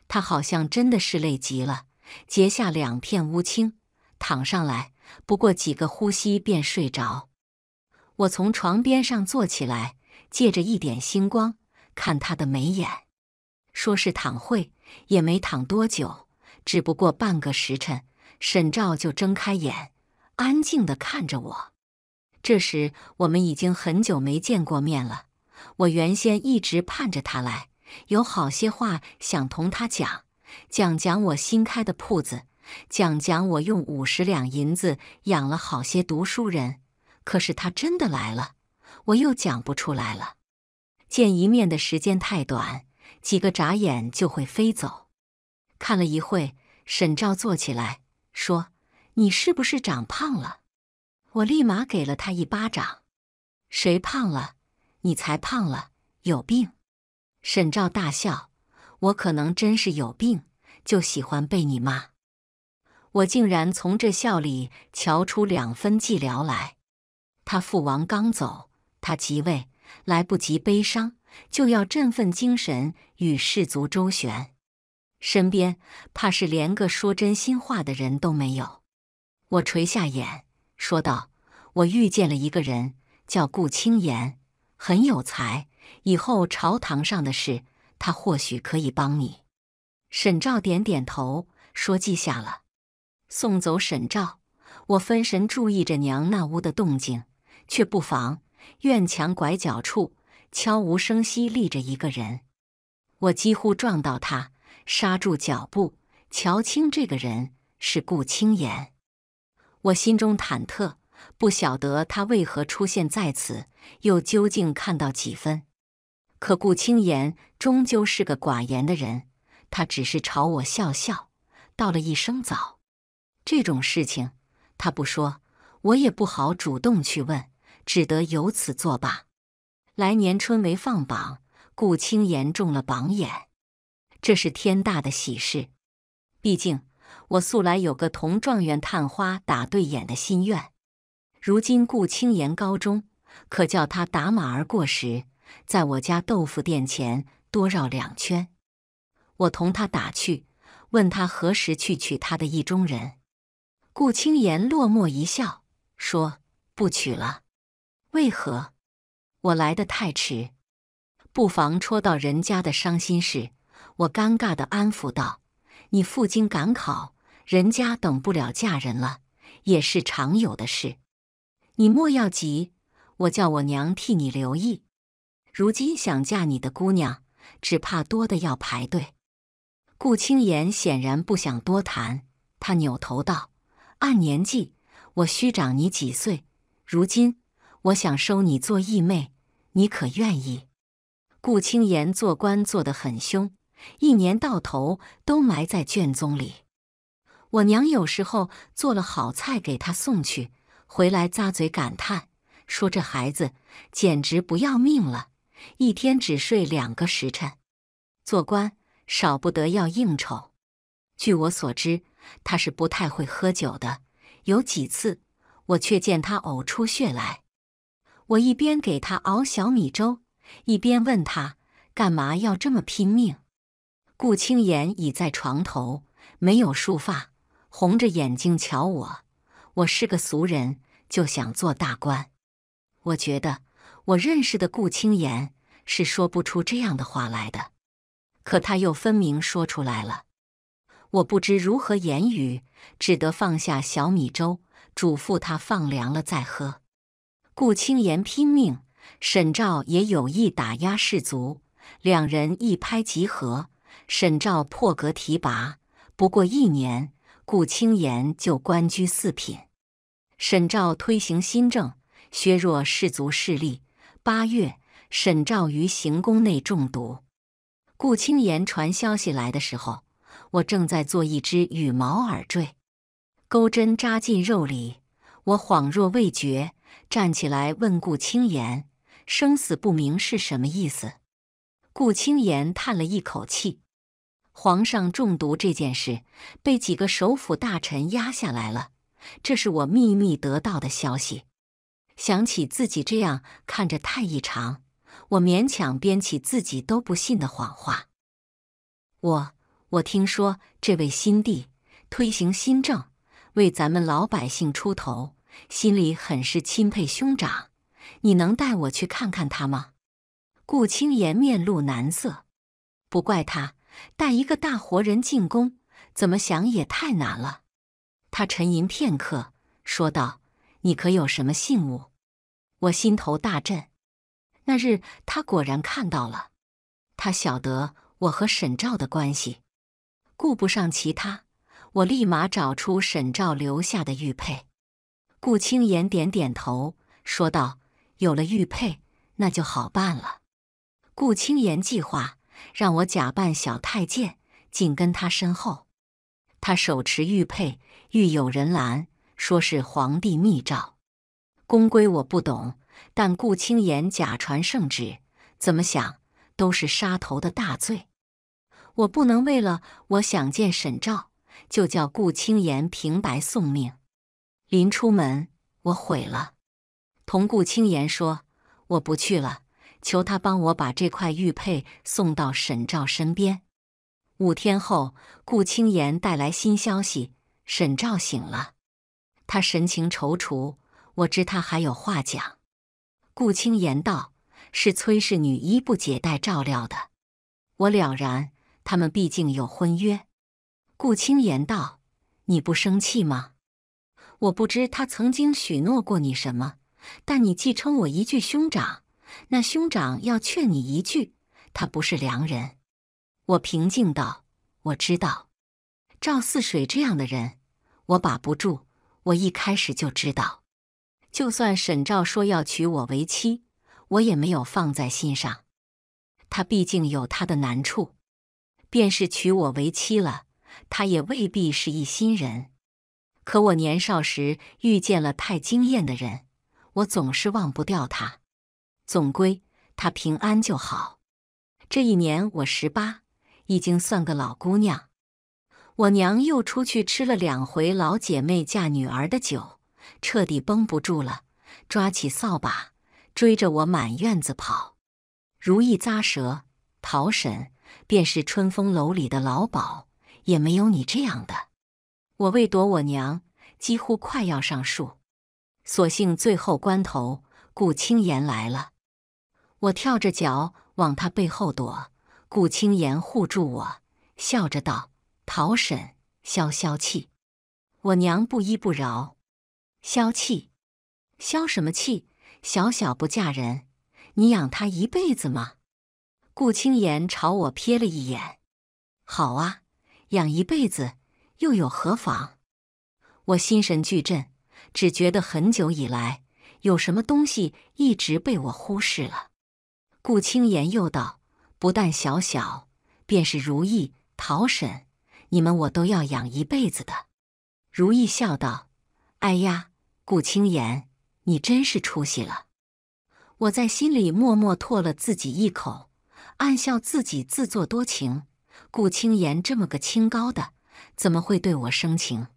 他好像真的是累极了，结下两片乌青，躺上来。不过几个呼吸便睡着，我从床边上坐起来，借着一点星光看他的眉眼。说是躺会，也没躺多久，只不过半个时辰，沈照就睁开眼，安静的看着我。这时我们已经很久没见过面了，我原先一直盼着他来，有好些话想同他讲，讲讲我新开的铺子。讲讲我用五十两银子养了好些读书人，可是他真的来了，我又讲不出来了。见一面的时间太短，几个眨眼就会飞走。看了一会，沈照坐起来说：“你是不是长胖了？”我立马给了他一巴掌：“谁胖了？你才胖了，有病！”沈照大笑：“我可能真是有病，就喜欢被你骂。”我竟然从这笑里瞧出两分寂寥来。他父王刚走，他即位，来不及悲伤，就要振奋精神与世卒周旋，身边怕是连个说真心话的人都没有。我垂下眼，说道：“我遇见了一个人，叫顾青言，很有才。以后朝堂上的事，他或许可以帮你。”沈照点点头，说：“记下了。”送走沈照，我分神注意着娘那屋的动静，却不妨院墙拐角处悄无声息立着一个人。我几乎撞到他，刹住脚步，瞧清这个人是顾青言。我心中忐忑，不晓得他为何出现在此，又究竟看到几分。可顾青言终究是个寡言的人，他只是朝我笑笑，道了一声早。这种事情，他不说，我也不好主动去问，只得由此作罢。来年春闱放榜，顾青岩中了榜眼，这是天大的喜事。毕竟我素来有个同状元探花打对眼的心愿，如今顾青岩高中，可叫他打马而过时，在我家豆腐店前多绕两圈。我同他打趣，问他何时去娶他的意中人。顾青言落寞一笑，说：“不娶了，为何？我来的太迟，不妨戳到人家的伤心事。”我尴尬的安抚道：“你赴京赶考，人家等不了嫁人了，也是常有的事。你莫要急，我叫我娘替你留意。如今想嫁你的姑娘，只怕多的要排队。”顾青言显然不想多谈，他扭头道。按年纪，我虚长你几岁。如今，我想收你做义妹，你可愿意？顾青言做官做得很凶，一年到头都埋在卷宗里。我娘有时候做了好菜给他送去，回来咂嘴感叹，说这孩子简直不要命了，一天只睡两个时辰。做官少不得要应酬，据我所知。他是不太会喝酒的，有几次我却见他呕出血来。我一边给他熬小米粥，一边问他干嘛要这么拼命。顾青言倚在床头，没有束发，红着眼睛瞧我。我是个俗人，就想做大官。我觉得我认识的顾青言是说不出这样的话来的，可他又分明说出来了。我不知如何言语，只得放下小米粥，嘱咐他放凉了再喝。顾青言拼命，沈照也有意打压士族，两人一拍即合。沈照破格提拔，不过一年，顾青言就官居四品。沈照推行新政，削弱士族势力。八月，沈照于行宫内中毒。顾青言传消息来的时候。我正在做一只羽毛耳坠，钩针扎进肉里，我恍若未觉，站起来问顾青言：“生死不明是什么意思？”顾青言叹了一口气：“皇上中毒这件事被几个首辅大臣压下来了，这是我秘密得到的消息。”想起自己这样看着太异常，我勉强编起自己都不信的谎话：“我。”我听说这位新帝推行新政，为咱们老百姓出头，心里很是钦佩。兄长，你能带我去看看他吗？顾青言面露难色，不怪他带一个大活人进宫，怎么想也太难了。他沉吟片刻，说道：“你可有什么信物？”我心头大震，那日他果然看到了，他晓得我和沈照的关系。顾不上其他，我立马找出沈照留下的玉佩。顾青言点点头，说道：“有了玉佩，那就好办了。”顾青言计划让我假扮小太监，紧跟他身后。他手持玉佩，遇有人拦，说是皇帝密诏。宫规我不懂，但顾青言假传圣旨，怎么想都是杀头的大罪。我不能为了我想见沈照，就叫顾青言平白送命。临出门，我悔了，同顾青言说我不去了，求他帮我把这块玉佩送到沈照身边。五天后，顾青言带来新消息：沈照醒了。他神情踌躇，我知他还有话讲。顾青言道：“是崔氏女医不解带照料的。”我了然。他们毕竟有婚约，顾青言道：“你不生气吗？”我不知他曾经许诺过你什么，但你既称我一句兄长，那兄长要劝你一句：他不是良人。我平静道：“我知道，赵四水这样的人，我把不住。我一开始就知道，就算沈照说要娶我为妻，我也没有放在心上。他毕竟有他的难处。”便是娶我为妻了，他也未必是一心人。可我年少时遇见了太惊艳的人，我总是忘不掉他。总归他平安就好。这一年我十八，已经算个老姑娘。我娘又出去吃了两回老姐妹嫁女儿的酒，彻底绷不住了，抓起扫把追着我满院子跑。如意咂舌，陶婶。便是春风楼里的老鸨，也没有你这样的。我为躲我娘，几乎快要上树，所幸最后关头，顾青言来了。我跳着脚往他背后躲，顾青言护住我，笑着道：“陶婶，消消气。”我娘不依不饶：“消气？消什么气？小小不嫁人，你养她一辈子吗？”顾青言朝我瞥了一眼，好啊，养一辈子又有何妨？我心神俱震，只觉得很久以来有什么东西一直被我忽视了。顾青言又道：“不但小小，便是如意、陶婶，你们我都要养一辈子的。”如意笑道：“哎呀，顾青言，你真是出息了。”我在心里默默唾了自己一口。暗笑自己自作多情，顾青言这么个清高的，怎么会对我生情？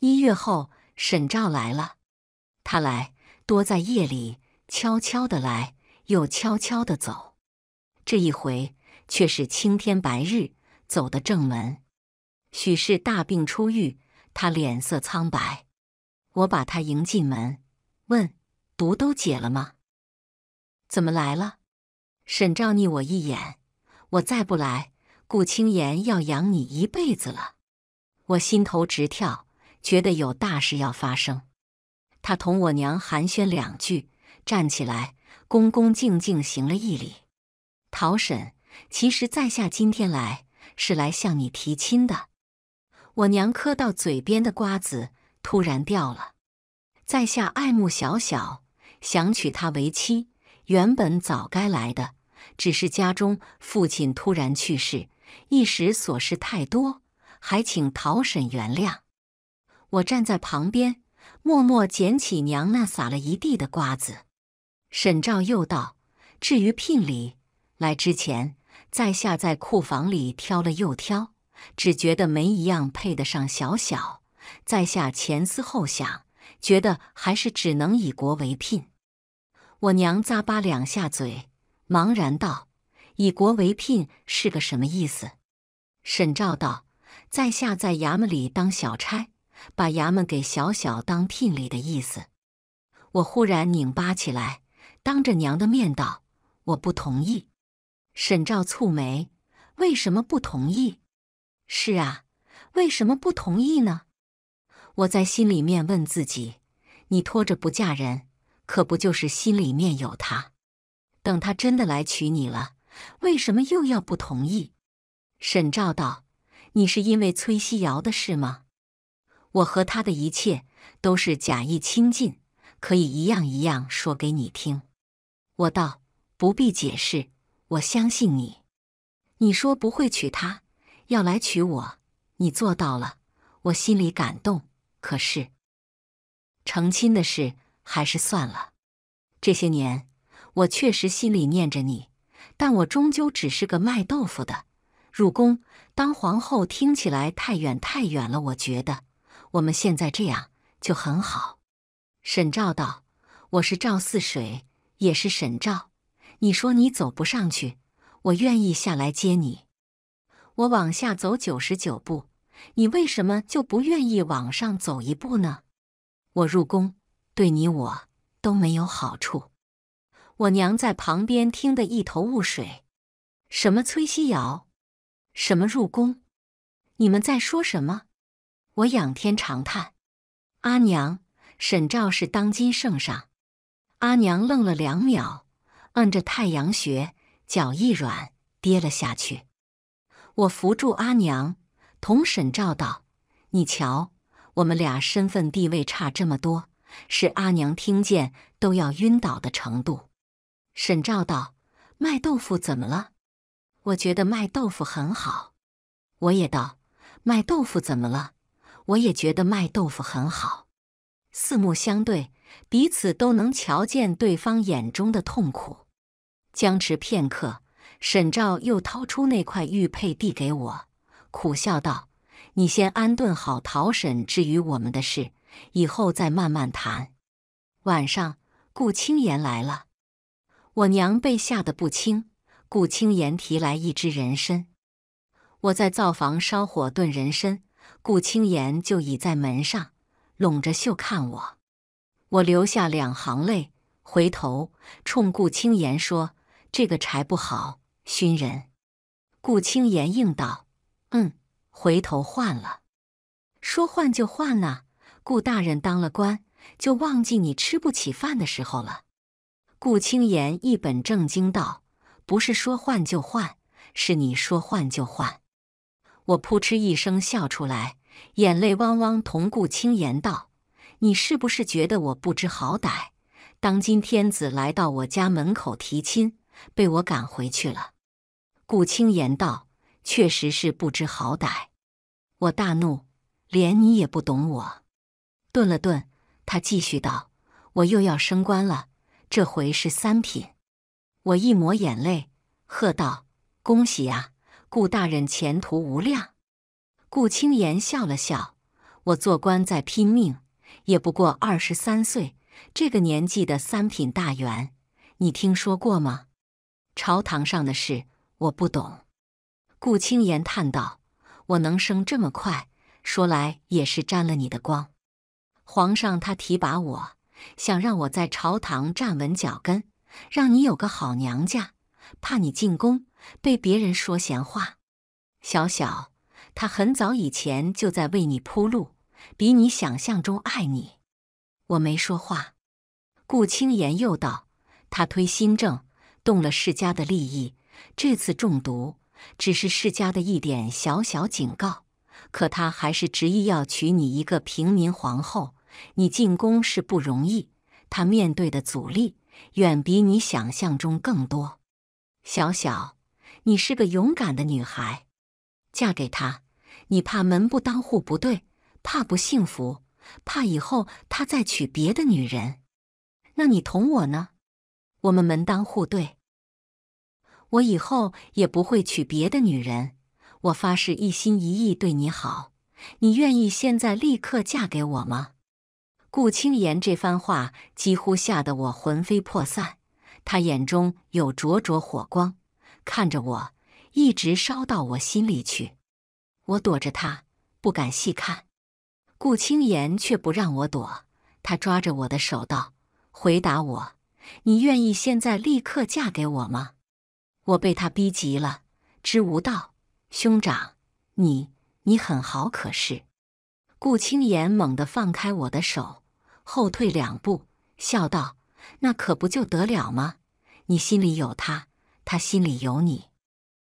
一月后，沈照来了，他来多在夜里，悄悄的来，又悄悄的走。这一回却是青天白日，走的正门。许是大病初愈，他脸色苍白。我把他迎进门，问：“毒都解了吗？怎么来了？”沈照睨我一眼，我再不来，顾青言要养你一辈子了。我心头直跳，觉得有大事要发生。他同我娘寒暄两句，站起来，恭恭敬敬行了一礼。陶婶，其实，在下今天来是来向你提亲的。我娘磕到嘴边的瓜子突然掉了，在下爱慕小小，想娶她为妻，原本早该来的。只是家中父亲突然去世，一时琐事太多，还请陶婶原谅。我站在旁边，默默捡起娘那撒了一地的瓜子。沈照又道：“至于聘礼，来之前在下在库房里挑了又挑，只觉得没一样配得上小小。在下前思后想，觉得还是只能以国为聘。”我娘咂巴两下嘴。茫然道：“以国为聘是个什么意思？”沈照道：“在下在衙门里当小差，把衙门给小小当聘礼的意思。”我忽然拧巴起来，当着娘的面道：“我不同意。”沈照蹙眉：“为什么不同意？”“是啊，为什么不同意呢？”我在心里面问自己：“你拖着不嫁人，可不就是心里面有他？”等他真的来娶你了，为什么又要不同意？沈照道：“你是因为崔西瑶的事吗？我和他的一切都是假意亲近，可以一样一样说给你听。”我道：“不必解释，我相信你。你说不会娶她，要来娶我，你做到了，我心里感动。可是成亲的事还是算了。这些年……”我确实心里念着你，但我终究只是个卖豆腐的。入宫当皇后听起来太远太远了。我觉得我们现在这样就很好。沈照道：“我是赵四水，也是沈照。你说你走不上去，我愿意下来接你。我往下走九十九步，你为什么就不愿意往上走一步呢？我入宫对你我都没有好处。”我娘在旁边听得一头雾水，什么崔西瑶，什么入宫，你们在说什么？我仰天长叹：“阿娘，沈照是当今圣上。”阿娘愣了两秒，按着太阳穴，脚一软，跌了下去。我扶住阿娘，同沈照道：“你瞧，我们俩身份地位差这么多，是阿娘听见都要晕倒的程度。”沈照道：“卖豆腐怎么了？我觉得卖豆腐很好。”我也道：“卖豆腐怎么了？我也觉得卖豆腐很好。”四目相对，彼此都能瞧见对方眼中的痛苦。僵持片刻，沈照又掏出那块玉佩递给我，苦笑道：“你先安顿好陶婶，至于我们的事，以后再慢慢谈。”晚上，顾青言来了。我娘被吓得不轻。顾青言提来一支人参，我在灶房烧火炖人参，顾青言就倚在门上，拢着袖看我。我流下两行泪，回头冲顾青言说：“这个柴不好，熏人。”顾青言应道：“嗯，回头换了。”说换就换呐！顾大人当了官，就忘记你吃不起饭的时候了。顾青言一本正经道：“不是说换就换，是你说换就换。”我扑哧一声笑出来，眼泪汪汪，同顾青言道：“你是不是觉得我不知好歹？当今天子来到我家门口提亲，被我赶回去了。”顾青言道：“确实是不知好歹。”我大怒，连你也不懂我。顿了顿，他继续道：“我又要升官了。”这回是三品，我一抹眼泪，喝道：“恭喜啊，顾大人前途无量！”顾青言笑了笑：“我做官在拼命，也不过二十三岁，这个年纪的三品大员，你听说过吗？朝堂上的事我不懂。”顾青言叹道：“我能升这么快，说来也是沾了你的光。皇上他提拔我。”想让我在朝堂站稳脚跟，让你有个好娘家，怕你进宫被别人说闲话。小小他很早以前就在为你铺路，比你想象中爱你。我没说话，顾青言又道：“他推新政，动了世家的利益。这次中毒只是世家的一点小小警告，可他还是执意要娶你一个平民皇后。”你进宫是不容易，他面对的阻力远比你想象中更多。小小，你是个勇敢的女孩，嫁给他，你怕门不当户不对，怕不幸福，怕以后他再娶别的女人。那你同我呢？我们门当户对，我以后也不会娶别的女人，我发誓一心一意对你好。你愿意现在立刻嫁给我吗？顾青言这番话几乎吓得我魂飞魄散，他眼中有灼灼火光，看着我，一直烧到我心里去。我躲着他，不敢细看。顾青言却不让我躲，他抓着我的手道：“回答我，你愿意现在立刻嫁给我吗？”我被他逼急了，知无道兄长，你你很好，可是……顾青言猛地放开我的手。后退两步，笑道：“那可不就得了吗？你心里有他，他心里有你。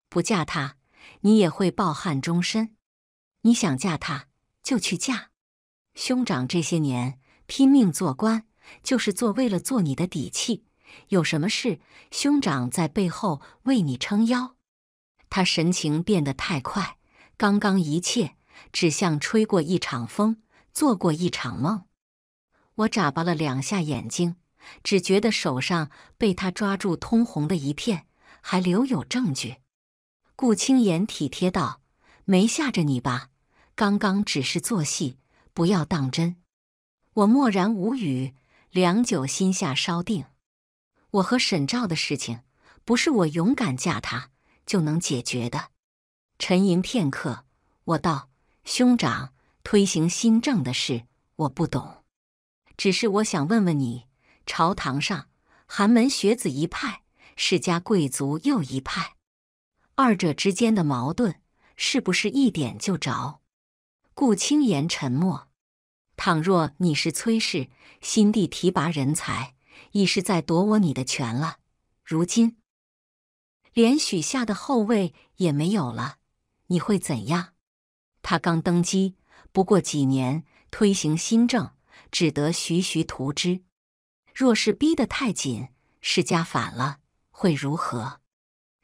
不嫁他，你也会抱憾终身。你想嫁他，就去嫁。兄长这些年拼命做官，就是做为了做你的底气。有什么事，兄长在背后为你撑腰。”他神情变得太快，刚刚一切只像吹过一场风，做过一场梦。我眨巴了两下眼睛，只觉得手上被他抓住，通红的一片，还留有证据。顾青言体贴道：“没吓着你吧？刚刚只是做戏，不要当真。”我默然无语，良久，心下稍定。我和沈照的事情，不是我勇敢嫁他就能解决的。沉吟片刻，我道：“兄长推行新政的事，我不懂。”只是我想问问你，朝堂上寒门学子一派，世家贵族又一派，二者之间的矛盾是不是一点就着？顾青言沉默。倘若你是崔氏，新帝提拔人才，已是在夺我你的权了。如今连许下的后位也没有了，你会怎样？他刚登基，不过几年，推行新政。只得徐徐图之。若是逼得太紧，世家反了会如何？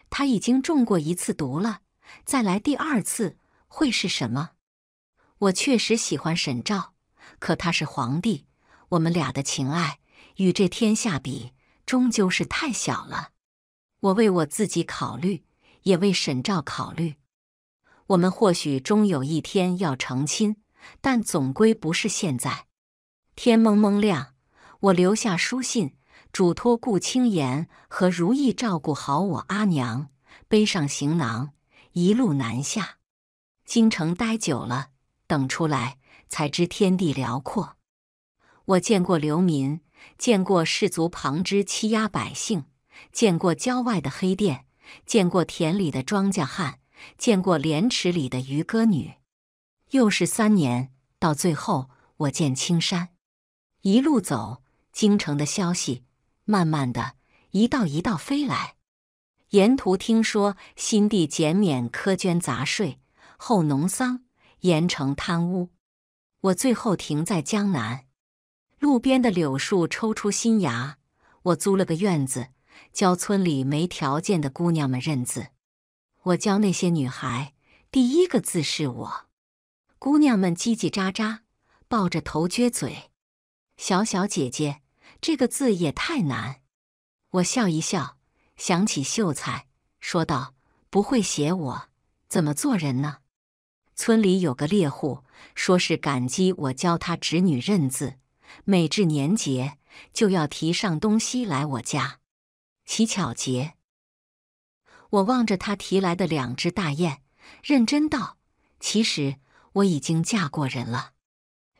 他已经中过一次毒了，再来第二次会是什么？我确实喜欢沈照，可他是皇帝，我们俩的情爱与这天下比，终究是太小了。我为我自己考虑，也为沈照考虑。我们或许终有一天要成亲，但总归不是现在。天蒙蒙亮，我留下书信，嘱托顾青言和如意照顾好我阿娘，背上行囊，一路南下。京城待久了，等出来才知天地辽阔。我见过流民，见过士族旁支欺压百姓，见过郊外的黑店，见过田里的庄稼汉，见过莲池里的渔歌女。又是三年，到最后，我见青山。一路走，京城的消息慢慢的一道一道飞来。沿途听说新帝减免苛捐杂税，后农桑，严惩贪污。我最后停在江南，路边的柳树抽出新芽。我租了个院子，教村里没条件的姑娘们认字。我教那些女孩，第一个字是我。姑娘们叽叽喳喳，抱着头撅嘴。小小姐姐，这个字也太难。我笑一笑，想起秀才，说道：“不会写，我怎么做人呢？”村里有个猎户，说是感激我教他侄女认字，每至年节就要提上东西来我家。乞巧节，我望着他提来的两只大雁，认真道：“其实我已经嫁过人了。”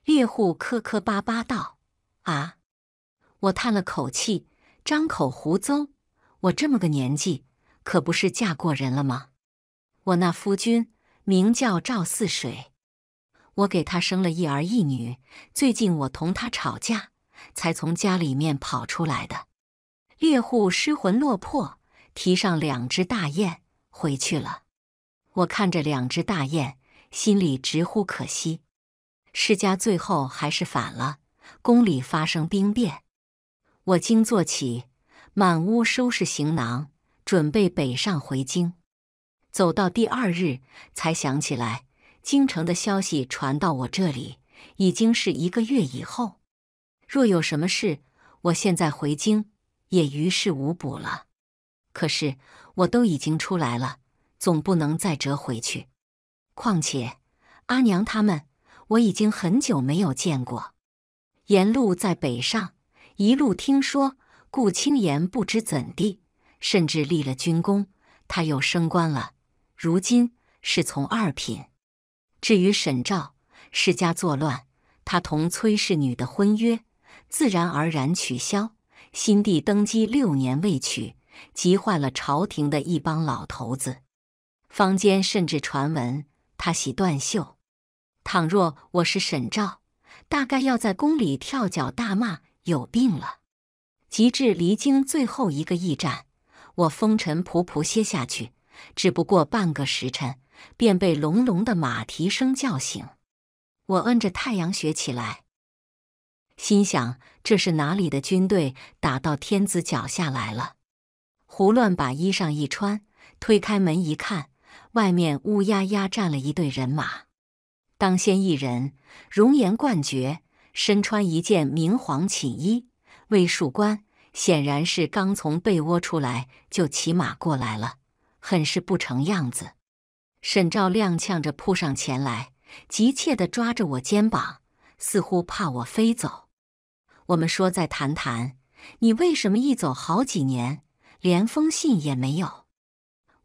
猎户磕磕巴巴道。啊！我叹了口气，张口胡诌：“我这么个年纪，可不是嫁过人了吗？我那夫君名叫赵四水，我给他生了一儿一女。最近我同他吵架，才从家里面跑出来的。”猎户失魂落魄，提上两只大雁回去了。我看着两只大雁，心里直呼可惜。世家最后还是反了。宫里发生兵变，我惊坐起，满屋收拾行囊，准备北上回京。走到第二日，才想起来，京城的消息传到我这里，已经是一个月以后。若有什么事，我现在回京也于事无补了。可是我都已经出来了，总不能再折回去。况且阿娘他们，我已经很久没有见过。沿路在北上，一路听说顾青言不知怎地，甚至立了军功，他又升官了。如今是从二品。至于沈照，世家作乱，他同崔氏女的婚约自然而然取消。新帝登基六年未娶，急坏了朝廷的一帮老头子。坊间甚至传闻他喜断袖。倘若我是沈照。大概要在宫里跳脚大骂，有病了。及至离京最后一个驿站，我风尘仆仆歇下去，只不过半个时辰，便被隆隆的马蹄声叫醒。我摁着太阳穴起来，心想这是哪里的军队打到天子脚下来了？胡乱把衣裳一穿，推开门一看，外面乌压压站了一队人马。当先一人，容颜冠绝，身穿一件明黄寝衣，未束冠，显然是刚从被窝出来就骑马过来了，很是不成样子。沈照踉跄着扑上前来，急切地抓着我肩膀，似乎怕我飞走。我们说再谈谈，你为什么一走好几年，连封信也没有？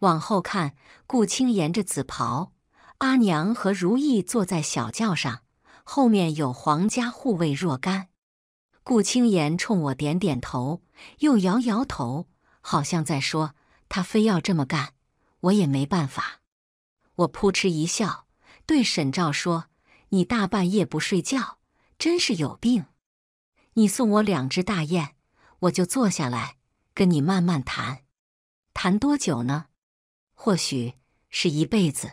往后看，顾青沿着紫袍。阿娘和如意坐在小轿上，后面有皇家护卫若干。顾青言冲我点点头，又摇摇头，好像在说：“他非要这么干，我也没办法。”我扑哧一笑，对沈照说：“你大半夜不睡觉，真是有病。你送我两只大雁，我就坐下来跟你慢慢谈。谈多久呢？或许是一辈子。”